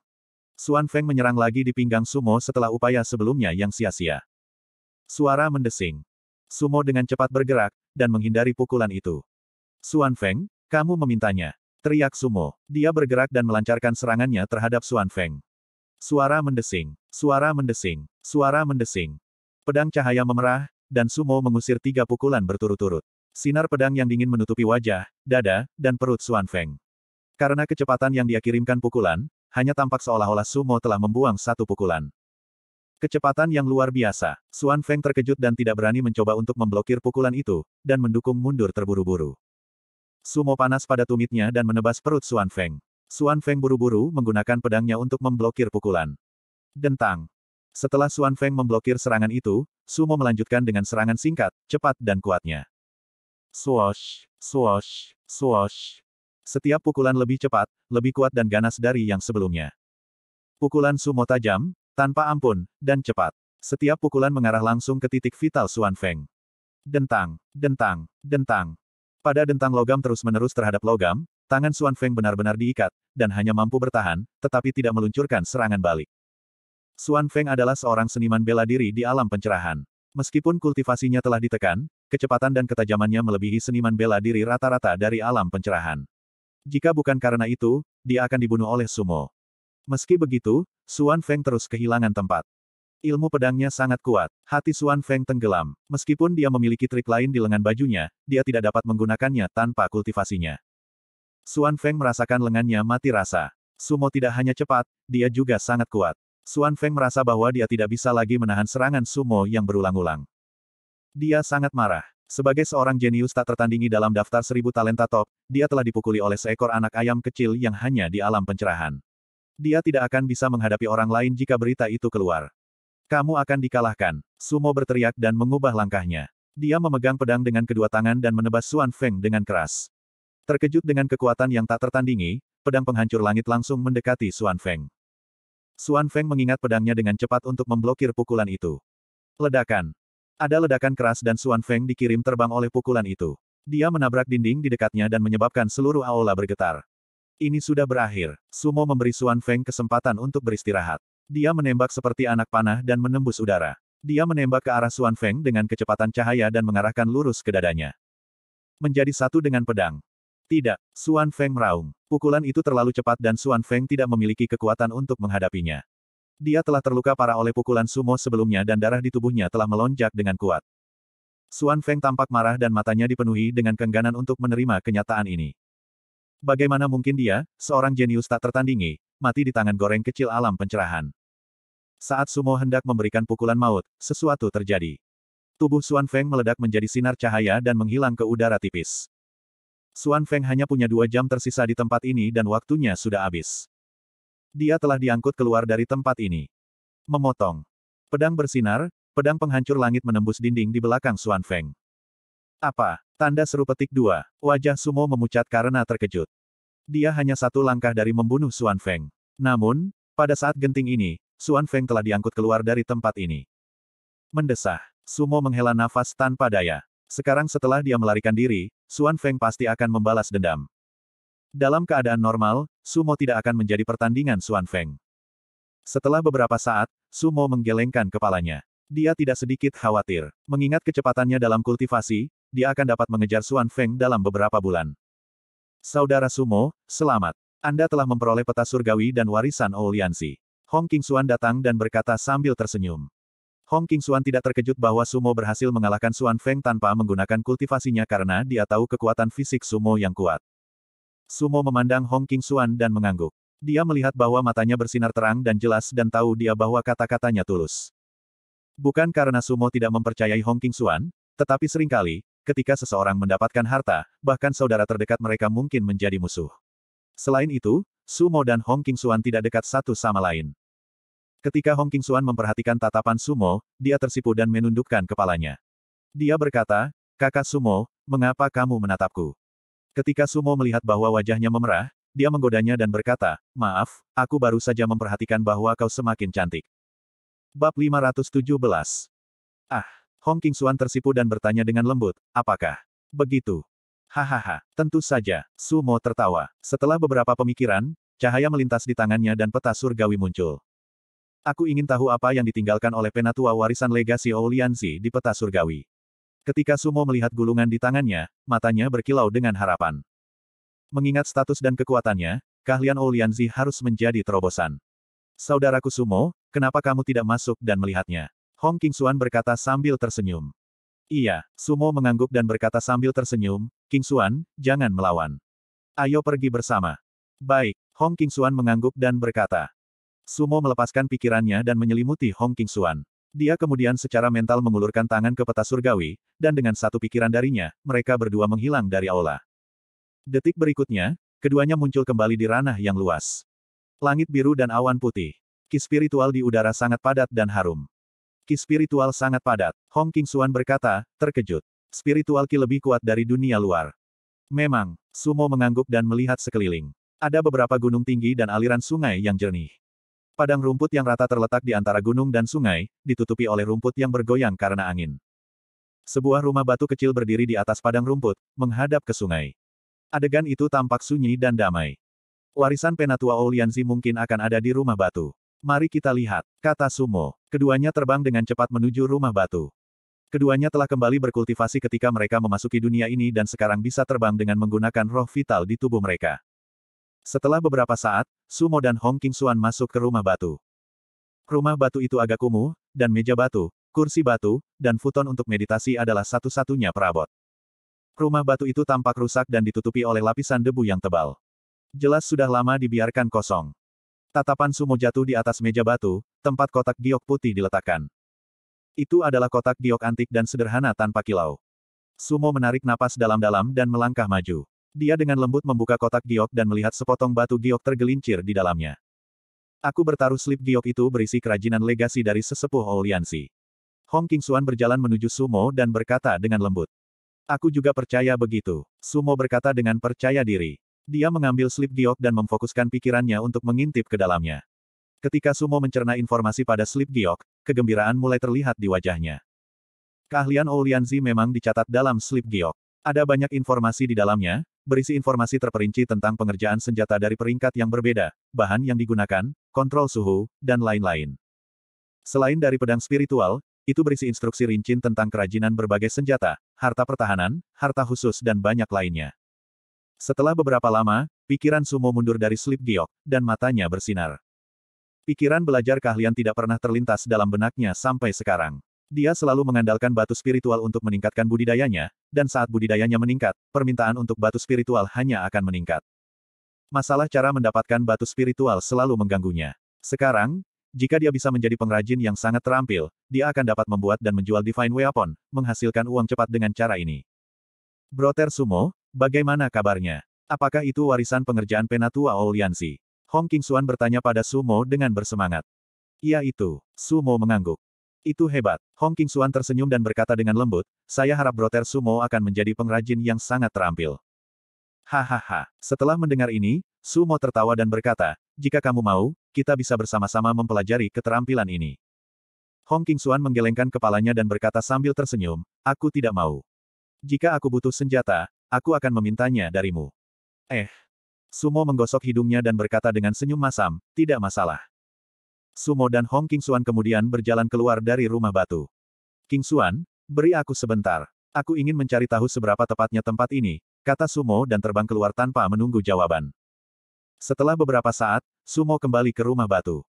Suan Feng menyerang lagi di pinggang Sumo setelah upaya sebelumnya yang sia-sia. Suara mendesing. Sumo dengan cepat bergerak, dan menghindari pukulan itu. Suan Feng, kamu memintanya. Teriak Sumo. Dia bergerak dan melancarkan serangannya terhadap Suan Feng. Suara mendesing. Suara mendesing. Suara mendesing. Pedang cahaya memerah, dan Sumo mengusir tiga pukulan berturut-turut. Sinar pedang yang dingin menutupi wajah, dada, dan perut Suan Feng. Karena kecepatan yang dia kirimkan pukulan, hanya tampak seolah-olah Sumo telah membuang satu pukulan. Kecepatan yang luar biasa, Xuan Feng terkejut dan tidak berani mencoba untuk memblokir pukulan itu, dan mendukung mundur terburu-buru. Sumo panas pada tumitnya dan menebas perut Xuan Feng. Xuan Feng buru-buru menggunakan pedangnya untuk memblokir pukulan. Dentang. Setelah Xuan Feng memblokir serangan itu, Sumo melanjutkan dengan serangan singkat, cepat dan kuatnya. Swash, swash, swash. Setiap pukulan lebih cepat, lebih kuat dan ganas dari yang sebelumnya. Pukulan sumo tajam, tanpa ampun, dan cepat. Setiap pukulan mengarah langsung ke titik vital Suan Feng. Dentang, dentang, dentang. Pada dentang logam terus-menerus terhadap logam, tangan Suan Feng benar-benar diikat, dan hanya mampu bertahan, tetapi tidak meluncurkan serangan balik. Suan Feng adalah seorang seniman bela diri di alam pencerahan. Meskipun kultivasinya telah ditekan, kecepatan dan ketajamannya melebihi seniman bela diri rata-rata dari alam pencerahan. Jika bukan karena itu, dia akan dibunuh oleh Sumo. Meski begitu, Suan Feng terus kehilangan tempat. Ilmu pedangnya sangat kuat. Hati Suan Feng tenggelam. Meskipun dia memiliki trik lain di lengan bajunya, dia tidak dapat menggunakannya tanpa kultivasinya. Suan Feng merasakan lengannya mati rasa. Sumo tidak hanya cepat, dia juga sangat kuat. Suan Feng merasa bahwa dia tidak bisa lagi menahan serangan Sumo yang berulang-ulang. Dia sangat marah. Sebagai seorang jenius tak tertandingi dalam daftar seribu talenta top, dia telah dipukuli oleh seekor anak ayam kecil yang hanya di alam pencerahan. Dia tidak akan bisa menghadapi orang lain jika berita itu keluar. Kamu akan dikalahkan. Sumo berteriak dan mengubah langkahnya. Dia memegang pedang dengan kedua tangan dan menebas Suan Feng dengan keras. Terkejut dengan kekuatan yang tak tertandingi, pedang penghancur langit langsung mendekati Suan Feng. Suan Feng mengingat pedangnya dengan cepat untuk memblokir pukulan itu. Ledakan. Ada ledakan keras dan Suan Feng dikirim terbang oleh pukulan itu. Dia menabrak dinding di dekatnya dan menyebabkan seluruh aula bergetar. Ini sudah berakhir. Sumo memberi Suan Feng kesempatan untuk beristirahat. Dia menembak seperti anak panah dan menembus udara. Dia menembak ke arah Suan Feng dengan kecepatan cahaya dan mengarahkan lurus ke dadanya. Menjadi satu dengan pedang. Tidak, Suan Feng meraung. Pukulan itu terlalu cepat dan Suan Feng tidak memiliki kekuatan untuk menghadapinya. Dia telah terluka parah oleh pukulan sumo sebelumnya dan darah di tubuhnya telah melonjak dengan kuat. Suan Feng tampak marah dan matanya dipenuhi dengan kengganan untuk menerima kenyataan ini. Bagaimana mungkin dia, seorang jenius tak tertandingi, mati di tangan goreng kecil alam pencerahan. Saat sumo hendak memberikan pukulan maut, sesuatu terjadi. Tubuh Suan Feng meledak menjadi sinar cahaya dan menghilang ke udara tipis. Suan Feng hanya punya dua jam tersisa di tempat ini dan waktunya sudah habis. Dia telah diangkut keluar dari tempat ini. Memotong. Pedang bersinar, pedang penghancur langit menembus dinding di belakang Suan Feng. Apa? Tanda seru petik dua. Wajah Sumo memucat karena terkejut. Dia hanya satu langkah dari membunuh Suan Feng. Namun, pada saat genting ini, Suan Feng telah diangkut keluar dari tempat ini. Mendesah. Sumo menghela nafas tanpa daya. Sekarang setelah dia melarikan diri, Suan Feng pasti akan membalas dendam. Dalam keadaan normal, Sumo tidak akan menjadi pertandingan Suan Feng. Setelah beberapa saat, Sumo menggelengkan kepalanya. Dia tidak sedikit khawatir. Mengingat kecepatannya dalam kultivasi, dia akan dapat mengejar Suan Feng dalam beberapa bulan. Saudara Sumo, selamat. Anda telah memperoleh peta surgawi dan warisan Ouliansi. Hong King Suan datang dan berkata sambil tersenyum. Hong King Suan tidak terkejut bahwa Sumo berhasil mengalahkan Suan Feng tanpa menggunakan kultivasinya karena dia tahu kekuatan fisik Sumo yang kuat. Sumo memandang Hong King Suan dan mengangguk. Dia melihat bahwa matanya bersinar terang dan jelas dan tahu dia bahwa kata-katanya tulus. Bukan karena Sumo tidak mempercayai Hong King Suan, tetapi seringkali, ketika seseorang mendapatkan harta, bahkan saudara terdekat mereka mungkin menjadi musuh. Selain itu, Sumo dan Hong King Suan tidak dekat satu sama lain. Ketika Hong King Suan memperhatikan tatapan Sumo, dia tersipu dan menundukkan kepalanya. Dia berkata, Kakak Sumo, mengapa kamu menatapku? Ketika Sumo melihat bahwa wajahnya memerah, dia menggodanya dan berkata, Maaf, aku baru saja memperhatikan bahwa kau semakin cantik. Bab 517 Ah, Hong King Suan tersipu dan bertanya dengan lembut, apakah begitu? Hahaha, tentu saja, Sumo tertawa. Setelah beberapa pemikiran, cahaya melintas di tangannya dan peta surgawi muncul. Aku ingin tahu apa yang ditinggalkan oleh penatua warisan legasi Oulianzi di peta surgawi. Ketika Sumo melihat gulungan di tangannya, matanya berkilau dengan harapan. Mengingat status dan kekuatannya, keahlian Olianzi harus menjadi terobosan. Saudaraku Sumo, kenapa kamu tidak masuk dan melihatnya? Hong King Suan berkata sambil tersenyum. Iya, Sumo mengangguk dan berkata sambil tersenyum, King Suan, jangan melawan. Ayo pergi bersama. Baik, Hong King Suan mengangguk dan berkata. Sumo melepaskan pikirannya dan menyelimuti Hong King Suan. Dia kemudian secara mental mengulurkan tangan ke peta surgawi, dan dengan satu pikiran darinya, mereka berdua menghilang dari aula. Detik berikutnya, keduanya muncul kembali di ranah yang luas. Langit biru dan awan putih. Ki spiritual di udara sangat padat dan harum. Ki spiritual sangat padat, Hong King Suan berkata, terkejut. Spiritual Ki lebih kuat dari dunia luar. Memang, Sumo mengangguk dan melihat sekeliling. Ada beberapa gunung tinggi dan aliran sungai yang jernih. Padang rumput yang rata terletak di antara gunung dan sungai, ditutupi oleh rumput yang bergoyang karena angin. Sebuah rumah batu kecil berdiri di atas padang rumput, menghadap ke sungai. Adegan itu tampak sunyi dan damai. Warisan penatua Oulianzi mungkin akan ada di rumah batu. Mari kita lihat, kata Sumo. Keduanya terbang dengan cepat menuju rumah batu. Keduanya telah kembali berkultivasi ketika mereka memasuki dunia ini dan sekarang bisa terbang dengan menggunakan roh vital di tubuh mereka. Setelah beberapa saat, Sumo dan Hong King Suan masuk ke rumah batu. Rumah batu itu agak kumuh, dan meja batu, kursi batu, dan futon untuk meditasi adalah satu-satunya perabot. Rumah batu itu tampak rusak dan ditutupi oleh lapisan debu yang tebal. Jelas sudah lama dibiarkan kosong. Tatapan Sumo jatuh di atas meja batu, tempat kotak giok putih diletakkan. Itu adalah kotak giok antik dan sederhana tanpa kilau. Sumo menarik napas dalam-dalam dan melangkah maju. Dia dengan lembut membuka kotak giok dan melihat sepotong batu giok tergelincir di dalamnya. Aku bertaruh slip giok itu berisi kerajinan legasi dari sesepuh Oliansi. Hong King Suan berjalan menuju Sumo dan berkata dengan lembut. Aku juga percaya begitu. Sumo berkata dengan percaya diri. Dia mengambil slip giok dan memfokuskan pikirannya untuk mengintip ke dalamnya. Ketika Sumo mencerna informasi pada slip giok, kegembiraan mulai terlihat di wajahnya. Keahlian Oulianzi memang dicatat dalam slip giok. Ada banyak informasi di dalamnya, berisi informasi terperinci tentang pengerjaan senjata dari peringkat yang berbeda, bahan yang digunakan, kontrol suhu, dan lain-lain. Selain dari pedang spiritual, itu berisi instruksi rincin tentang kerajinan berbagai senjata, harta pertahanan, harta khusus dan banyak lainnya. Setelah beberapa lama, pikiran Sumo mundur dari slip giok, dan matanya bersinar. Pikiran belajar keahlian tidak pernah terlintas dalam benaknya sampai sekarang. Dia selalu mengandalkan batu spiritual untuk meningkatkan budidayanya, dan saat budidayanya meningkat, permintaan untuk batu spiritual hanya akan meningkat. Masalah cara mendapatkan batu spiritual selalu mengganggunya. Sekarang, jika dia bisa menjadi pengrajin yang sangat terampil, dia akan dapat membuat dan menjual Divine Weapon, menghasilkan uang cepat dengan cara ini. Broter Sumo, bagaimana kabarnya? Apakah itu warisan pengerjaan Penatua Ouliansi? Hong King Suan bertanya pada Sumo dengan bersemangat. Iya itu, Sumo mengangguk. Itu hebat. Hong King Suan tersenyum dan berkata dengan lembut, saya harap Broter Sumo akan menjadi pengrajin yang sangat terampil. Hahaha. Setelah mendengar ini, Sumo tertawa dan berkata, jika kamu mau, kita bisa bersama-sama mempelajari keterampilan ini. Hong King Suan menggelengkan kepalanya dan berkata sambil tersenyum, aku tidak mau. Jika aku butuh senjata, aku akan memintanya darimu. Eh. Sumo menggosok hidungnya dan berkata dengan senyum masam, tidak masalah. Sumo dan Hong King Xuan kemudian berjalan keluar dari rumah batu. King Xuan, beri aku sebentar. Aku ingin mencari tahu seberapa tepatnya tempat ini, kata Sumo dan terbang keluar tanpa menunggu jawaban. Setelah beberapa saat, Sumo kembali ke rumah batu.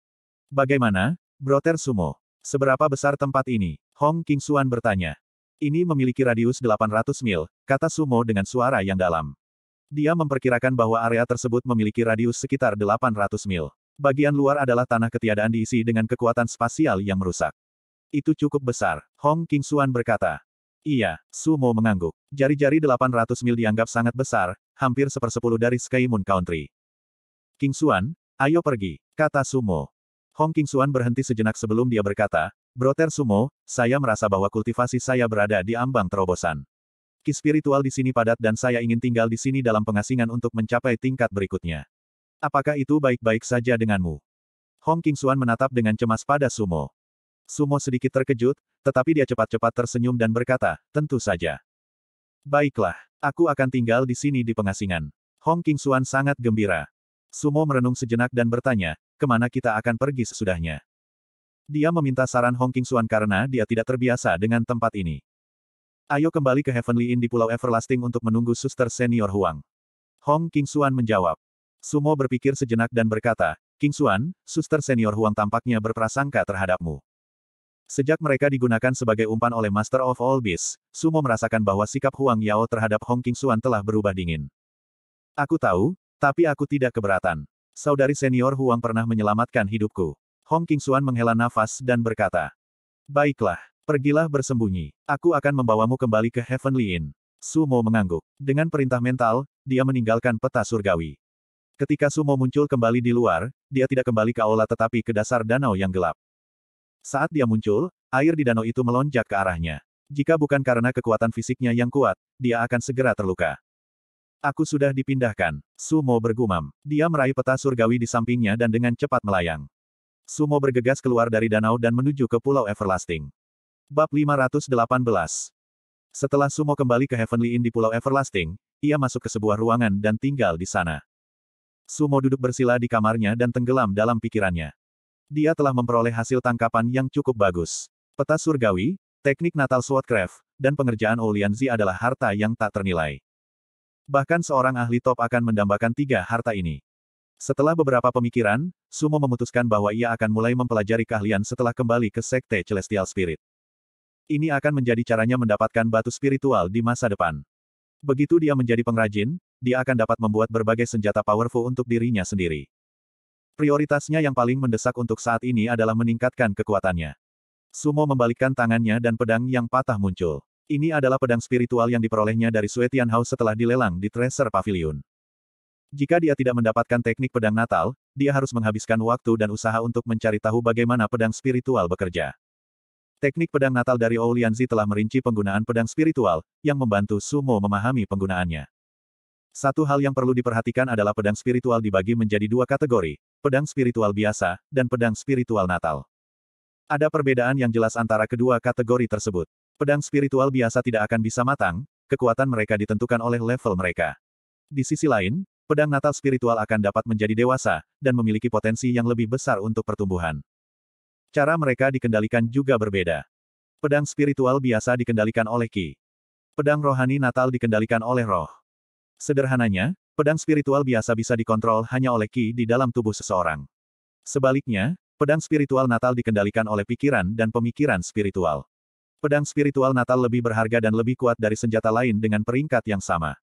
Bagaimana, Broter Sumo? Seberapa besar tempat ini? Hong King Xuan bertanya. Ini memiliki radius 800 mil, kata Sumo dengan suara yang dalam. Dia memperkirakan bahwa area tersebut memiliki radius sekitar 800 mil. Bagian luar adalah tanah ketiadaan diisi dengan kekuatan spasial yang merusak. Itu cukup besar, Hong King Suan berkata. Iya, Sumo mengangguk. Jari-jari 800 mil dianggap sangat besar, hampir sepersepuluh dari Sky Moon Country. King Suan, ayo pergi, kata Sumo. Hong King Suan berhenti sejenak sebelum dia berkata, Broter Sumo, saya merasa bahwa kultivasi saya berada di ambang terobosan. Ki spiritual di sini padat dan saya ingin tinggal di sini dalam pengasingan untuk mencapai tingkat berikutnya. Apakah itu baik-baik saja denganmu? Hong King Suan menatap dengan cemas pada Sumo. Sumo sedikit terkejut, tetapi dia cepat-cepat tersenyum dan berkata, tentu saja. Baiklah, aku akan tinggal di sini di pengasingan. Hong King Suan sangat gembira. Sumo merenung sejenak dan bertanya, kemana kita akan pergi sesudahnya. Dia meminta saran Hong King Suan karena dia tidak terbiasa dengan tempat ini. Ayo kembali ke Heavenly Inn di Pulau Everlasting untuk menunggu suster senior Huang. Hong King Suan menjawab. Sumo berpikir sejenak dan berkata, King Xuan, suster senior Huang tampaknya berprasangka terhadapmu. Sejak mereka digunakan sebagai umpan oleh Master of All Beasts, Sumo merasakan bahwa sikap Huang Yao terhadap Hong King Xuan telah berubah dingin. Aku tahu, tapi aku tidak keberatan. Saudari senior Huang pernah menyelamatkan hidupku. Hong King Xuan menghela nafas dan berkata, Baiklah, pergilah bersembunyi. Aku akan membawamu kembali ke Heavenly Inn. Sumo mengangguk. Dengan perintah mental, dia meninggalkan peta surgawi. Ketika Sumo muncul kembali di luar, dia tidak kembali ke aula tetapi ke dasar danau yang gelap. Saat dia muncul, air di danau itu melonjak ke arahnya. Jika bukan karena kekuatan fisiknya yang kuat, dia akan segera terluka. Aku sudah dipindahkan. Sumo bergumam. Dia meraih peta surgawi di sampingnya dan dengan cepat melayang. Sumo bergegas keluar dari danau dan menuju ke Pulau Everlasting. Bab 518 Setelah Sumo kembali ke Heavenly Inn di Pulau Everlasting, ia masuk ke sebuah ruangan dan tinggal di sana. Sumo duduk bersila di kamarnya dan tenggelam dalam pikirannya. Dia telah memperoleh hasil tangkapan yang cukup bagus. Peta surgawi, teknik natal swordcraft, dan pengerjaan Olianzi adalah harta yang tak ternilai. Bahkan seorang ahli top akan mendambakan tiga harta ini. Setelah beberapa pemikiran, Sumo memutuskan bahwa ia akan mulai mempelajari keahlian setelah kembali ke Sekte Celestial Spirit. Ini akan menjadi caranya mendapatkan batu spiritual di masa depan. Begitu dia menjadi pengrajin, dia akan dapat membuat berbagai senjata powerful untuk dirinya sendiri. Prioritasnya yang paling mendesak untuk saat ini adalah meningkatkan kekuatannya. Sumo membalikkan tangannya dan pedang yang patah muncul. Ini adalah pedang spiritual yang diperolehnya dari Suetian House setelah dilelang di Treasure Pavilion. Jika dia tidak mendapatkan teknik pedang natal, dia harus menghabiskan waktu dan usaha untuk mencari tahu bagaimana pedang spiritual bekerja. Teknik pedang natal dari Oulianzi telah merinci penggunaan pedang spiritual, yang membantu Sumo memahami penggunaannya. Satu hal yang perlu diperhatikan adalah pedang spiritual dibagi menjadi dua kategori, pedang spiritual biasa, dan pedang spiritual natal. Ada perbedaan yang jelas antara kedua kategori tersebut. Pedang spiritual biasa tidak akan bisa matang, kekuatan mereka ditentukan oleh level mereka. Di sisi lain, pedang natal spiritual akan dapat menjadi dewasa, dan memiliki potensi yang lebih besar untuk pertumbuhan. Cara mereka dikendalikan juga berbeda. Pedang spiritual biasa dikendalikan oleh ki. Pedang rohani natal dikendalikan oleh roh. Sederhananya, pedang spiritual biasa bisa dikontrol hanya oleh ki di dalam tubuh seseorang. Sebaliknya, pedang spiritual natal dikendalikan oleh pikiran dan pemikiran spiritual. Pedang spiritual natal lebih berharga dan lebih kuat dari senjata lain dengan peringkat yang sama.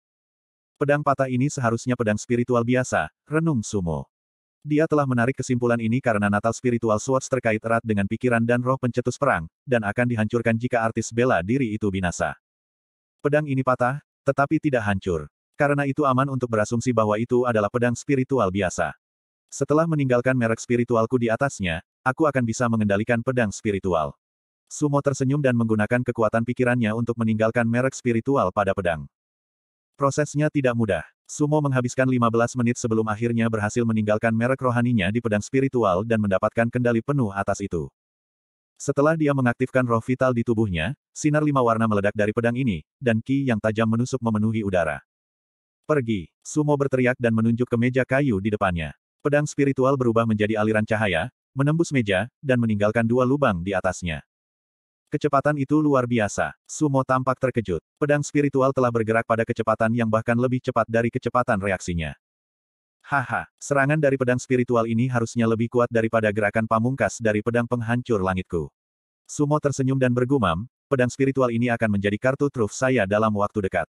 Pedang patah ini seharusnya pedang spiritual biasa, renung sumo. Dia telah menarik kesimpulan ini karena Natal Spiritual Swords terkait erat dengan pikiran dan roh pencetus perang, dan akan dihancurkan jika artis bela diri itu binasa. Pedang ini patah, tetapi tidak hancur. Karena itu aman untuk berasumsi bahwa itu adalah pedang spiritual biasa. Setelah meninggalkan merek spiritualku di atasnya, aku akan bisa mengendalikan pedang spiritual. Sumo tersenyum dan menggunakan kekuatan pikirannya untuk meninggalkan merek spiritual pada pedang. Prosesnya tidak mudah. Sumo menghabiskan 15 menit sebelum akhirnya berhasil meninggalkan merek rohaninya di pedang spiritual dan mendapatkan kendali penuh atas itu. Setelah dia mengaktifkan roh vital di tubuhnya, sinar lima warna meledak dari pedang ini, dan ki yang tajam menusuk memenuhi udara. Pergi. Sumo berteriak dan menunjuk ke meja kayu di depannya. Pedang spiritual berubah menjadi aliran cahaya, menembus meja, dan meninggalkan dua lubang di atasnya. Kecepatan itu luar biasa. Sumo tampak terkejut. Pedang spiritual telah bergerak pada kecepatan yang bahkan lebih cepat dari kecepatan reaksinya. Haha, serangan dari pedang spiritual ini harusnya lebih kuat daripada gerakan pamungkas dari pedang penghancur langitku. Sumo tersenyum dan bergumam, pedang spiritual ini akan menjadi kartu truf saya dalam waktu dekat.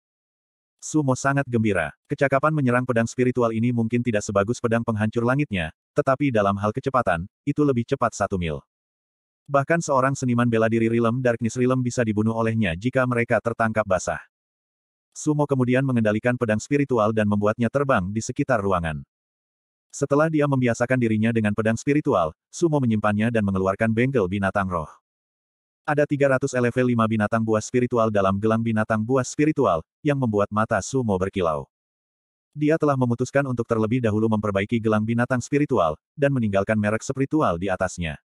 Sumo sangat gembira. Kecakapan menyerang pedang spiritual ini mungkin tidak sebagus pedang penghancur langitnya, tetapi dalam hal kecepatan, itu lebih cepat satu mil. Bahkan seorang seniman bela diri rilem Darkness rilem bisa dibunuh olehnya jika mereka tertangkap basah. Sumo kemudian mengendalikan pedang spiritual dan membuatnya terbang di sekitar ruangan. Setelah dia membiasakan dirinya dengan pedang spiritual, Sumo menyimpannya dan mengeluarkan bengkel binatang roh. Ada 300 level 5 binatang buas spiritual dalam gelang binatang buas spiritual, yang membuat mata Sumo berkilau. Dia telah memutuskan untuk terlebih dahulu memperbaiki gelang binatang spiritual, dan meninggalkan merek spiritual di atasnya.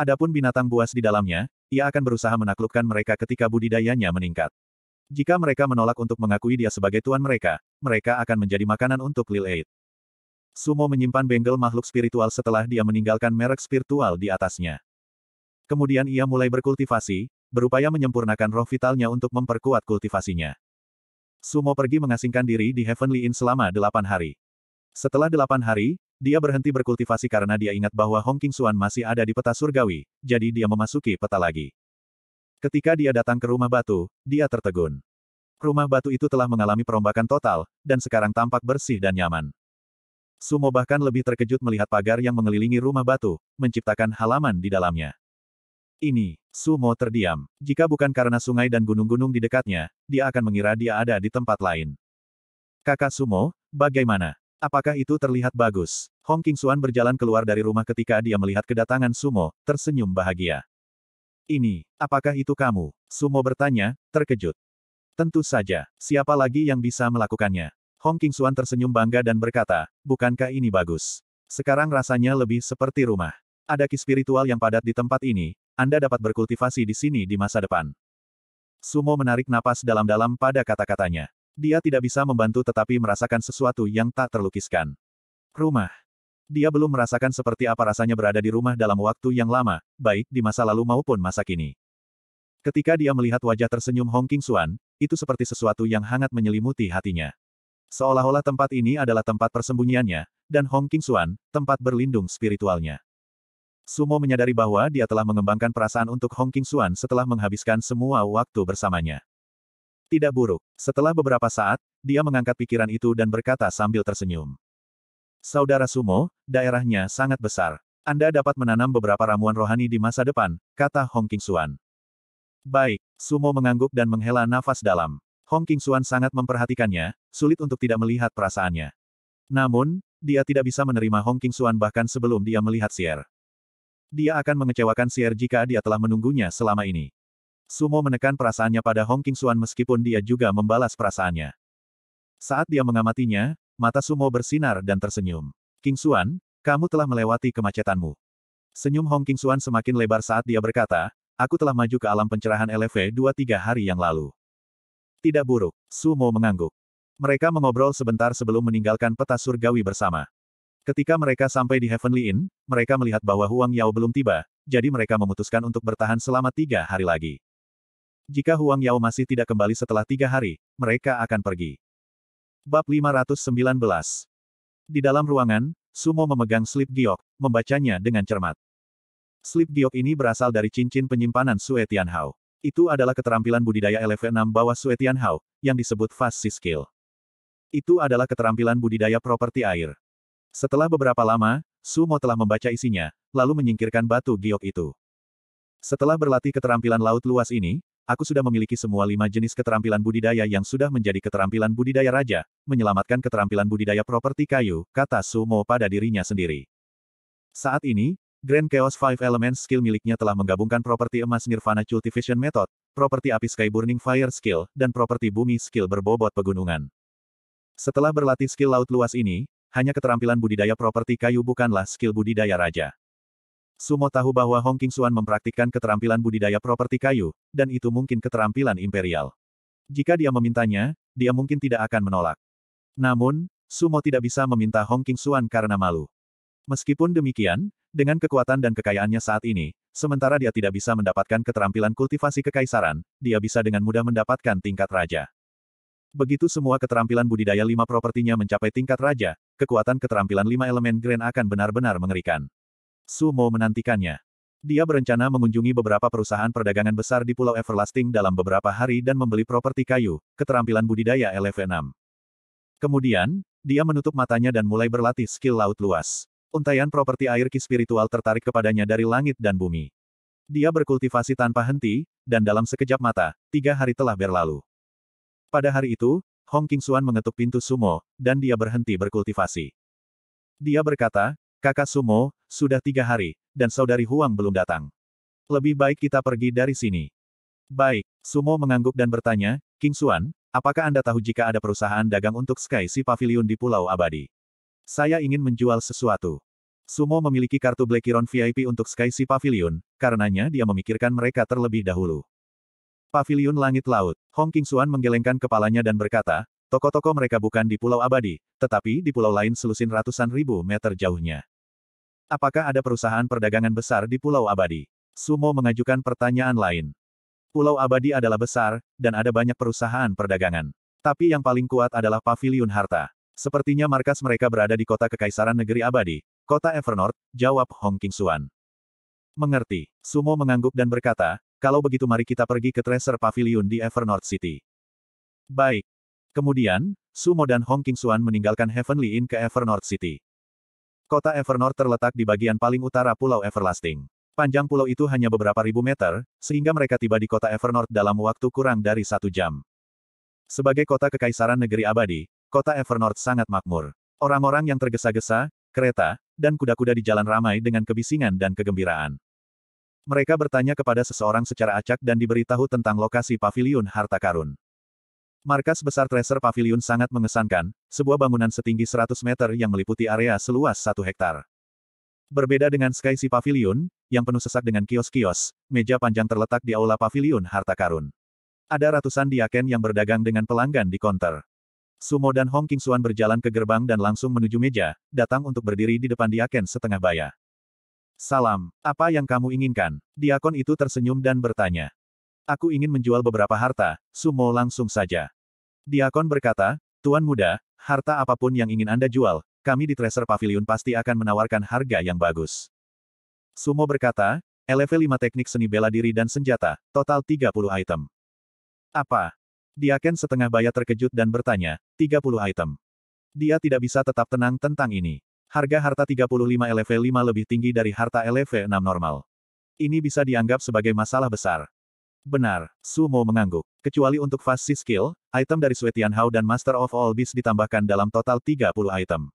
Adapun binatang buas di dalamnya, ia akan berusaha menaklukkan mereka ketika budidayanya meningkat. Jika mereka menolak untuk mengakui dia sebagai tuan mereka, mereka akan menjadi makanan untuk Lil Eid. Sumo menyimpan bengkel makhluk spiritual setelah dia meninggalkan merek spiritual di atasnya. Kemudian ia mulai berkultivasi, berupaya menyempurnakan roh vitalnya untuk memperkuat kultivasinya. Sumo pergi mengasingkan diri di Heavenly Inn selama delapan hari. Setelah delapan hari, dia berhenti berkultivasi karena dia ingat bahwa Hong King Suan masih ada di peta surgawi, jadi dia memasuki peta lagi. Ketika dia datang ke rumah batu, dia tertegun. Rumah batu itu telah mengalami perombakan total, dan sekarang tampak bersih dan nyaman. Sumo bahkan lebih terkejut melihat pagar yang mengelilingi rumah batu, menciptakan halaman di dalamnya ini, Sumo terdiam. Jika bukan karena sungai dan gunung-gunung di dekatnya, dia akan mengira dia ada di tempat lain. Kakak Sumo, bagaimana? Apakah itu terlihat bagus? Hong King Suan berjalan keluar dari rumah ketika dia melihat kedatangan Sumo, tersenyum bahagia. Ini, apakah itu kamu? Sumo bertanya, terkejut. Tentu saja, siapa lagi yang bisa melakukannya? Hong King Suan tersenyum bangga dan berkata, bukankah ini bagus? Sekarang rasanya lebih seperti rumah. Ada ki spiritual yang padat di tempat ini, anda dapat berkultivasi di sini di masa depan. Sumo menarik napas dalam-dalam pada kata-katanya. Dia tidak bisa membantu tetapi merasakan sesuatu yang tak terlukiskan. Rumah. Dia belum merasakan seperti apa rasanya berada di rumah dalam waktu yang lama, baik di masa lalu maupun masa kini. Ketika dia melihat wajah tersenyum Hong King Suan, itu seperti sesuatu yang hangat menyelimuti hatinya. Seolah-olah tempat ini adalah tempat persembunyiannya, dan Hong King Suan, tempat berlindung spiritualnya. Sumo menyadari bahwa dia telah mengembangkan perasaan untuk Hong King Suan setelah menghabiskan semua waktu bersamanya. Tidak buruk. Setelah beberapa saat, dia mengangkat pikiran itu dan berkata sambil tersenyum. Saudara Sumo, daerahnya sangat besar. Anda dapat menanam beberapa ramuan rohani di masa depan, kata Hong King Suan. Baik, Sumo mengangguk dan menghela nafas dalam. Hong King Suan sangat memperhatikannya, sulit untuk tidak melihat perasaannya. Namun, dia tidak bisa menerima Hong King Suan bahkan sebelum dia melihat Sierra. Dia akan mengecewakan Sier jika dia telah menunggunya selama ini. Sumo menekan perasaannya pada Hong King Suan meskipun dia juga membalas perasaannya. Saat dia mengamatinya, mata Sumo bersinar dan tersenyum. King Suan, kamu telah melewati kemacetanmu. Senyum Hong King Suan semakin lebar saat dia berkata, aku telah maju ke alam pencerahan LV dua tiga hari yang lalu. Tidak buruk, Sumo mengangguk. Mereka mengobrol sebentar sebelum meninggalkan peta surgawi bersama. Ketika mereka sampai di Heavenly Inn, mereka melihat bahwa Huang Yao belum tiba, jadi mereka memutuskan untuk bertahan selama tiga hari lagi. Jika Huang Yao masih tidak kembali setelah tiga hari, mereka akan pergi. Bab 519 Di dalam ruangan, Sumo memegang slip giok, membacanya dengan cermat. Slip giok ini berasal dari cincin penyimpanan Sue Tianhao. Itu adalah keterampilan budidaya LV6 bawah Sue Tianhao, yang disebut Fast Sea Skill. Itu adalah keterampilan budidaya properti air. Setelah beberapa lama, Sumo telah membaca isinya, lalu menyingkirkan batu giok itu. Setelah berlatih keterampilan laut luas ini, aku sudah memiliki semua lima jenis keterampilan budidaya yang sudah menjadi keterampilan budidaya raja, menyelamatkan keterampilan budidaya properti kayu, kata Sumo pada dirinya sendiri. Saat ini, Grand Chaos Five Elements skill miliknya telah menggabungkan properti emas Nirvana Cultivation Method, properti api Sky Burning Fire skill, dan properti bumi skill berbobot pegunungan. Setelah berlatih skill laut luas ini, hanya keterampilan budidaya properti kayu bukanlah skill budidaya raja. Sumo tahu bahwa Hong King Suan mempraktikkan keterampilan budidaya properti kayu, dan itu mungkin keterampilan imperial. Jika dia memintanya, dia mungkin tidak akan menolak. Namun, Sumo tidak bisa meminta Hong King Suan karena malu. Meskipun demikian, dengan kekuatan dan kekayaannya saat ini, sementara dia tidak bisa mendapatkan keterampilan kultivasi kekaisaran, dia bisa dengan mudah mendapatkan tingkat raja. Begitu semua keterampilan budidaya lima propertinya mencapai tingkat raja, kekuatan keterampilan lima elemen grand akan benar-benar mengerikan. Sumo menantikannya. Dia berencana mengunjungi beberapa perusahaan perdagangan besar di Pulau Everlasting dalam beberapa hari dan membeli properti kayu, keterampilan budidaya LV6. Kemudian, dia menutup matanya dan mulai berlatih skill laut luas. Untaian properti air ki spiritual tertarik kepadanya dari langit dan bumi. Dia berkultivasi tanpa henti, dan dalam sekejap mata, tiga hari telah berlalu. Pada hari itu, Hong King Suan mengetuk pintu Sumo, dan dia berhenti berkultivasi. Dia berkata, kakak Sumo, sudah tiga hari, dan saudari Huang belum datang. Lebih baik kita pergi dari sini. Baik, Sumo mengangguk dan bertanya, "King Suan, apakah Anda tahu jika ada perusahaan dagang untuk Sky Sea Pavilion di Pulau Abadi? Saya ingin menjual sesuatu. Sumo memiliki kartu Black Iron VIP untuk Sky Sea Pavilion, karenanya dia memikirkan mereka terlebih dahulu. Pavilion Langit Laut, Hong King Suan menggelengkan kepalanya dan berkata, toko-toko mereka bukan di Pulau Abadi, tetapi di pulau lain selusin ratusan ribu meter jauhnya. Apakah ada perusahaan perdagangan besar di Pulau Abadi? Sumo mengajukan pertanyaan lain. Pulau Abadi adalah besar, dan ada banyak perusahaan perdagangan. Tapi yang paling kuat adalah Pavilion Harta. Sepertinya markas mereka berada di kota Kekaisaran Negeri Abadi, kota Evernorth, jawab Hong King Suan. Mengerti, Sumo mengangguk dan berkata, kalau begitu mari kita pergi ke Treasure Pavilion di Evernorth City. Baik. Kemudian, Sumo dan Hong King Suan meninggalkan Heavenly Inn ke Evernorth City. Kota Evernorth terletak di bagian paling utara Pulau Everlasting. Panjang pulau itu hanya beberapa ribu meter, sehingga mereka tiba di kota Evernorth dalam waktu kurang dari satu jam. Sebagai kota kekaisaran negeri abadi, kota Evernorth sangat makmur. Orang-orang yang tergesa-gesa, kereta, dan kuda-kuda di jalan ramai dengan kebisingan dan kegembiraan. Mereka bertanya kepada seseorang secara acak dan diberitahu tentang lokasi pavilion harta karun. Markas besar Treasure Pavilion sangat mengesankan, sebuah bangunan setinggi 100 meter yang meliputi area seluas 1 hektar. Berbeda dengan Sky Sea Pavilion, yang penuh sesak dengan kios-kios, meja panjang terletak di aula pavilion harta karun. Ada ratusan diaken yang berdagang dengan pelanggan di konter. Sumo dan Hong King Suan berjalan ke gerbang dan langsung menuju meja, datang untuk berdiri di depan diaken setengah bayar. Salam, apa yang kamu inginkan? Diakon itu tersenyum dan bertanya. Aku ingin menjual beberapa harta, Sumo langsung saja. Diakon berkata, Tuan muda, harta apapun yang ingin Anda jual, kami di Treasure Pavilion pasti akan menawarkan harga yang bagus. Sumo berkata, LV 5 teknik seni bela diri dan senjata, total 30 item. Apa? Diaken setengah bayar terkejut dan bertanya, 30 item. Dia tidak bisa tetap tenang tentang ini harga harta 35 LV5 lebih tinggi dari harta LV6 normal. Ini bisa dianggap sebagai masalah besar. Benar, Sumo mengangguk. Kecuali untuk Fast Skill, item dari Sui Hao dan Master of All Beasts ditambahkan dalam total 30 item.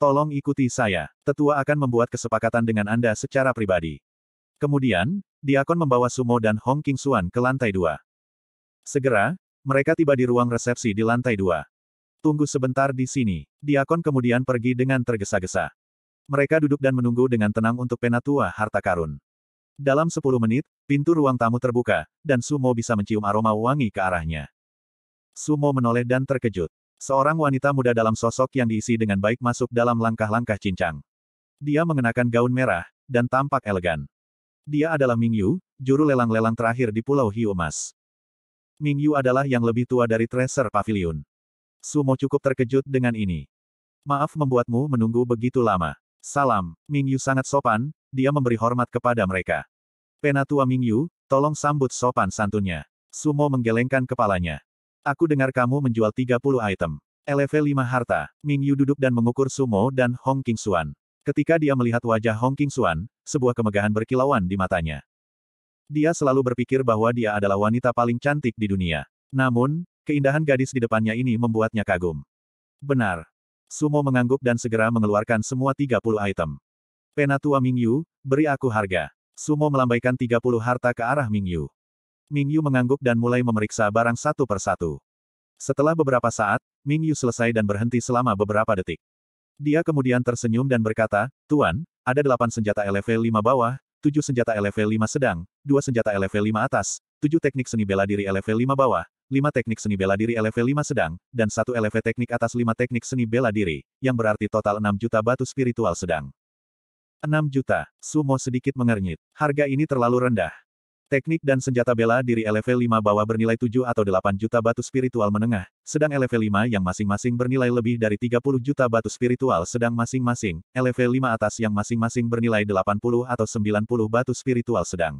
Tolong ikuti saya. Tetua akan membuat kesepakatan dengan Anda secara pribadi. Kemudian, Diakon membawa Sumo dan Hong King Suan ke lantai dua. Segera, mereka tiba di ruang resepsi di lantai dua. Tunggu sebentar di sini. Diakon kemudian pergi dengan tergesa-gesa. Mereka duduk dan menunggu dengan tenang untuk penatua harta karun. Dalam 10 menit, pintu ruang tamu terbuka, dan Sumo bisa mencium aroma wangi ke arahnya. Sumo menoleh dan terkejut. Seorang wanita muda dalam sosok yang diisi dengan baik masuk dalam langkah-langkah cincang. Dia mengenakan gaun merah, dan tampak elegan. Dia adalah Ming Yu, juru lelang-lelang terakhir di Pulau Hiu Emas. Yu adalah yang lebih tua dari Treasure Pavilion. Sumo cukup terkejut dengan ini. Maaf membuatmu menunggu begitu lama. Salam, Mingyu sangat sopan, dia memberi hormat kepada mereka. Penatua Mingyu, tolong sambut sopan santunnya. Sumo menggelengkan kepalanya. Aku dengar kamu menjual 30 item. LV 5 harta, Mingyu duduk dan mengukur Sumo dan Hong King Suan. Ketika dia melihat wajah Hong King Suan, sebuah kemegahan berkilauan di matanya. Dia selalu berpikir bahwa dia adalah wanita paling cantik di dunia. Namun, Keindahan gadis di depannya ini membuatnya kagum. Benar. Sumo mengangguk dan segera mengeluarkan semua 30 item. Penatua Mingyu, beri aku harga. Sumo melambaikan 30 harta ke arah Mingyu. Mingyu mengangguk dan mulai memeriksa barang satu per satu. Setelah beberapa saat, Mingyu selesai dan berhenti selama beberapa detik. Dia kemudian tersenyum dan berkata, Tuan, ada delapan senjata LV 5 bawah, tujuh senjata LV 5 sedang, dua senjata LV 5 atas, tujuh teknik seni bela diri LV 5 bawah, 5 teknik seni bela diri LV 5 sedang, dan 1 LV teknik atas 5 teknik seni bela diri, yang berarti total 6 juta batu spiritual sedang. 6 juta, Sumo sedikit mengernyit. Harga ini terlalu rendah. Teknik dan senjata bela diri LV 5 bawah bernilai 7 atau 8 juta batu spiritual menengah, sedang LV 5 yang masing-masing bernilai lebih dari 30 juta batu spiritual sedang masing-masing, LV 5 atas yang masing-masing bernilai 80 atau 90 batu spiritual sedang.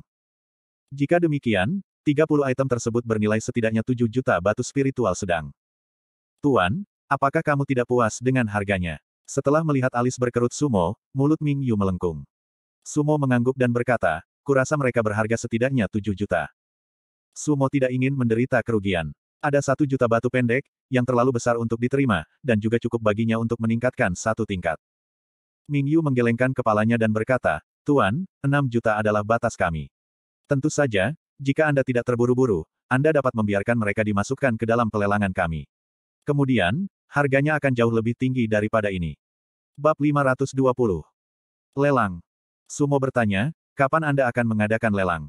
Jika demikian, 30 item tersebut bernilai setidaknya 7 juta batu spiritual sedang. Tuan, apakah kamu tidak puas dengan harganya? Setelah melihat alis berkerut Sumo, mulut Ming Yu melengkung. Sumo mengangguk dan berkata, kurasa mereka berharga setidaknya 7 juta. Sumo tidak ingin menderita kerugian. Ada satu juta batu pendek, yang terlalu besar untuk diterima, dan juga cukup baginya untuk meningkatkan satu tingkat. Ming Yu menggelengkan kepalanya dan berkata, Tuan, enam juta adalah batas kami. Tentu saja, jika Anda tidak terburu-buru, Anda dapat membiarkan mereka dimasukkan ke dalam pelelangan kami. Kemudian, harganya akan jauh lebih tinggi daripada ini. Bab 520 Lelang Sumo bertanya, kapan Anda akan mengadakan lelang?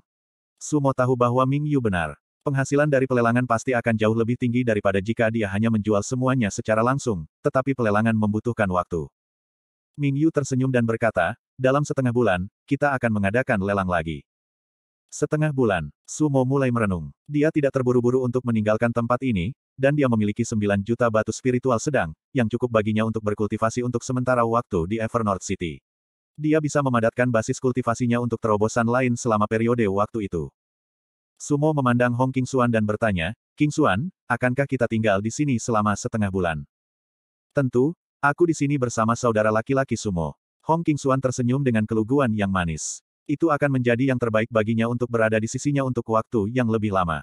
Sumo tahu bahwa Ming Yu benar. Penghasilan dari pelelangan pasti akan jauh lebih tinggi daripada jika dia hanya menjual semuanya secara langsung, tetapi pelelangan membutuhkan waktu. Ming Yu tersenyum dan berkata, dalam setengah bulan, kita akan mengadakan lelang lagi. Setengah bulan, Sumo mulai merenung. Dia tidak terburu-buru untuk meninggalkan tempat ini, dan dia memiliki 9 juta batu spiritual sedang, yang cukup baginya untuk berkultivasi untuk sementara waktu di Evernorth City. Dia bisa memadatkan basis kultivasinya untuk terobosan lain selama periode waktu itu. Sumo memandang Hong King Suan dan bertanya, King Suan, akankah kita tinggal di sini selama setengah bulan? Tentu, aku di sini bersama saudara laki-laki Sumo. Hong King Suan tersenyum dengan keluguan yang manis itu akan menjadi yang terbaik baginya untuk berada di sisinya untuk waktu yang lebih lama.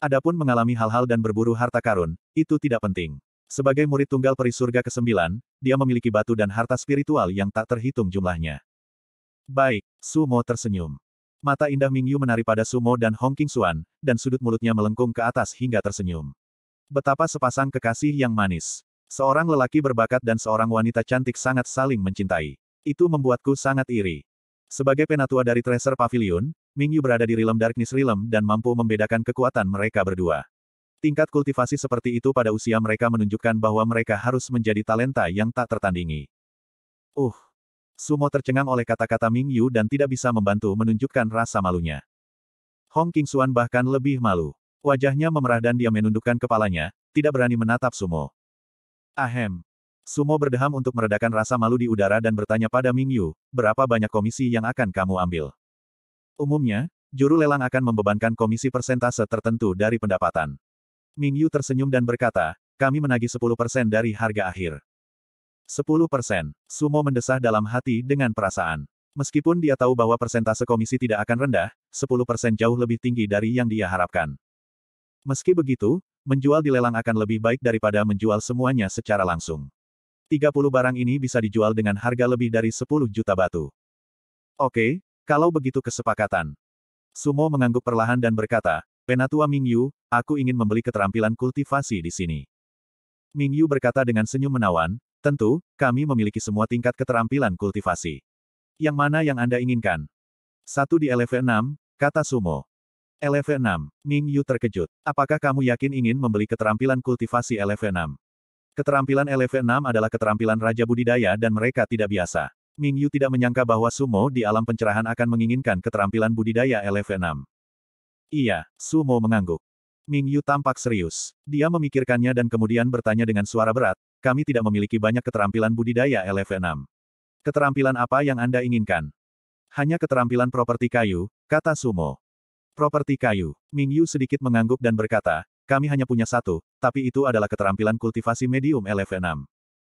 Adapun mengalami hal-hal dan berburu harta karun, itu tidak penting. Sebagai murid tunggal peri surga ke-9, dia memiliki batu dan harta spiritual yang tak terhitung jumlahnya. Baik, Sumo tersenyum. Mata indah Mingyu menari pada Sumo dan Hong King Suan, dan sudut mulutnya melengkung ke atas hingga tersenyum. Betapa sepasang kekasih yang manis. Seorang lelaki berbakat dan seorang wanita cantik sangat saling mencintai. Itu membuatku sangat iri. Sebagai penatua dari Tracer Pavilion, Mingyu berada di Realm Darkness Realm dan mampu membedakan kekuatan mereka berdua. Tingkat kultivasi seperti itu pada usia mereka menunjukkan bahwa mereka harus menjadi talenta yang tak tertandingi. Uh, Sumo tercengang oleh kata-kata Ming Yu dan tidak bisa membantu menunjukkan rasa malunya. Hong King Suan bahkan lebih malu. Wajahnya memerah dan dia menundukkan kepalanya, tidak berani menatap Sumo. Ahem. Sumo berdeham untuk meredakan rasa malu di udara dan bertanya pada Ming Yu, berapa banyak komisi yang akan kamu ambil? Umumnya, juru lelang akan membebankan komisi persentase tertentu dari pendapatan. Ming Yu tersenyum dan berkata, kami menagih 10% dari harga akhir. 10%. Sumo mendesah dalam hati dengan perasaan. Meskipun dia tahu bahwa persentase komisi tidak akan rendah, 10% jauh lebih tinggi dari yang dia harapkan. Meski begitu, menjual di lelang akan lebih baik daripada menjual semuanya secara langsung. 30 barang ini bisa dijual dengan harga lebih dari 10 juta batu. Oke, kalau begitu kesepakatan. Sumo mengangguk perlahan dan berkata, Penatua Mingyu, aku ingin membeli keterampilan kultivasi di sini. Mingyu berkata dengan senyum menawan, tentu, kami memiliki semua tingkat keterampilan kultivasi. Yang mana yang Anda inginkan? Satu di LV6, kata Sumo. LV6, Mingyu terkejut. Apakah kamu yakin ingin membeli keterampilan kultivasi LV6? Keterampilan LV6 adalah keterampilan Raja Budidaya dan mereka tidak biasa. Ming Yu tidak menyangka bahwa Sumo di alam pencerahan akan menginginkan keterampilan budidaya LV6. Iya, Sumo mengangguk. Ming Yu tampak serius. Dia memikirkannya dan kemudian bertanya dengan suara berat, kami tidak memiliki banyak keterampilan budidaya LV6. Keterampilan apa yang Anda inginkan? Hanya keterampilan properti kayu, kata Sumo. Properti kayu. Ming Yu sedikit mengangguk dan berkata, kami hanya punya satu, tapi itu adalah keterampilan kultivasi medium lf 6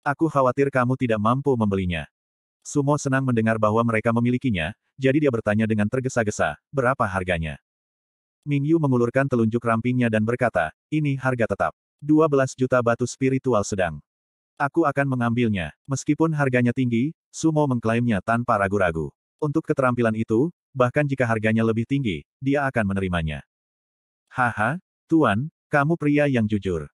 Aku khawatir kamu tidak mampu membelinya. Sumo senang mendengar bahwa mereka memilikinya, jadi dia bertanya dengan tergesa-gesa, berapa harganya? Mingyu mengulurkan telunjuk rampingnya dan berkata, ini harga tetap. 12 juta batu spiritual sedang. Aku akan mengambilnya. Meskipun harganya tinggi, Sumo mengklaimnya tanpa ragu-ragu. Untuk keterampilan itu, bahkan jika harganya lebih tinggi, dia akan menerimanya. Haha, Tuan, kamu pria yang jujur.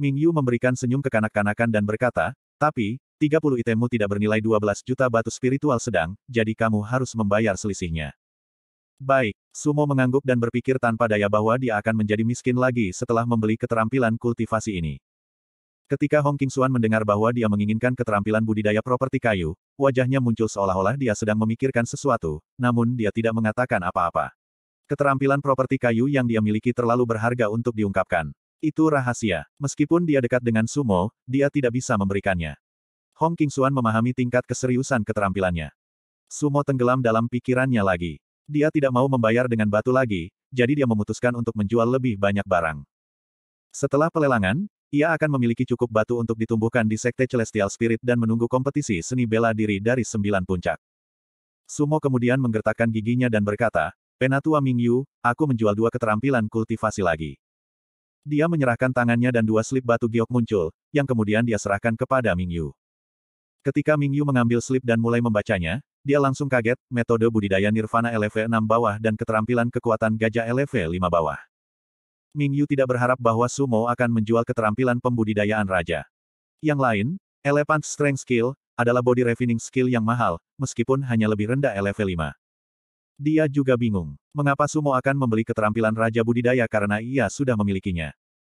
Ming Yu memberikan senyum kekanak-kanakan dan berkata, tapi, 30 itemmu tidak bernilai 12 juta batu spiritual sedang, jadi kamu harus membayar selisihnya. Baik, Sumo mengangguk dan berpikir tanpa daya bahwa dia akan menjadi miskin lagi setelah membeli keterampilan kultivasi ini. Ketika Hong King Suan mendengar bahwa dia menginginkan keterampilan budidaya properti kayu, wajahnya muncul seolah-olah dia sedang memikirkan sesuatu, namun dia tidak mengatakan apa-apa. Keterampilan properti kayu yang dia miliki terlalu berharga untuk diungkapkan. Itu rahasia. Meskipun dia dekat dengan Sumo, dia tidak bisa memberikannya. Hong King Suan memahami tingkat keseriusan keterampilannya. Sumo tenggelam dalam pikirannya lagi. Dia tidak mau membayar dengan batu lagi, jadi dia memutuskan untuk menjual lebih banyak barang. Setelah pelelangan, ia akan memiliki cukup batu untuk ditumbuhkan di Sekte Celestial Spirit dan menunggu kompetisi seni bela diri dari sembilan puncak. Sumo kemudian menggertakkan giginya dan berkata, Penatua Mingyu, aku menjual dua keterampilan kultivasi lagi. Dia menyerahkan tangannya dan dua slip batu giok muncul, yang kemudian dia serahkan kepada Mingyu. Ketika Mingyu mengambil slip dan mulai membacanya, dia langsung kaget, metode budidaya Nirvana LV6 bawah dan keterampilan kekuatan gajah LV5 bawah. Mingyu tidak berharap bahwa Sumo akan menjual keterampilan pembudidayaan raja. Yang lain, Elephant Strength Skill, adalah body refining skill yang mahal, meskipun hanya lebih rendah LV5. Dia juga bingung. Mengapa Sumo akan membeli keterampilan Raja Budidaya karena ia sudah memilikinya?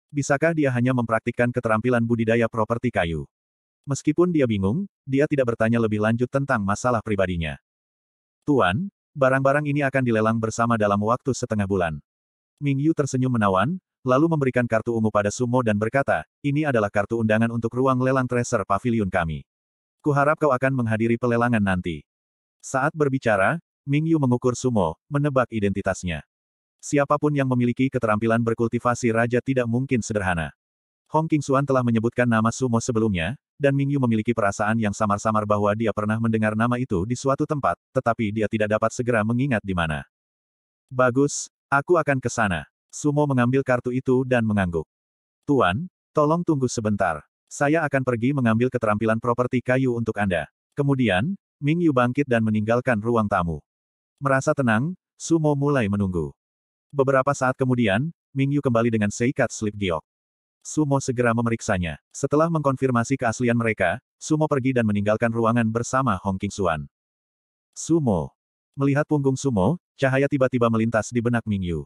Bisakah dia hanya mempraktikkan keterampilan budidaya properti kayu? Meskipun dia bingung, dia tidak bertanya lebih lanjut tentang masalah pribadinya. Tuan, barang-barang ini akan dilelang bersama dalam waktu setengah bulan. Ming Yu tersenyum menawan, lalu memberikan kartu ungu pada Sumo dan berkata, ini adalah kartu undangan untuk ruang lelang tracer pavilion kami. Kuharap kau akan menghadiri pelelangan nanti. Saat berbicara, Mingyu mengukur sumo, menebak identitasnya. Siapapun yang memiliki keterampilan berkultivasi raja tidak mungkin sederhana. Hong King Suan telah menyebutkan nama sumo sebelumnya, dan Mingyu memiliki perasaan yang samar-samar bahwa dia pernah mendengar nama itu di suatu tempat, tetapi dia tidak dapat segera mengingat di mana. Bagus, aku akan ke sana. Sumo mengambil kartu itu dan mengangguk. Tuan, tolong tunggu sebentar. Saya akan pergi mengambil keterampilan properti kayu untuk Anda. Kemudian, Mingyu bangkit dan meninggalkan ruang tamu. Merasa tenang, Sumo mulai menunggu. Beberapa saat kemudian, Mingyu kembali dengan seikat slip giok. Sumo segera memeriksanya. Setelah mengkonfirmasi keaslian mereka, Sumo pergi dan meninggalkan ruangan bersama Hong King Suan. Sumo. Melihat punggung Sumo, cahaya tiba-tiba melintas di benak Mingyu.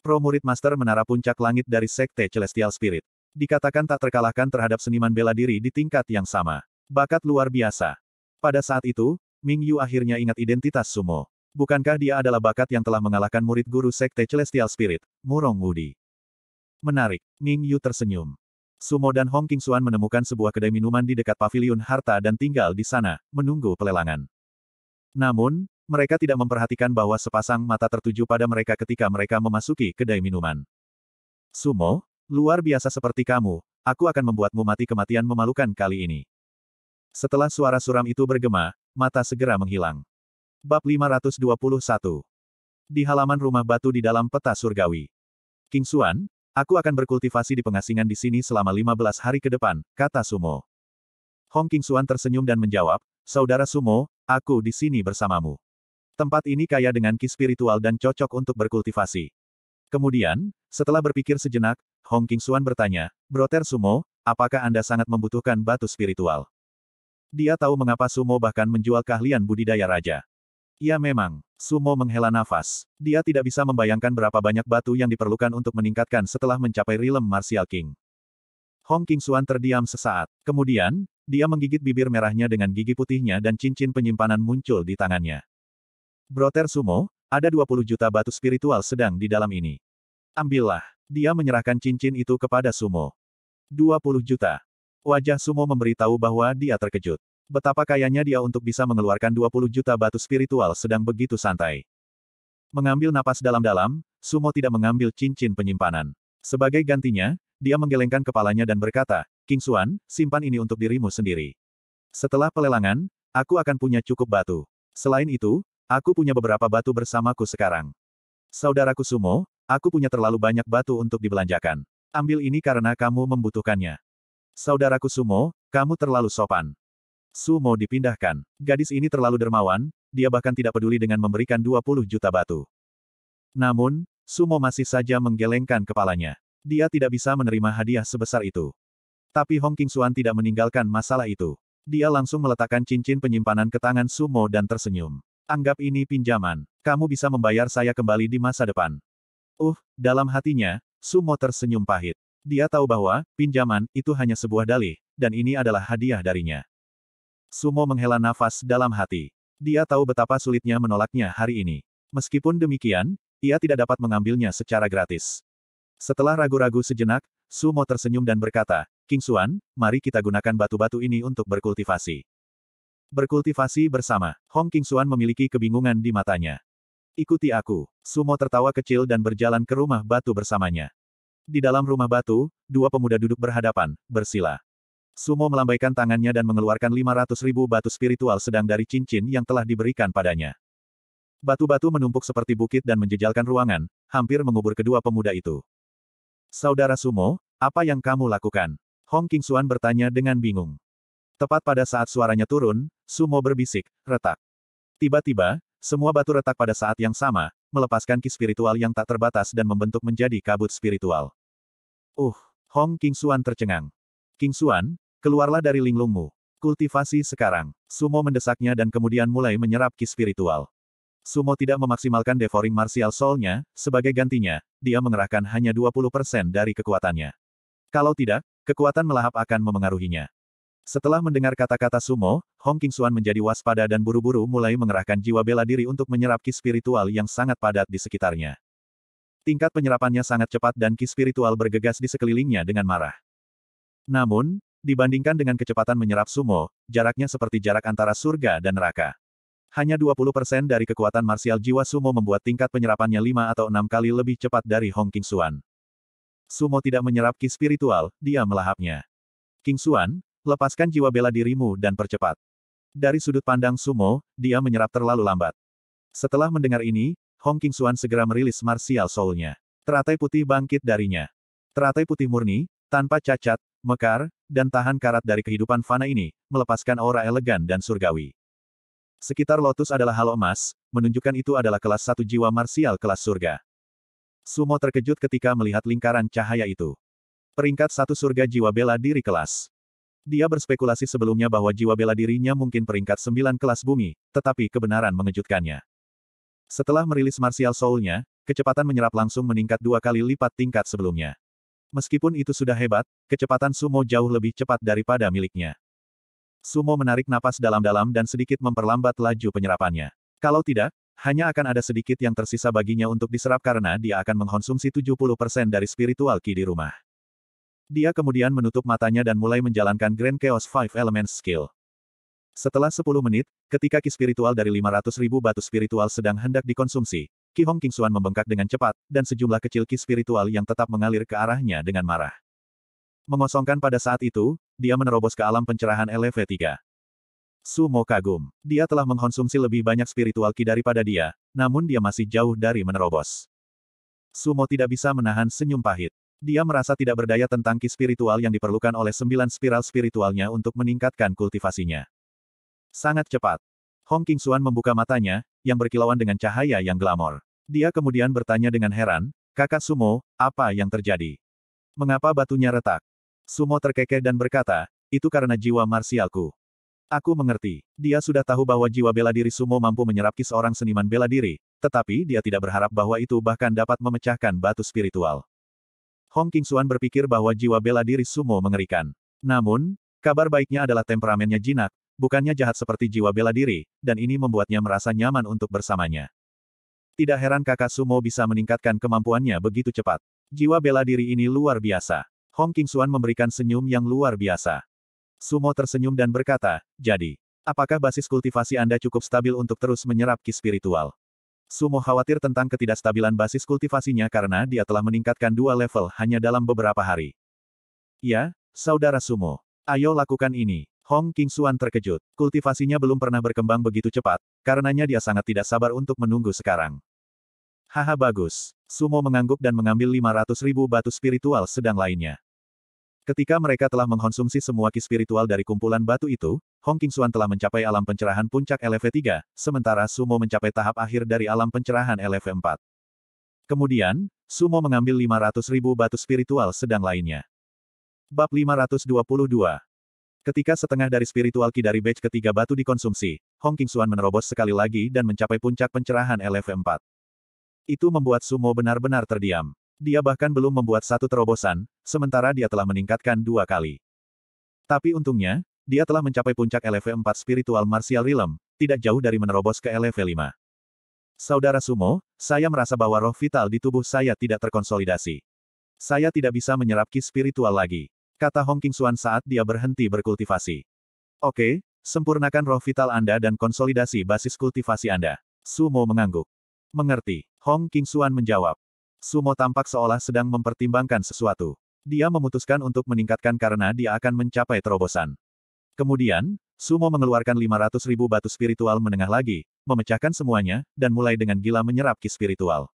Pro murid master menara puncak langit dari Sekte Celestial Spirit. Dikatakan tak terkalahkan terhadap seniman bela diri di tingkat yang sama. Bakat luar biasa. Pada saat itu, Mingyu akhirnya ingat identitas Sumo. Bukankah dia adalah bakat yang telah mengalahkan murid guru Sekte Celestial Spirit, Murong Wudi? Menarik. Ming Yu tersenyum. Sumo dan Hong King Suan menemukan sebuah kedai minuman di dekat pavilion harta dan tinggal di sana, menunggu pelelangan. Namun, mereka tidak memperhatikan bahwa sepasang mata tertuju pada mereka ketika mereka memasuki kedai minuman. Sumo, luar biasa seperti kamu, aku akan membuatmu mati kematian memalukan kali ini. Setelah suara suram itu bergema, mata segera menghilang. Bab 521. Di halaman rumah batu di dalam peta surgawi. King Suan, aku akan berkultivasi di pengasingan di sini selama 15 hari ke depan, kata Sumo. Hong King Suan tersenyum dan menjawab, Saudara Sumo, aku di sini bersamamu. Tempat ini kaya dengan ki spiritual dan cocok untuk berkultivasi. Kemudian, setelah berpikir sejenak, Hong King Suan bertanya, Broter Sumo, apakah Anda sangat membutuhkan batu spiritual? Dia tahu mengapa Sumo bahkan menjual keahlian budidaya raja. Ya memang, Sumo menghela nafas. Dia tidak bisa membayangkan berapa banyak batu yang diperlukan untuk meningkatkan setelah mencapai rilem Martial King. Hong King Suan terdiam sesaat. Kemudian, dia menggigit bibir merahnya dengan gigi putihnya dan cincin penyimpanan muncul di tangannya. Broter Sumo, ada 20 juta batu spiritual sedang di dalam ini. Ambillah. Dia menyerahkan cincin itu kepada Sumo. 20 juta. Wajah Sumo memberitahu bahwa dia terkejut. Betapa kayanya dia untuk bisa mengeluarkan 20 juta batu spiritual sedang begitu santai. Mengambil napas dalam-dalam, Sumo tidak mengambil cincin penyimpanan. Sebagai gantinya, dia menggelengkan kepalanya dan berkata, King Suan, simpan ini untuk dirimu sendiri. Setelah pelelangan, aku akan punya cukup batu. Selain itu, aku punya beberapa batu bersamaku sekarang. Saudaraku Sumo, aku punya terlalu banyak batu untuk dibelanjakan. Ambil ini karena kamu membutuhkannya. Saudaraku Sumo, kamu terlalu sopan. Su Mo dipindahkan. Gadis ini terlalu dermawan, dia bahkan tidak peduli dengan memberikan 20 juta batu. Namun, Sumo masih saja menggelengkan kepalanya. Dia tidak bisa menerima hadiah sebesar itu. Tapi Hong King Suan tidak meninggalkan masalah itu. Dia langsung meletakkan cincin penyimpanan ke tangan Sumo dan tersenyum. Anggap ini pinjaman. Kamu bisa membayar saya kembali di masa depan. Uh, dalam hatinya, Sumo tersenyum pahit. Dia tahu bahwa, pinjaman, itu hanya sebuah dalih, dan ini adalah hadiah darinya. Sumo menghela nafas dalam hati. Dia tahu betapa sulitnya menolaknya hari ini. Meskipun demikian, ia tidak dapat mengambilnya secara gratis. Setelah ragu-ragu sejenak, Sumo tersenyum dan berkata, King Xuan, mari kita gunakan batu-batu ini untuk berkultivasi. Berkultivasi bersama, Hong King Xuan memiliki kebingungan di matanya. Ikuti aku. Sumo tertawa kecil dan berjalan ke rumah batu bersamanya. Di dalam rumah batu, dua pemuda duduk berhadapan, bersila. Sumo melambaikan tangannya dan mengeluarkan 500 ribu batu spiritual sedang dari cincin yang telah diberikan padanya. Batu-batu menumpuk seperti bukit dan menjejalkan ruangan, hampir mengubur kedua pemuda itu. Saudara Sumo, apa yang kamu lakukan? Hong King Suan bertanya dengan bingung. Tepat pada saat suaranya turun, Sumo berbisik, retak. Tiba-tiba, semua batu retak pada saat yang sama, melepaskan ki spiritual yang tak terbatas dan membentuk menjadi kabut spiritual. Uh, Hong King Suan tercengang. King Suan, Keluarlah dari linglungmu. Kultivasi sekarang. Sumo mendesaknya dan kemudian mulai menyerap ki spiritual. Sumo tidak memaksimalkan devouring martial soul-nya, sebagai gantinya, dia mengerahkan hanya 20% dari kekuatannya. Kalau tidak, kekuatan melahap akan memengaruhinya. Setelah mendengar kata-kata Sumo, Hong Suan menjadi waspada dan buru-buru mulai mengerahkan jiwa bela diri untuk menyerap ki spiritual yang sangat padat di sekitarnya. Tingkat penyerapannya sangat cepat dan ki spiritual bergegas di sekelilingnya dengan marah. Namun, Dibandingkan dengan kecepatan menyerap sumo, jaraknya seperti jarak antara surga dan neraka. Hanya 20% dari kekuatan marsial jiwa sumo membuat tingkat penyerapannya 5 atau 6 kali lebih cepat dari Hong King Suan. Sumo tidak menyerap ki spiritual, dia melahapnya. King Suan, lepaskan jiwa bela dirimu dan percepat. Dari sudut pandang sumo, dia menyerap terlalu lambat. Setelah mendengar ini, Hong King Suan segera merilis marsial soulnya. Teratai putih bangkit darinya. Teratai putih murni, tanpa cacat, mekar, dan tahan karat dari kehidupan fana ini, melepaskan aura elegan dan surgawi. Sekitar lotus adalah halo emas, menunjukkan itu adalah kelas satu jiwa marsial kelas surga. Sumo terkejut ketika melihat lingkaran cahaya itu. Peringkat satu surga jiwa bela diri kelas. Dia berspekulasi sebelumnya bahwa jiwa bela dirinya mungkin peringkat sembilan kelas bumi, tetapi kebenaran mengejutkannya. Setelah merilis martial soul-nya, kecepatan menyerap langsung meningkat dua kali lipat tingkat sebelumnya. Meskipun itu sudah hebat, kecepatan Sumo jauh lebih cepat daripada miliknya. Sumo menarik napas dalam-dalam dan sedikit memperlambat laju penyerapannya. Kalau tidak, hanya akan ada sedikit yang tersisa baginya untuk diserap karena dia akan mengkonsumsi 70% dari spiritual ki di rumah. Dia kemudian menutup matanya dan mulai menjalankan Grand Chaos Five Elements Skill. Setelah 10 menit, ketika ki spiritual dari 500.000 batu spiritual sedang hendak dikonsumsi, Ki Hong King Suan membengkak dengan cepat, dan sejumlah kecil ki spiritual yang tetap mengalir ke arahnya dengan marah. Mengosongkan pada saat itu, dia menerobos ke alam pencerahan LV3. Sumo kagum. Dia telah mengkonsumsi lebih banyak spiritual ki daripada dia, namun dia masih jauh dari menerobos. Sumo tidak bisa menahan senyum pahit. Dia merasa tidak berdaya tentang ki spiritual yang diperlukan oleh sembilan spiral spiritualnya untuk meningkatkan kultivasinya. Sangat cepat. Hong King Suan membuka matanya, yang berkilauan dengan cahaya yang glamor. Dia kemudian bertanya dengan heran, kakak Sumo, apa yang terjadi? Mengapa batunya retak? Sumo terkekeh dan berkata, itu karena jiwa marsialku. Aku mengerti. Dia sudah tahu bahwa jiwa bela diri Sumo mampu menyerap ki orang seniman bela diri, tetapi dia tidak berharap bahwa itu bahkan dapat memecahkan batu spiritual. Hong King Suan berpikir bahwa jiwa bela diri Sumo mengerikan. Namun, Kabar baiknya adalah temperamennya jinak, bukannya jahat seperti jiwa bela diri, dan ini membuatnya merasa nyaman untuk bersamanya. Tidak heran kakak Sumo bisa meningkatkan kemampuannya begitu cepat. Jiwa bela diri ini luar biasa. Hong King Suan memberikan senyum yang luar biasa. Sumo tersenyum dan berkata, jadi, apakah basis kultivasi Anda cukup stabil untuk terus menyerap ki spiritual? Sumo khawatir tentang ketidakstabilan basis kultivasinya karena dia telah meningkatkan dua level hanya dalam beberapa hari. Ya, Saudara Sumo, ayo lakukan ini. Hong King Suan terkejut. Kultivasinya belum pernah berkembang begitu cepat, karenanya dia sangat tidak sabar untuk menunggu sekarang. Haha bagus. Sumo mengangguk dan mengambil 500 ribu batu spiritual sedang lainnya. Ketika mereka telah mengkonsumsi semua ki spiritual dari kumpulan batu itu, Hong King Suan telah mencapai alam pencerahan puncak LV3, sementara Sumo mencapai tahap akhir dari alam pencerahan LV4. Kemudian, Sumo mengambil 500 ribu batu spiritual sedang lainnya. Bab 522 Ketika setengah dari spiritual ki dari batch ketiga batu dikonsumsi, Hong Suan menerobos sekali lagi dan mencapai puncak pencerahan LF4. Itu membuat Sumo benar-benar terdiam. Dia bahkan belum membuat satu terobosan, sementara dia telah meningkatkan dua kali. Tapi untungnya, dia telah mencapai puncak LF4 spiritual martial realm, tidak jauh dari menerobos ke LF5. Saudara Sumo, saya merasa bahwa roh vital di tubuh saya tidak terkonsolidasi. Saya tidak bisa menyerap ki spiritual lagi kata Hong King Suan saat dia berhenti berkultivasi. Oke, sempurnakan roh vital Anda dan konsolidasi basis kultivasi Anda. Sumo mengangguk. Mengerti. Hong King Suan menjawab. Sumo tampak seolah sedang mempertimbangkan sesuatu. Dia memutuskan untuk meningkatkan karena dia akan mencapai terobosan. Kemudian, Sumo mengeluarkan 500 ribu batu spiritual menengah lagi, memecahkan semuanya, dan mulai dengan gila menyerap ki spiritual.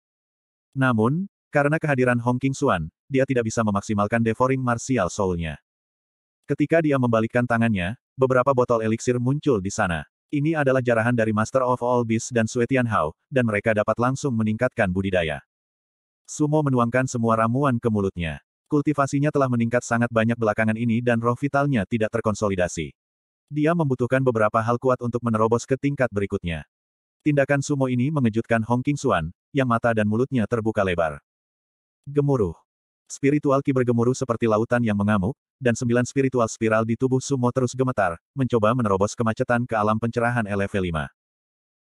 Namun, karena kehadiran Hong King Suan, dia tidak bisa memaksimalkan devouring martial soul-nya. Ketika dia membalikkan tangannya, beberapa botol eliksir muncul di sana. Ini adalah jarahan dari Master of All Beasts dan suetian hao, dan mereka dapat langsung meningkatkan budidaya. Sumo menuangkan semua ramuan ke mulutnya. Kultivasinya telah meningkat sangat banyak belakangan ini dan roh vitalnya tidak terkonsolidasi. Dia membutuhkan beberapa hal kuat untuk menerobos ke tingkat berikutnya. Tindakan sumo ini mengejutkan Hong King Suan, yang mata dan mulutnya terbuka lebar. Gemuruh. Spiritual Ki bergemuruh seperti lautan yang mengamuk, dan sembilan spiritual spiral di tubuh Sumo terus gemetar, mencoba menerobos kemacetan ke alam pencerahan LV5.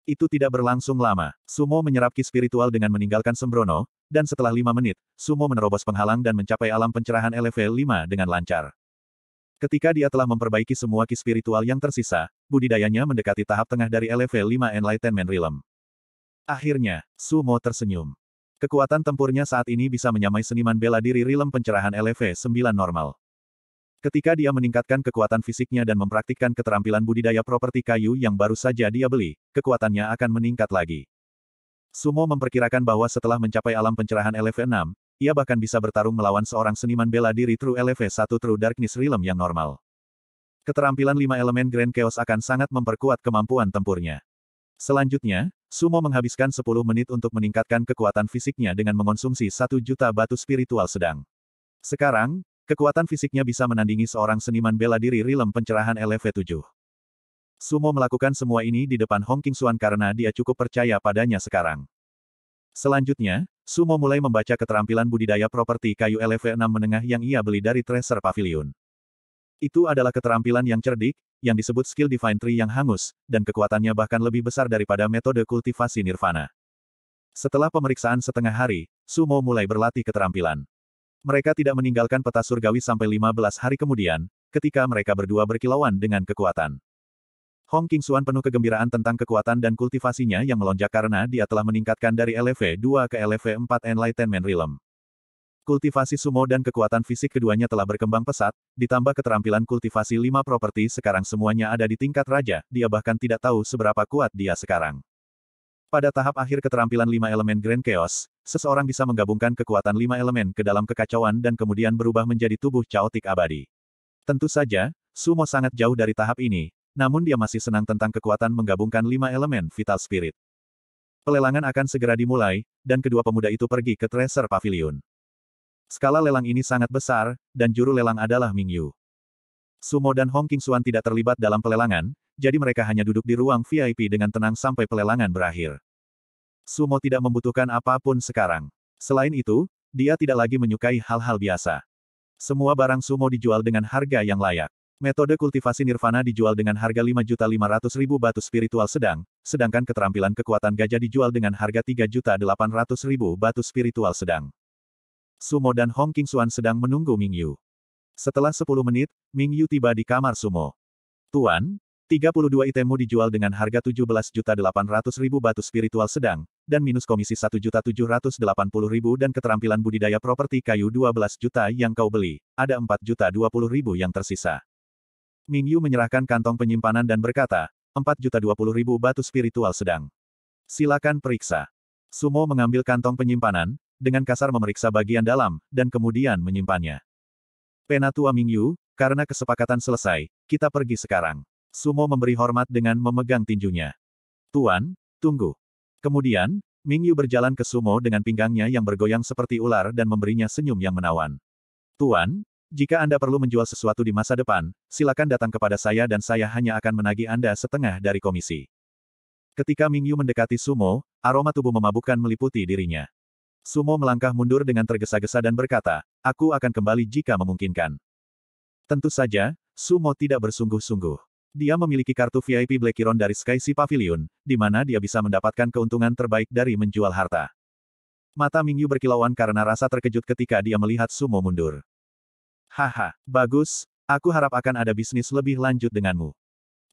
Itu tidak berlangsung lama. Sumo menyerap Ki spiritual dengan meninggalkan sembrono, dan setelah lima menit, Sumo menerobos penghalang dan mencapai alam pencerahan LV5 dengan lancar. Ketika dia telah memperbaiki semua Ki spiritual yang tersisa, budidayanya mendekati tahap tengah dari LV5 Enlightenment Realm. Akhirnya, Sumo tersenyum. Kekuatan tempurnya saat ini bisa menyamai seniman bela diri Rilem pencerahan LV-9 normal. Ketika dia meningkatkan kekuatan fisiknya dan mempraktikkan keterampilan budidaya properti kayu yang baru saja dia beli, kekuatannya akan meningkat lagi. Sumo memperkirakan bahwa setelah mencapai alam pencerahan LV-6, ia bahkan bisa bertarung melawan seorang seniman bela diri True LV-1 True Darkness Realm yang normal. Keterampilan lima elemen Grand Chaos akan sangat memperkuat kemampuan tempurnya. Selanjutnya, Sumo menghabiskan 10 menit untuk meningkatkan kekuatan fisiknya dengan mengonsumsi 1 juta batu spiritual sedang. Sekarang, kekuatan fisiknya bisa menandingi seorang seniman bela diri rilem pencerahan LV7. Sumo melakukan semua ini di depan Hong King Suan karena dia cukup percaya padanya sekarang. Selanjutnya, Sumo mulai membaca keterampilan budidaya properti kayu LV6 menengah yang ia beli dari Treasure Pavilion. Itu adalah keterampilan yang cerdik, yang disebut skill Divine Tree yang hangus, dan kekuatannya bahkan lebih besar daripada metode kultivasi Nirvana. Setelah pemeriksaan setengah hari, Sumo mulai berlatih keterampilan. Mereka tidak meninggalkan peta surgawi sampai 15 hari kemudian, ketika mereka berdua berkilauan dengan kekuatan. Hong King Suan penuh kegembiraan tentang kekuatan dan kultivasinya yang melonjak karena dia telah meningkatkan dari LV2 ke LV4 Enlightenment Realm. Kultivasi sumo dan kekuatan fisik keduanya telah berkembang pesat, ditambah keterampilan kultivasi lima properti sekarang semuanya ada di tingkat raja, dia bahkan tidak tahu seberapa kuat dia sekarang. Pada tahap akhir keterampilan lima elemen Grand Chaos, seseorang bisa menggabungkan kekuatan lima elemen ke dalam kekacauan dan kemudian berubah menjadi tubuh caotik abadi. Tentu saja, Sumo sangat jauh dari tahap ini, namun dia masih senang tentang kekuatan menggabungkan lima elemen Vital Spirit. Pelelangan akan segera dimulai, dan kedua pemuda itu pergi ke Treasure Pavilion. Skala lelang ini sangat besar, dan juru lelang adalah Ming Yu. Sumo dan Hong King Suan tidak terlibat dalam pelelangan, jadi mereka hanya duduk di ruang VIP dengan tenang sampai pelelangan berakhir. Sumo tidak membutuhkan apapun sekarang. Selain itu, dia tidak lagi menyukai hal-hal biasa. Semua barang sumo dijual dengan harga yang layak. Metode kultivasi nirvana dijual dengan harga 5.500.000 batu spiritual sedang, sedangkan keterampilan kekuatan gajah dijual dengan harga 3.800.000 batu spiritual sedang. Sumo dan Hong King Suan sedang menunggu Ming Yu. Setelah 10 menit, Ming Yu tiba di kamar Sumo. Tuan, 32 itemmu dijual dengan harga 17.800.000 batu spiritual sedang, dan minus komisi 1.780.000 dan keterampilan budidaya properti kayu 12 juta yang kau beli, ada 4.020.000 yang tersisa. Ming Yu menyerahkan kantong penyimpanan dan berkata, 4.020.000 batu spiritual sedang. Silakan periksa. Sumo mengambil kantong penyimpanan, dengan kasar memeriksa bagian dalam, dan kemudian menyimpannya. Penatua Mingyu, karena kesepakatan selesai, kita pergi sekarang. Sumo memberi hormat dengan memegang tinjunya. Tuan, tunggu. Kemudian, Mingyu berjalan ke Sumo dengan pinggangnya yang bergoyang seperti ular dan memberinya senyum yang menawan. Tuan, jika Anda perlu menjual sesuatu di masa depan, silakan datang kepada saya dan saya hanya akan menagih Anda setengah dari komisi. Ketika Mingyu mendekati Sumo, aroma tubuh memabukkan meliputi dirinya. Sumo melangkah mundur dengan tergesa-gesa dan berkata, aku akan kembali jika memungkinkan. Tentu saja, Sumo tidak bersungguh-sungguh. Dia memiliki kartu VIP Black Iron dari Sky Sea Pavilion, di mana dia bisa mendapatkan keuntungan terbaik dari menjual harta. Mata Mingyu berkilauan karena rasa terkejut ketika dia melihat Sumo mundur. Haha, bagus, aku harap akan ada bisnis lebih lanjut denganmu.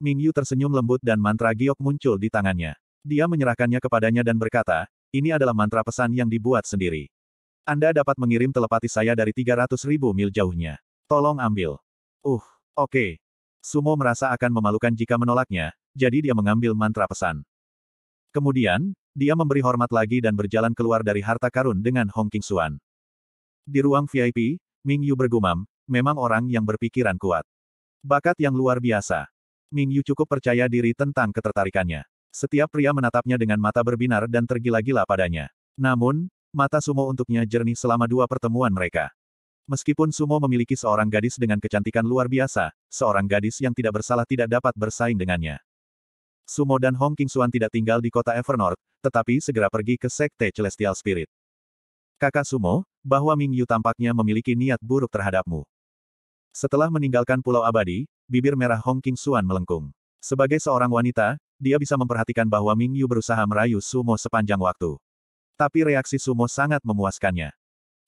Mingyu tersenyum lembut dan mantra giok muncul di tangannya. Dia menyerahkannya kepadanya dan berkata, ini adalah mantra pesan yang dibuat sendiri. Anda dapat mengirim telepati saya dari 300 mil jauhnya. Tolong ambil. Uh, oke. Okay. Sumo merasa akan memalukan jika menolaknya, jadi dia mengambil mantra pesan. Kemudian, dia memberi hormat lagi dan berjalan keluar dari harta karun dengan Hong King Suan. Di ruang VIP, Ming Yu bergumam, memang orang yang berpikiran kuat. Bakat yang luar biasa. Ming Yu cukup percaya diri tentang ketertarikannya. Setiap pria menatapnya dengan mata berbinar dan tergila-gila padanya. Namun, mata Sumo untuknya jernih selama dua pertemuan mereka. Meskipun Sumo memiliki seorang gadis dengan kecantikan luar biasa, seorang gadis yang tidak bersalah tidak dapat bersaing dengannya. Sumo dan Hong King Suan tidak tinggal di kota Evernorth, tetapi segera pergi ke Sekte Celestial Spirit. Kakak Sumo, bahwa Ming Yu tampaknya memiliki niat buruk terhadapmu. Setelah meninggalkan Pulau Abadi, bibir merah Hong King Suan melengkung. Sebagai seorang wanita, dia bisa memperhatikan bahwa Ming Yu berusaha merayu Sumo sepanjang waktu. Tapi reaksi Sumo sangat memuaskannya.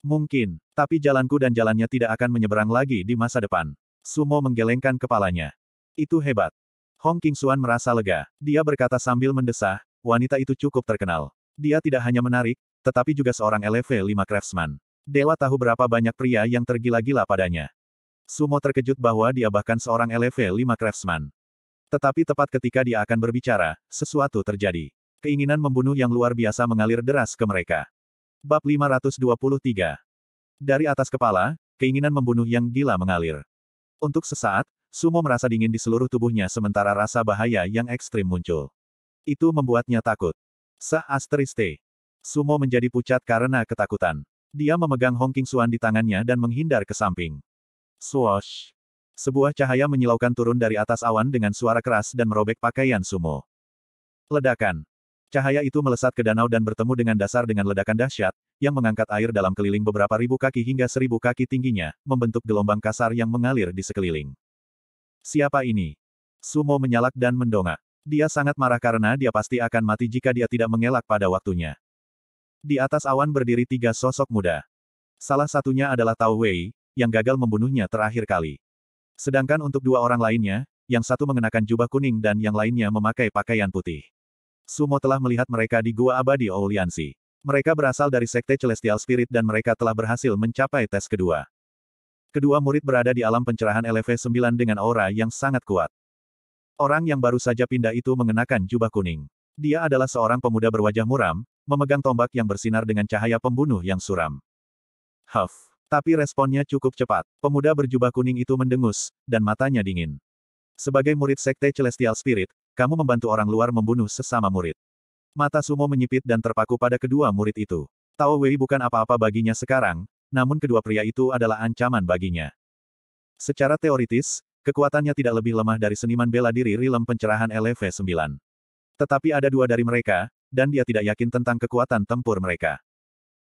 Mungkin, tapi jalanku dan jalannya tidak akan menyeberang lagi di masa depan. Sumo menggelengkan kepalanya. Itu hebat. Hong King Suan merasa lega. Dia berkata sambil mendesah, wanita itu cukup terkenal. Dia tidak hanya menarik, tetapi juga seorang LV5 craftsman. Dewa tahu berapa banyak pria yang tergila-gila padanya. Sumo terkejut bahwa dia bahkan seorang LV5 craftsman. Tetapi tepat ketika dia akan berbicara, sesuatu terjadi. Keinginan membunuh yang luar biasa mengalir deras ke mereka. Bab 523 Dari atas kepala, keinginan membunuh yang gila mengalir. Untuk sesaat, Sumo merasa dingin di seluruh tubuhnya sementara rasa bahaya yang ekstrim muncul. Itu membuatnya takut. Sah asteriste. Sumo menjadi pucat karena ketakutan. Dia memegang Hongking Suan di tangannya dan menghindar ke samping. *swosh*. Sebuah cahaya menyilaukan turun dari atas awan dengan suara keras dan merobek pakaian sumo. Ledakan. Cahaya itu melesat ke danau dan bertemu dengan dasar dengan ledakan dahsyat, yang mengangkat air dalam keliling beberapa ribu kaki hingga seribu kaki tingginya, membentuk gelombang kasar yang mengalir di sekeliling. Siapa ini? Sumo menyalak dan mendongak. Dia sangat marah karena dia pasti akan mati jika dia tidak mengelak pada waktunya. Di atas awan berdiri tiga sosok muda. Salah satunya adalah Tao Wei, yang gagal membunuhnya terakhir kali. Sedangkan untuk dua orang lainnya, yang satu mengenakan jubah kuning dan yang lainnya memakai pakaian putih. Sumo telah melihat mereka di Gua Abadi Ouliansi. Mereka berasal dari Sekte Celestial Spirit dan mereka telah berhasil mencapai tes kedua. Kedua murid berada di alam pencerahan LV-9 dengan aura yang sangat kuat. Orang yang baru saja pindah itu mengenakan jubah kuning. Dia adalah seorang pemuda berwajah muram, memegang tombak yang bersinar dengan cahaya pembunuh yang suram. Huff. Tapi responnya cukup cepat. Pemuda berjubah kuning itu mendengus, dan matanya dingin. Sebagai murid Sekte Celestial Spirit, kamu membantu orang luar membunuh sesama murid. Mata Sumo menyipit dan terpaku pada kedua murid itu. Tao Wei bukan apa-apa baginya sekarang, namun kedua pria itu adalah ancaman baginya. Secara teoritis, kekuatannya tidak lebih lemah dari seniman bela diri Rilem Pencerahan LV-9. Tetapi ada dua dari mereka, dan dia tidak yakin tentang kekuatan tempur mereka.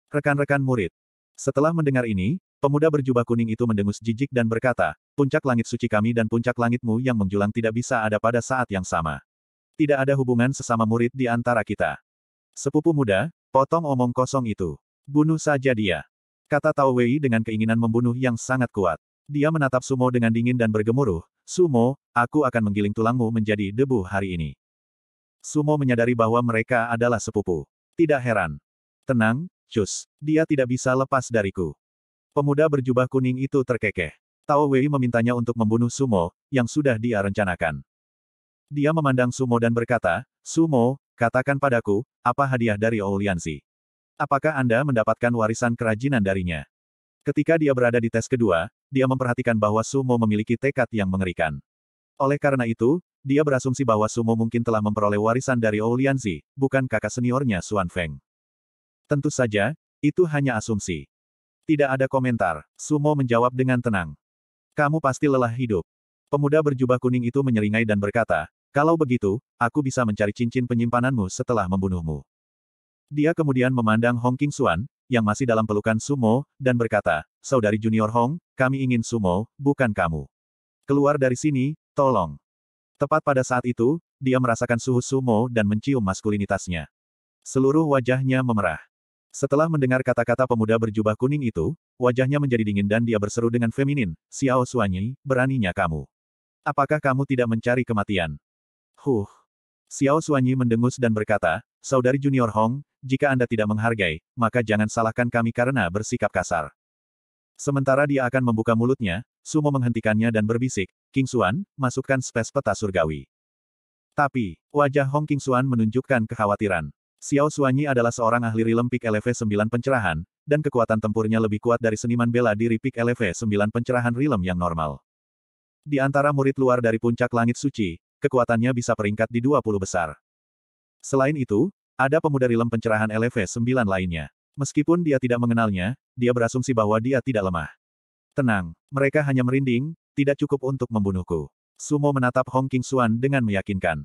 Rekan-rekan murid, setelah mendengar ini, pemuda berjubah kuning itu mendengus jijik dan berkata, puncak langit suci kami dan puncak langitmu yang menjulang tidak bisa ada pada saat yang sama. Tidak ada hubungan sesama murid di antara kita. Sepupu muda, potong omong kosong itu. Bunuh saja dia. Kata Tao Wei dengan keinginan membunuh yang sangat kuat. Dia menatap Sumo dengan dingin dan bergemuruh, Sumo, aku akan menggiling tulangmu menjadi debu hari ini. Sumo menyadari bahwa mereka adalah sepupu. Tidak heran. Tenang, Cus, dia tidak bisa lepas dariku. Pemuda berjubah kuning itu terkekeh. Tao Wei memintanya untuk membunuh Sumo, yang sudah dia rencanakan. Dia memandang Sumo dan berkata, Sumo, katakan padaku, apa hadiah dari Ouliansi? Apakah Anda mendapatkan warisan kerajinan darinya? Ketika dia berada di tes kedua, dia memperhatikan bahwa Sumo memiliki tekad yang mengerikan. Oleh karena itu, dia berasumsi bahwa Sumo mungkin telah memperoleh warisan dari Ouliansi, bukan kakak seniornya Xuan Feng. Tentu saja, itu hanya asumsi. Tidak ada komentar, Sumo menjawab dengan tenang. Kamu pasti lelah hidup. Pemuda berjubah kuning itu menyeringai dan berkata, kalau begitu, aku bisa mencari cincin penyimpananmu setelah membunuhmu. Dia kemudian memandang Hong King Suan, yang masih dalam pelukan Sumo, dan berkata, Saudari Junior Hong, kami ingin Sumo, bukan kamu. Keluar dari sini, tolong. Tepat pada saat itu, dia merasakan suhu Sumo dan mencium maskulinitasnya. Seluruh wajahnya memerah. Setelah mendengar kata-kata pemuda berjubah kuning itu, wajahnya menjadi dingin dan dia berseru dengan feminin, Xiao Suanyi, beraninya kamu. Apakah kamu tidak mencari kematian? Huh. Xiao Suanyi mendengus dan berkata, Saudari Junior Hong, jika Anda tidak menghargai, maka jangan salahkan kami karena bersikap kasar. Sementara dia akan membuka mulutnya, Sumo menghentikannya dan berbisik, King Suan, masukkan spes peta surgawi. Tapi, wajah Hong King Suan menunjukkan kekhawatiran. Xiao Suanyi adalah seorang ahli rilem pik LV9 pencerahan, dan kekuatan tempurnya lebih kuat dari seniman bela diri pik LV9 pencerahan rilem yang normal. Di antara murid luar dari puncak langit suci, kekuatannya bisa peringkat di 20 besar. Selain itu, ada pemuda rilem pencerahan LV9 lainnya. Meskipun dia tidak mengenalnya, dia berasumsi bahwa dia tidak lemah. Tenang, mereka hanya merinding, tidak cukup untuk membunuhku. Sumo menatap Hong King Suan dengan meyakinkan.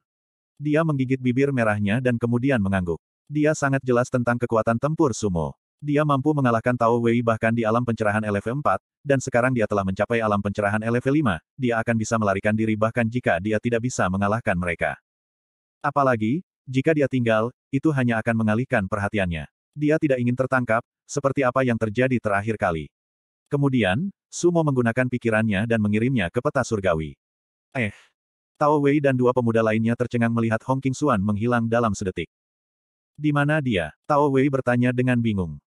Dia menggigit bibir merahnya dan kemudian mengangguk. Dia sangat jelas tentang kekuatan tempur sumo. Dia mampu mengalahkan Tao Wei bahkan di alam pencerahan LV4, dan sekarang dia telah mencapai alam pencerahan LV5, dia akan bisa melarikan diri bahkan jika dia tidak bisa mengalahkan mereka. Apalagi, jika dia tinggal, itu hanya akan mengalihkan perhatiannya. Dia tidak ingin tertangkap, seperti apa yang terjadi terakhir kali. Kemudian, Sumo menggunakan pikirannya dan mengirimnya ke peta surgawi. Eh, Tao Wei dan dua pemuda lainnya tercengang melihat Hong King Xuan menghilang dalam sedetik. Di mana dia? Tao Wei bertanya dengan bingung.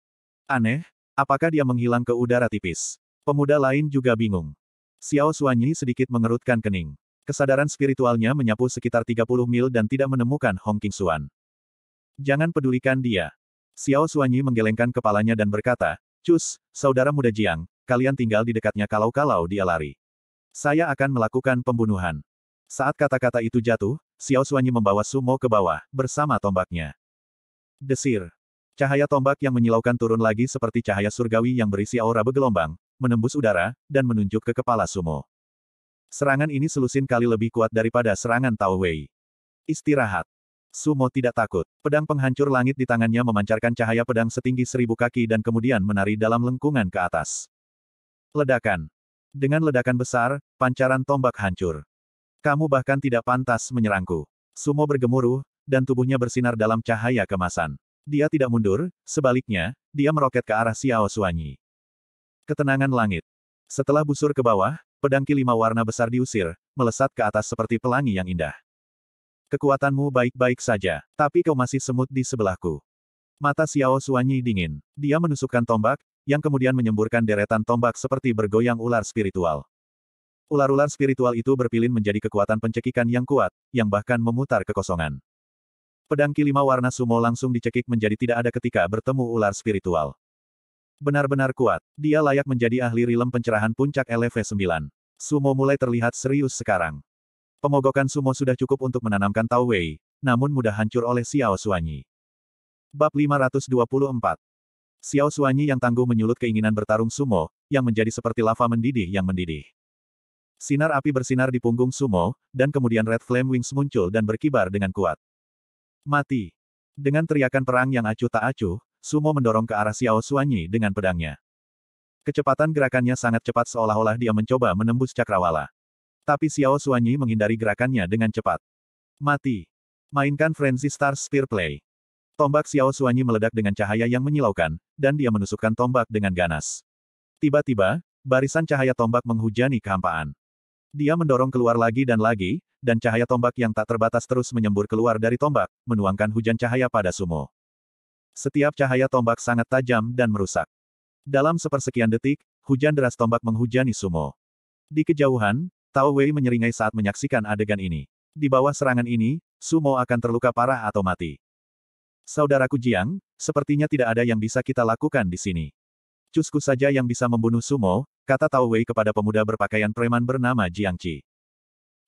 Aneh, apakah dia menghilang ke udara tipis? Pemuda lain juga bingung. Xiao Suanyi sedikit mengerutkan kening. Kesadaran spiritualnya menyapu sekitar 30 mil dan tidak menemukan Hong King Xuan. Jangan pedulikan dia. Xiao Suanyi menggelengkan kepalanya dan berkata, Cus, saudara muda Jiang, kalian tinggal di dekatnya kalau-kalau dia lari. Saya akan melakukan pembunuhan. Saat kata-kata itu jatuh, Xiao Suanyi membawa Sumo ke bawah, bersama tombaknya. Desir. Cahaya tombak yang menyilaukan turun lagi seperti cahaya surgawi yang berisi aura bergelombang, menembus udara, dan menunjuk ke kepala Sumo. Serangan ini selusin kali lebih kuat daripada serangan Tao Wei. Istirahat. Sumo tidak takut. Pedang penghancur langit di tangannya memancarkan cahaya pedang setinggi seribu kaki dan kemudian menari dalam lengkungan ke atas. Ledakan. Dengan ledakan besar, pancaran tombak hancur. Kamu bahkan tidak pantas menyerangku. Sumo bergemuruh, dan tubuhnya bersinar dalam cahaya kemasan. Dia tidak mundur, sebaliknya, dia meroket ke arah Xiao Suanyi. Ketenangan langit. Setelah busur ke bawah, pedang kelima warna besar diusir, melesat ke atas seperti pelangi yang indah. Kekuatanmu baik-baik saja, tapi kau masih semut di sebelahku. Mata Xiao Suanyi dingin. Dia menusukkan tombak, yang kemudian menyemburkan deretan tombak seperti bergoyang ular spiritual. Ular-ular spiritual itu berpilin menjadi kekuatan pencekikan yang kuat, yang bahkan memutar kekosongan. Pedang kelima warna sumo langsung dicekik menjadi tidak ada ketika bertemu ular spiritual. Benar-benar kuat, dia layak menjadi ahli rilem pencerahan puncak LV9. Sumo mulai terlihat serius sekarang. Pemogokan sumo sudah cukup untuk menanamkan Tao Wei, namun mudah hancur oleh Xiao Suanyi. Bab 524 Xiao Suanyi yang tangguh menyulut keinginan bertarung sumo, yang menjadi seperti lava mendidih yang mendidih. Sinar api bersinar di punggung Sumo, dan kemudian Red Flame Wings muncul dan berkibar dengan kuat. Mati! Dengan teriakan perang yang acuh tak acuh, Sumo mendorong ke arah Xiao Suanyi dengan pedangnya. Kecepatan gerakannya sangat cepat seolah-olah dia mencoba menembus cakrawala. Tapi Xiao Suanyi menghindari gerakannya dengan cepat. Mati! Mainkan Frenzy Star Spear Play. Tombak Xiao Suanyi meledak dengan cahaya yang menyilaukan, dan dia menusukkan tombak dengan ganas. Tiba-tiba, barisan cahaya tombak menghujani kehampaan. Dia mendorong keluar lagi dan lagi, dan cahaya tombak yang tak terbatas terus menyembur keluar dari tombak, menuangkan hujan cahaya pada sumo. Setiap cahaya tombak sangat tajam dan merusak. Dalam sepersekian detik, hujan deras tombak menghujani sumo. Di kejauhan, Tao Wei menyeringai saat menyaksikan adegan ini. Di bawah serangan ini, sumo akan terluka parah atau mati. Saudaraku Jiang, sepertinya tidak ada yang bisa kita lakukan di sini. Cusku saja yang bisa membunuh Sumo, kata Tao Wei kepada pemuda berpakaian preman bernama Jiang Qi.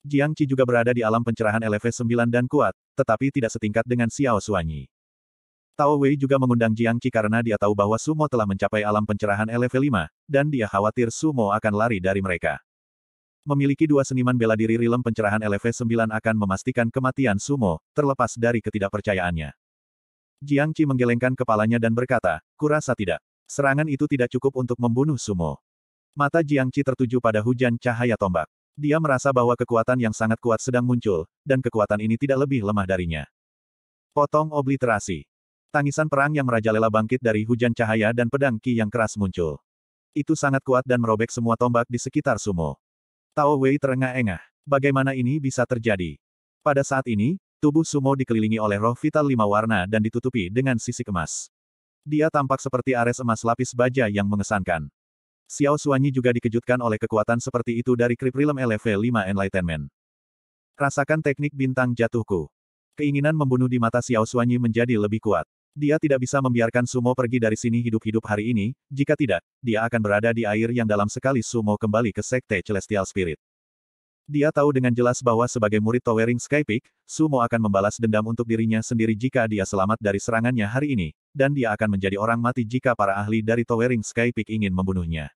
Jiang Qi juga berada di alam pencerahan LV9 dan kuat, tetapi tidak setingkat dengan Xiao Suanyi. Tao Wei juga mengundang Jiang Qi karena dia tahu bahwa Sumo telah mencapai alam pencerahan LV5, dan dia khawatir Sumo akan lari dari mereka. Memiliki dua seniman bela diri rilem pencerahan LV9 akan memastikan kematian Sumo, terlepas dari ketidakpercayaannya. Jiang Qi menggelengkan kepalanya dan berkata, kurasa tidak. Serangan itu tidak cukup untuk membunuh Sumo. Mata Jiang Qi tertuju pada hujan cahaya tombak. Dia merasa bahwa kekuatan yang sangat kuat sedang muncul, dan kekuatan ini tidak lebih lemah darinya. Potong obliterasi. Tangisan perang yang merajalela bangkit dari hujan cahaya dan pedang Qi yang keras muncul. Itu sangat kuat dan merobek semua tombak di sekitar sumo. Tao Wei terengah-engah. Bagaimana ini bisa terjadi? Pada saat ini, tubuh sumo dikelilingi oleh roh vital lima warna dan ditutupi dengan sisi emas. Dia tampak seperti ares emas lapis baja yang mengesankan. Xiao Suanyi juga dikejutkan oleh kekuatan seperti itu dari Krip Realm LV 5 Enlightenment. Rasakan teknik bintang jatuhku. Keinginan membunuh di mata Xiao Suanyi menjadi lebih kuat. Dia tidak bisa membiarkan Sumo pergi dari sini hidup-hidup hari ini, jika tidak, dia akan berada di air yang dalam sekali Sumo kembali ke Sekte Celestial Spirit. Dia tahu dengan jelas bahwa sebagai murid Towering Sky Peak, Sumo akan membalas dendam untuk dirinya sendiri jika dia selamat dari serangannya hari ini, dan dia akan menjadi orang mati jika para ahli dari Towering Sky Peak ingin membunuhnya.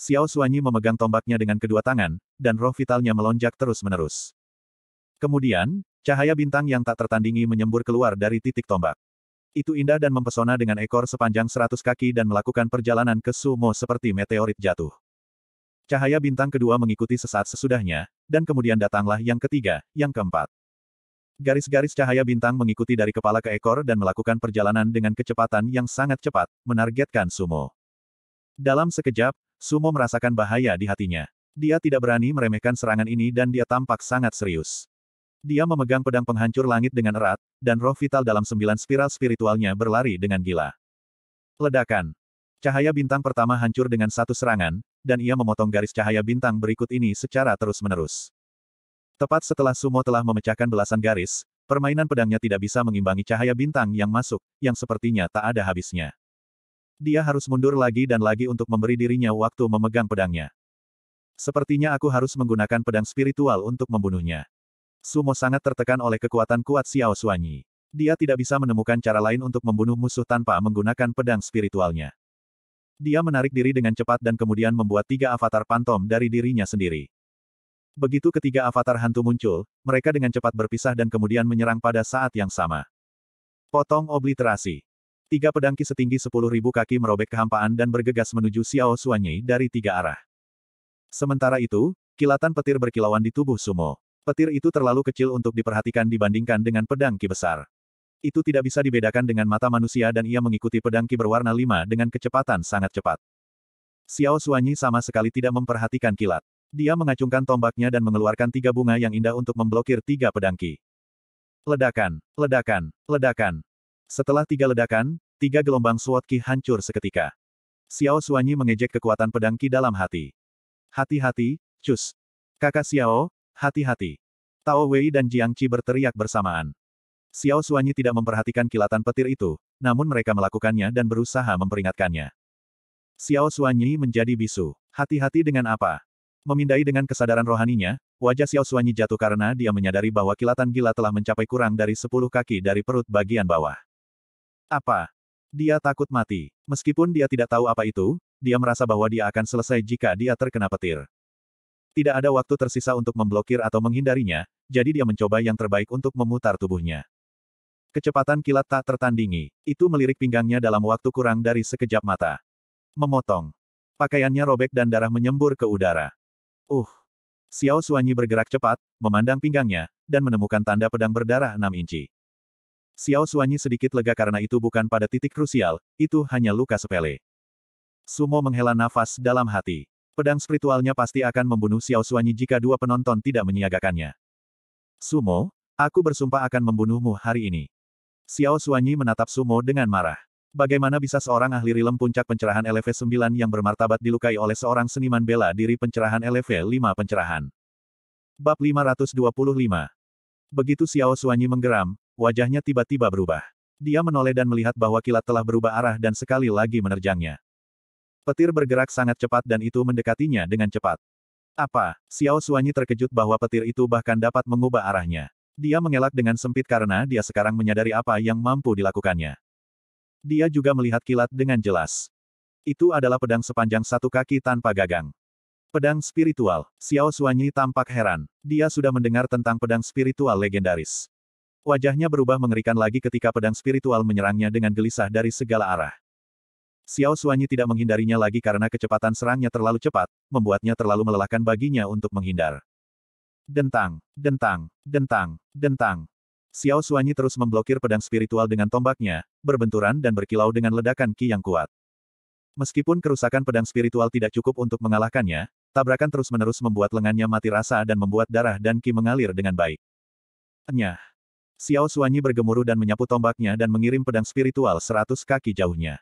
Xiao Suanyi memegang tombaknya dengan kedua tangan, dan roh vitalnya melonjak terus-menerus. Kemudian, cahaya bintang yang tak tertandingi menyembur keluar dari titik tombak. Itu indah dan mempesona dengan ekor sepanjang seratus kaki dan melakukan perjalanan ke sumo seperti meteorit jatuh. Cahaya bintang kedua mengikuti sesaat sesudahnya, dan kemudian datanglah yang ketiga, yang keempat. Garis-garis cahaya bintang mengikuti dari kepala ke ekor dan melakukan perjalanan dengan kecepatan yang sangat cepat, menargetkan sumo. Dalam sekejap, Sumo merasakan bahaya di hatinya. Dia tidak berani meremehkan serangan ini dan dia tampak sangat serius. Dia memegang pedang penghancur langit dengan erat, dan roh vital dalam sembilan spiral spiritualnya berlari dengan gila. Ledakan. Cahaya bintang pertama hancur dengan satu serangan, dan ia memotong garis cahaya bintang berikut ini secara terus-menerus. Tepat setelah Sumo telah memecahkan belasan garis, permainan pedangnya tidak bisa mengimbangi cahaya bintang yang masuk, yang sepertinya tak ada habisnya. Dia harus mundur lagi dan lagi untuk memberi dirinya waktu memegang pedangnya. Sepertinya aku harus menggunakan pedang spiritual untuk membunuhnya. Sumo sangat tertekan oleh kekuatan kuat Xiao Suanyi. Dia tidak bisa menemukan cara lain untuk membunuh musuh tanpa menggunakan pedang spiritualnya. Dia menarik diri dengan cepat dan kemudian membuat tiga avatar pantom dari dirinya sendiri. Begitu ketiga avatar hantu muncul, mereka dengan cepat berpisah dan kemudian menyerang pada saat yang sama. Potong obliterasi. Tiga pedangki setinggi sepuluh ribu kaki merobek kehampaan dan bergegas menuju Xiao Suanyi dari tiga arah. Sementara itu, kilatan petir berkilauan di tubuh Sumo. Petir itu terlalu kecil untuk diperhatikan dibandingkan dengan pedangki besar. Itu tidak bisa dibedakan dengan mata manusia dan ia mengikuti pedangki berwarna lima dengan kecepatan sangat cepat. Xiao Suanyi sama sekali tidak memperhatikan kilat. Dia mengacungkan tombaknya dan mengeluarkan tiga bunga yang indah untuk memblokir tiga pedangki. Ledakan, ledakan, ledakan. Setelah tiga ledakan, tiga gelombang suot Qi hancur seketika. Xiao Suanyi mengejek kekuatan pedang Qi dalam hati. Hati-hati, cus. Kakak Xiao, hati-hati. Tao Wei dan Jiang Qi berteriak bersamaan. Xiao Suanyi tidak memperhatikan kilatan petir itu, namun mereka melakukannya dan berusaha memperingatkannya. Xiao Suanyi menjadi bisu. Hati-hati dengan apa? Memindai dengan kesadaran rohaninya, wajah Xiao Suanyi jatuh karena dia menyadari bahwa kilatan gila telah mencapai kurang dari 10 kaki dari perut bagian bawah. Apa? Dia takut mati. Meskipun dia tidak tahu apa itu, dia merasa bahwa dia akan selesai jika dia terkena petir. Tidak ada waktu tersisa untuk memblokir atau menghindarinya, jadi dia mencoba yang terbaik untuk memutar tubuhnya. Kecepatan kilat tak tertandingi, itu melirik pinggangnya dalam waktu kurang dari sekejap mata. Memotong. Pakaiannya robek dan darah menyembur ke udara. Uh. Xiao Suanyi bergerak cepat, memandang pinggangnya, dan menemukan tanda pedang berdarah 6 inci. Xiao Suanyi sedikit lega karena itu bukan pada titik krusial, itu hanya luka sepele. Sumo menghela nafas dalam hati. Pedang spiritualnya pasti akan membunuh Xiao Suanyi jika dua penonton tidak menyiagakannya. Sumo, aku bersumpah akan membunuhmu hari ini. Xiao Suanyi menatap Sumo dengan marah. Bagaimana bisa seorang ahli rilem puncak pencerahan LV9 yang bermartabat dilukai oleh seorang seniman bela diri pencerahan LV5 pencerahan? Bab 525 Begitu Xiao Suanyi menggeram, wajahnya tiba-tiba berubah. Dia menoleh dan melihat bahwa kilat telah berubah arah dan sekali lagi menerjangnya. Petir bergerak sangat cepat dan itu mendekatinya dengan cepat. Apa? Xiao Suanyi terkejut bahwa petir itu bahkan dapat mengubah arahnya. Dia mengelak dengan sempit karena dia sekarang menyadari apa yang mampu dilakukannya. Dia juga melihat kilat dengan jelas. Itu adalah pedang sepanjang satu kaki tanpa gagang. Pedang spiritual, Xiao Suanyi tampak heran. Dia sudah mendengar tentang pedang spiritual legendaris. Wajahnya berubah mengerikan lagi ketika pedang spiritual menyerangnya dengan gelisah dari segala arah. Xiao Suanyi tidak menghindarinya lagi karena kecepatan serangnya terlalu cepat, membuatnya terlalu melelahkan baginya untuk menghindar. Dentang, dentang, dentang, dentang. Xiao Suanyi terus memblokir pedang spiritual dengan tombaknya, berbenturan dan berkilau dengan ledakan ki yang kuat. Meskipun kerusakan pedang spiritual tidak cukup untuk mengalahkannya, tabrakan terus-menerus membuat lengannya mati rasa dan membuat darah dan ki mengalir dengan baik. Enyah. Xiao Suanyi bergemuruh dan menyapu tombaknya dan mengirim pedang spiritual seratus kaki jauhnya.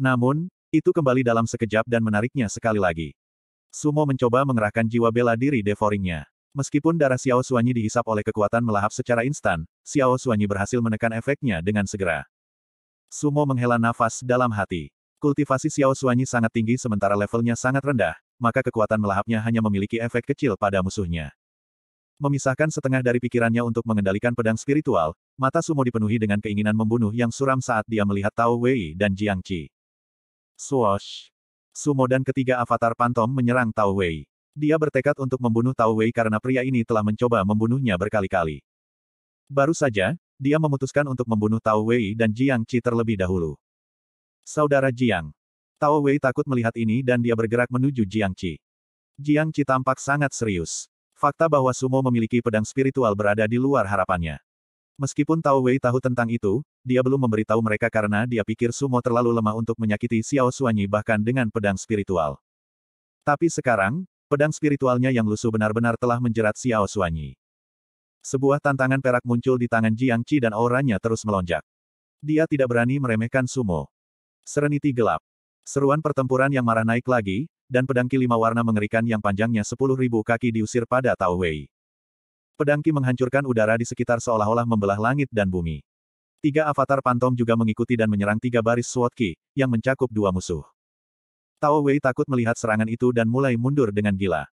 Namun, itu kembali dalam sekejap dan menariknya sekali lagi. Sumo mencoba mengerahkan jiwa bela diri Devoringnya. Meskipun darah Xiao Suanyi dihisap oleh kekuatan melahap secara instan, Xiao Suanyi berhasil menekan efeknya dengan segera. Sumo menghela nafas dalam hati. Kultivasi Xiao Suanyi sangat tinggi sementara levelnya sangat rendah, maka kekuatan melahapnya hanya memiliki efek kecil pada musuhnya memisahkan setengah dari pikirannya untuk mengendalikan pedang spiritual, mata Sumo dipenuhi dengan keinginan membunuh yang suram saat dia melihat Tao Wei dan Jiang Qi. Swoosh! Sumo dan ketiga avatar Pantom menyerang Tao Wei. Dia bertekad untuk membunuh Tao Wei karena pria ini telah mencoba membunuhnya berkali-kali. Baru saja, dia memutuskan untuk membunuh Tao Wei dan Jiang Qi terlebih dahulu. Saudara Jiang. Tao Wei takut melihat ini dan dia bergerak menuju Jiang Qi. Jiang Qi tampak sangat serius. Fakta bahwa Sumo memiliki pedang spiritual berada di luar harapannya. Meskipun Tao Wei tahu tentang itu, dia belum memberitahu mereka karena dia pikir Sumo terlalu lemah untuk menyakiti Xiao Suanyi bahkan dengan pedang spiritual. Tapi sekarang, pedang spiritualnya yang lusuh benar-benar telah menjerat Xiao Suanyi. Sebuah tantangan perak muncul di tangan Jiang Qi dan auranya terus melonjak. Dia tidak berani meremehkan Sumo. Sereniti gelap. Seruan pertempuran yang marah naik lagi, dan pedang ki lima warna mengerikan yang panjangnya sepuluh ribu kaki diusir pada Tao Wei. Pedang menghancurkan udara di sekitar seolah-olah membelah langit dan bumi. Tiga avatar pantom juga mengikuti dan menyerang tiga baris SWAT ki, yang mencakup dua musuh. Tao Wei takut melihat serangan itu dan mulai mundur dengan gila.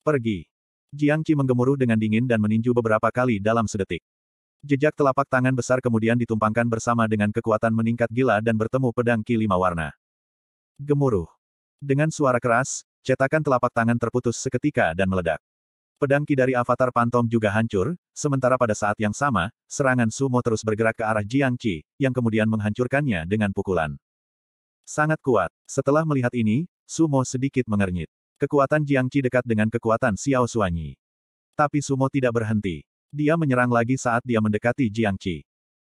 Pergi. Jiang Qi menggemuruh dengan dingin dan meninju beberapa kali dalam sedetik. Jejak telapak tangan besar kemudian ditumpangkan bersama dengan kekuatan meningkat gila dan bertemu pedang ki lima warna. Gemuruh. Dengan suara keras, cetakan telapak tangan terputus seketika dan meledak. Pedang ki dari avatar Pantom juga hancur, sementara pada saat yang sama, serangan sumo terus bergerak ke arah Jiang Qi, yang kemudian menghancurkannya dengan pukulan. Sangat kuat. Setelah melihat ini, sumo sedikit mengernyit. Kekuatan Jiang Qi dekat dengan kekuatan Xiao Suanyi. Tapi sumo tidak berhenti. Dia menyerang lagi saat dia mendekati Jiang Qi.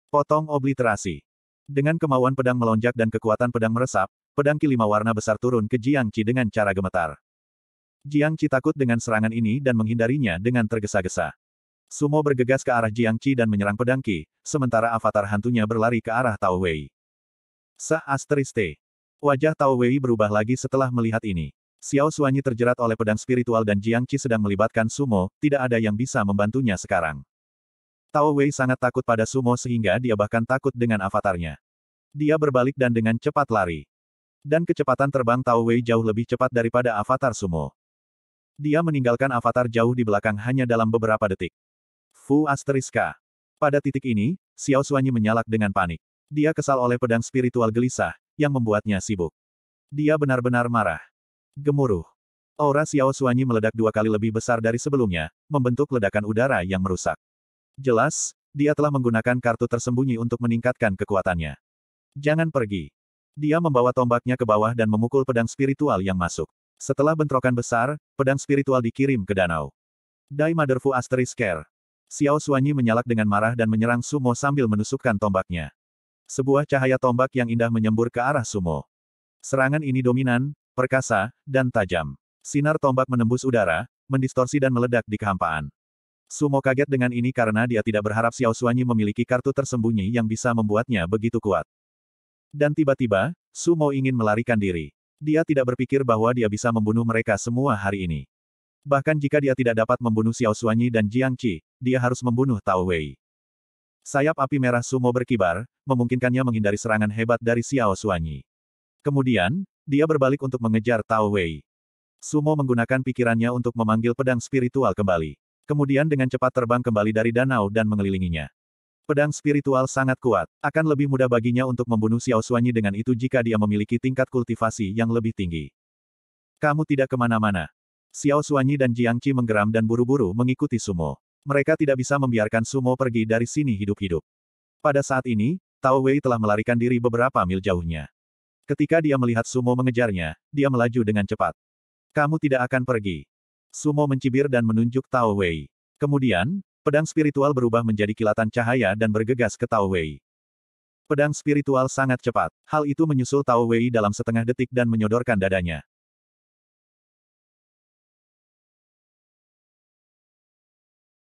Potong obliterasi. Dengan kemauan pedang melonjak dan kekuatan pedang meresap, pedang lima warna besar turun ke Jiang Qi dengan cara gemetar. Jiang Qi takut dengan serangan ini dan menghindarinya dengan tergesa-gesa. Sumo bergegas ke arah Jiang Qi dan menyerang pedang Qi, sementara avatar hantunya berlari ke arah Tao Wei. Sah asteriste. Wajah Tao Wei berubah lagi setelah melihat ini. Xiao Suanyi terjerat oleh pedang spiritual dan Jiang Qi sedang melibatkan Sumo, tidak ada yang bisa membantunya sekarang. Tao Wei sangat takut pada Sumo sehingga dia bahkan takut dengan avatarnya. Dia berbalik dan dengan cepat lari. Dan kecepatan terbang Tao Wei jauh lebih cepat daripada avatar sumo. Dia meninggalkan avatar jauh di belakang hanya dalam beberapa detik. Fu asteriska. Pada titik ini, Xiao Suanyi menyalak dengan panik. Dia kesal oleh pedang spiritual gelisah, yang membuatnya sibuk. Dia benar-benar marah. Gemuruh. Aura Xiao Suanyi meledak dua kali lebih besar dari sebelumnya, membentuk ledakan udara yang merusak. Jelas, dia telah menggunakan kartu tersembunyi untuk meningkatkan kekuatannya. Jangan pergi. Dia membawa tombaknya ke bawah dan memukul pedang spiritual yang masuk. Setelah bentrokan besar, pedang spiritual dikirim ke danau. Dai Fu Asterisk Care. Xiao Suanyi menyalak dengan marah dan menyerang Sumo sambil menusukkan tombaknya. Sebuah cahaya tombak yang indah menyembur ke arah Sumo. Serangan ini dominan, perkasa, dan tajam. Sinar tombak menembus udara, mendistorsi dan meledak di kehampaan. Sumo kaget dengan ini karena dia tidak berharap Xiao Suanyi memiliki kartu tersembunyi yang bisa membuatnya begitu kuat. Dan tiba-tiba, Sumo ingin melarikan diri. Dia tidak berpikir bahwa dia bisa membunuh mereka semua hari ini. Bahkan jika dia tidak dapat membunuh Xiao Suanyi dan Jiang Qi, dia harus membunuh Tao Wei. Sayap api merah Sumo berkibar, memungkinkannya menghindari serangan hebat dari Xiao Suanyi. Kemudian, dia berbalik untuk mengejar Tao Wei. Sumo menggunakan pikirannya untuk memanggil pedang spiritual kembali. Kemudian dengan cepat terbang kembali dari danau dan mengelilinginya. Pedang spiritual sangat kuat. Akan lebih mudah baginya untuk membunuh Xiao Xuanyi dengan itu jika dia memiliki tingkat kultivasi yang lebih tinggi. Kamu tidak kemana-mana. Xiao Xuanyi dan Jiang Qi menggeram dan buru-buru mengikuti Sumo. Mereka tidak bisa membiarkan Sumo pergi dari sini hidup-hidup. Pada saat ini, Tao Wei telah melarikan diri beberapa mil jauhnya. Ketika dia melihat Sumo mengejarnya, dia melaju dengan cepat. Kamu tidak akan pergi. Sumo mencibir dan menunjuk Tao Wei. Kemudian, Pedang spiritual berubah menjadi kilatan cahaya dan bergegas ke Tao Wei. Pedang spiritual sangat cepat. Hal itu menyusul Tao Wei dalam setengah detik dan menyodorkan dadanya.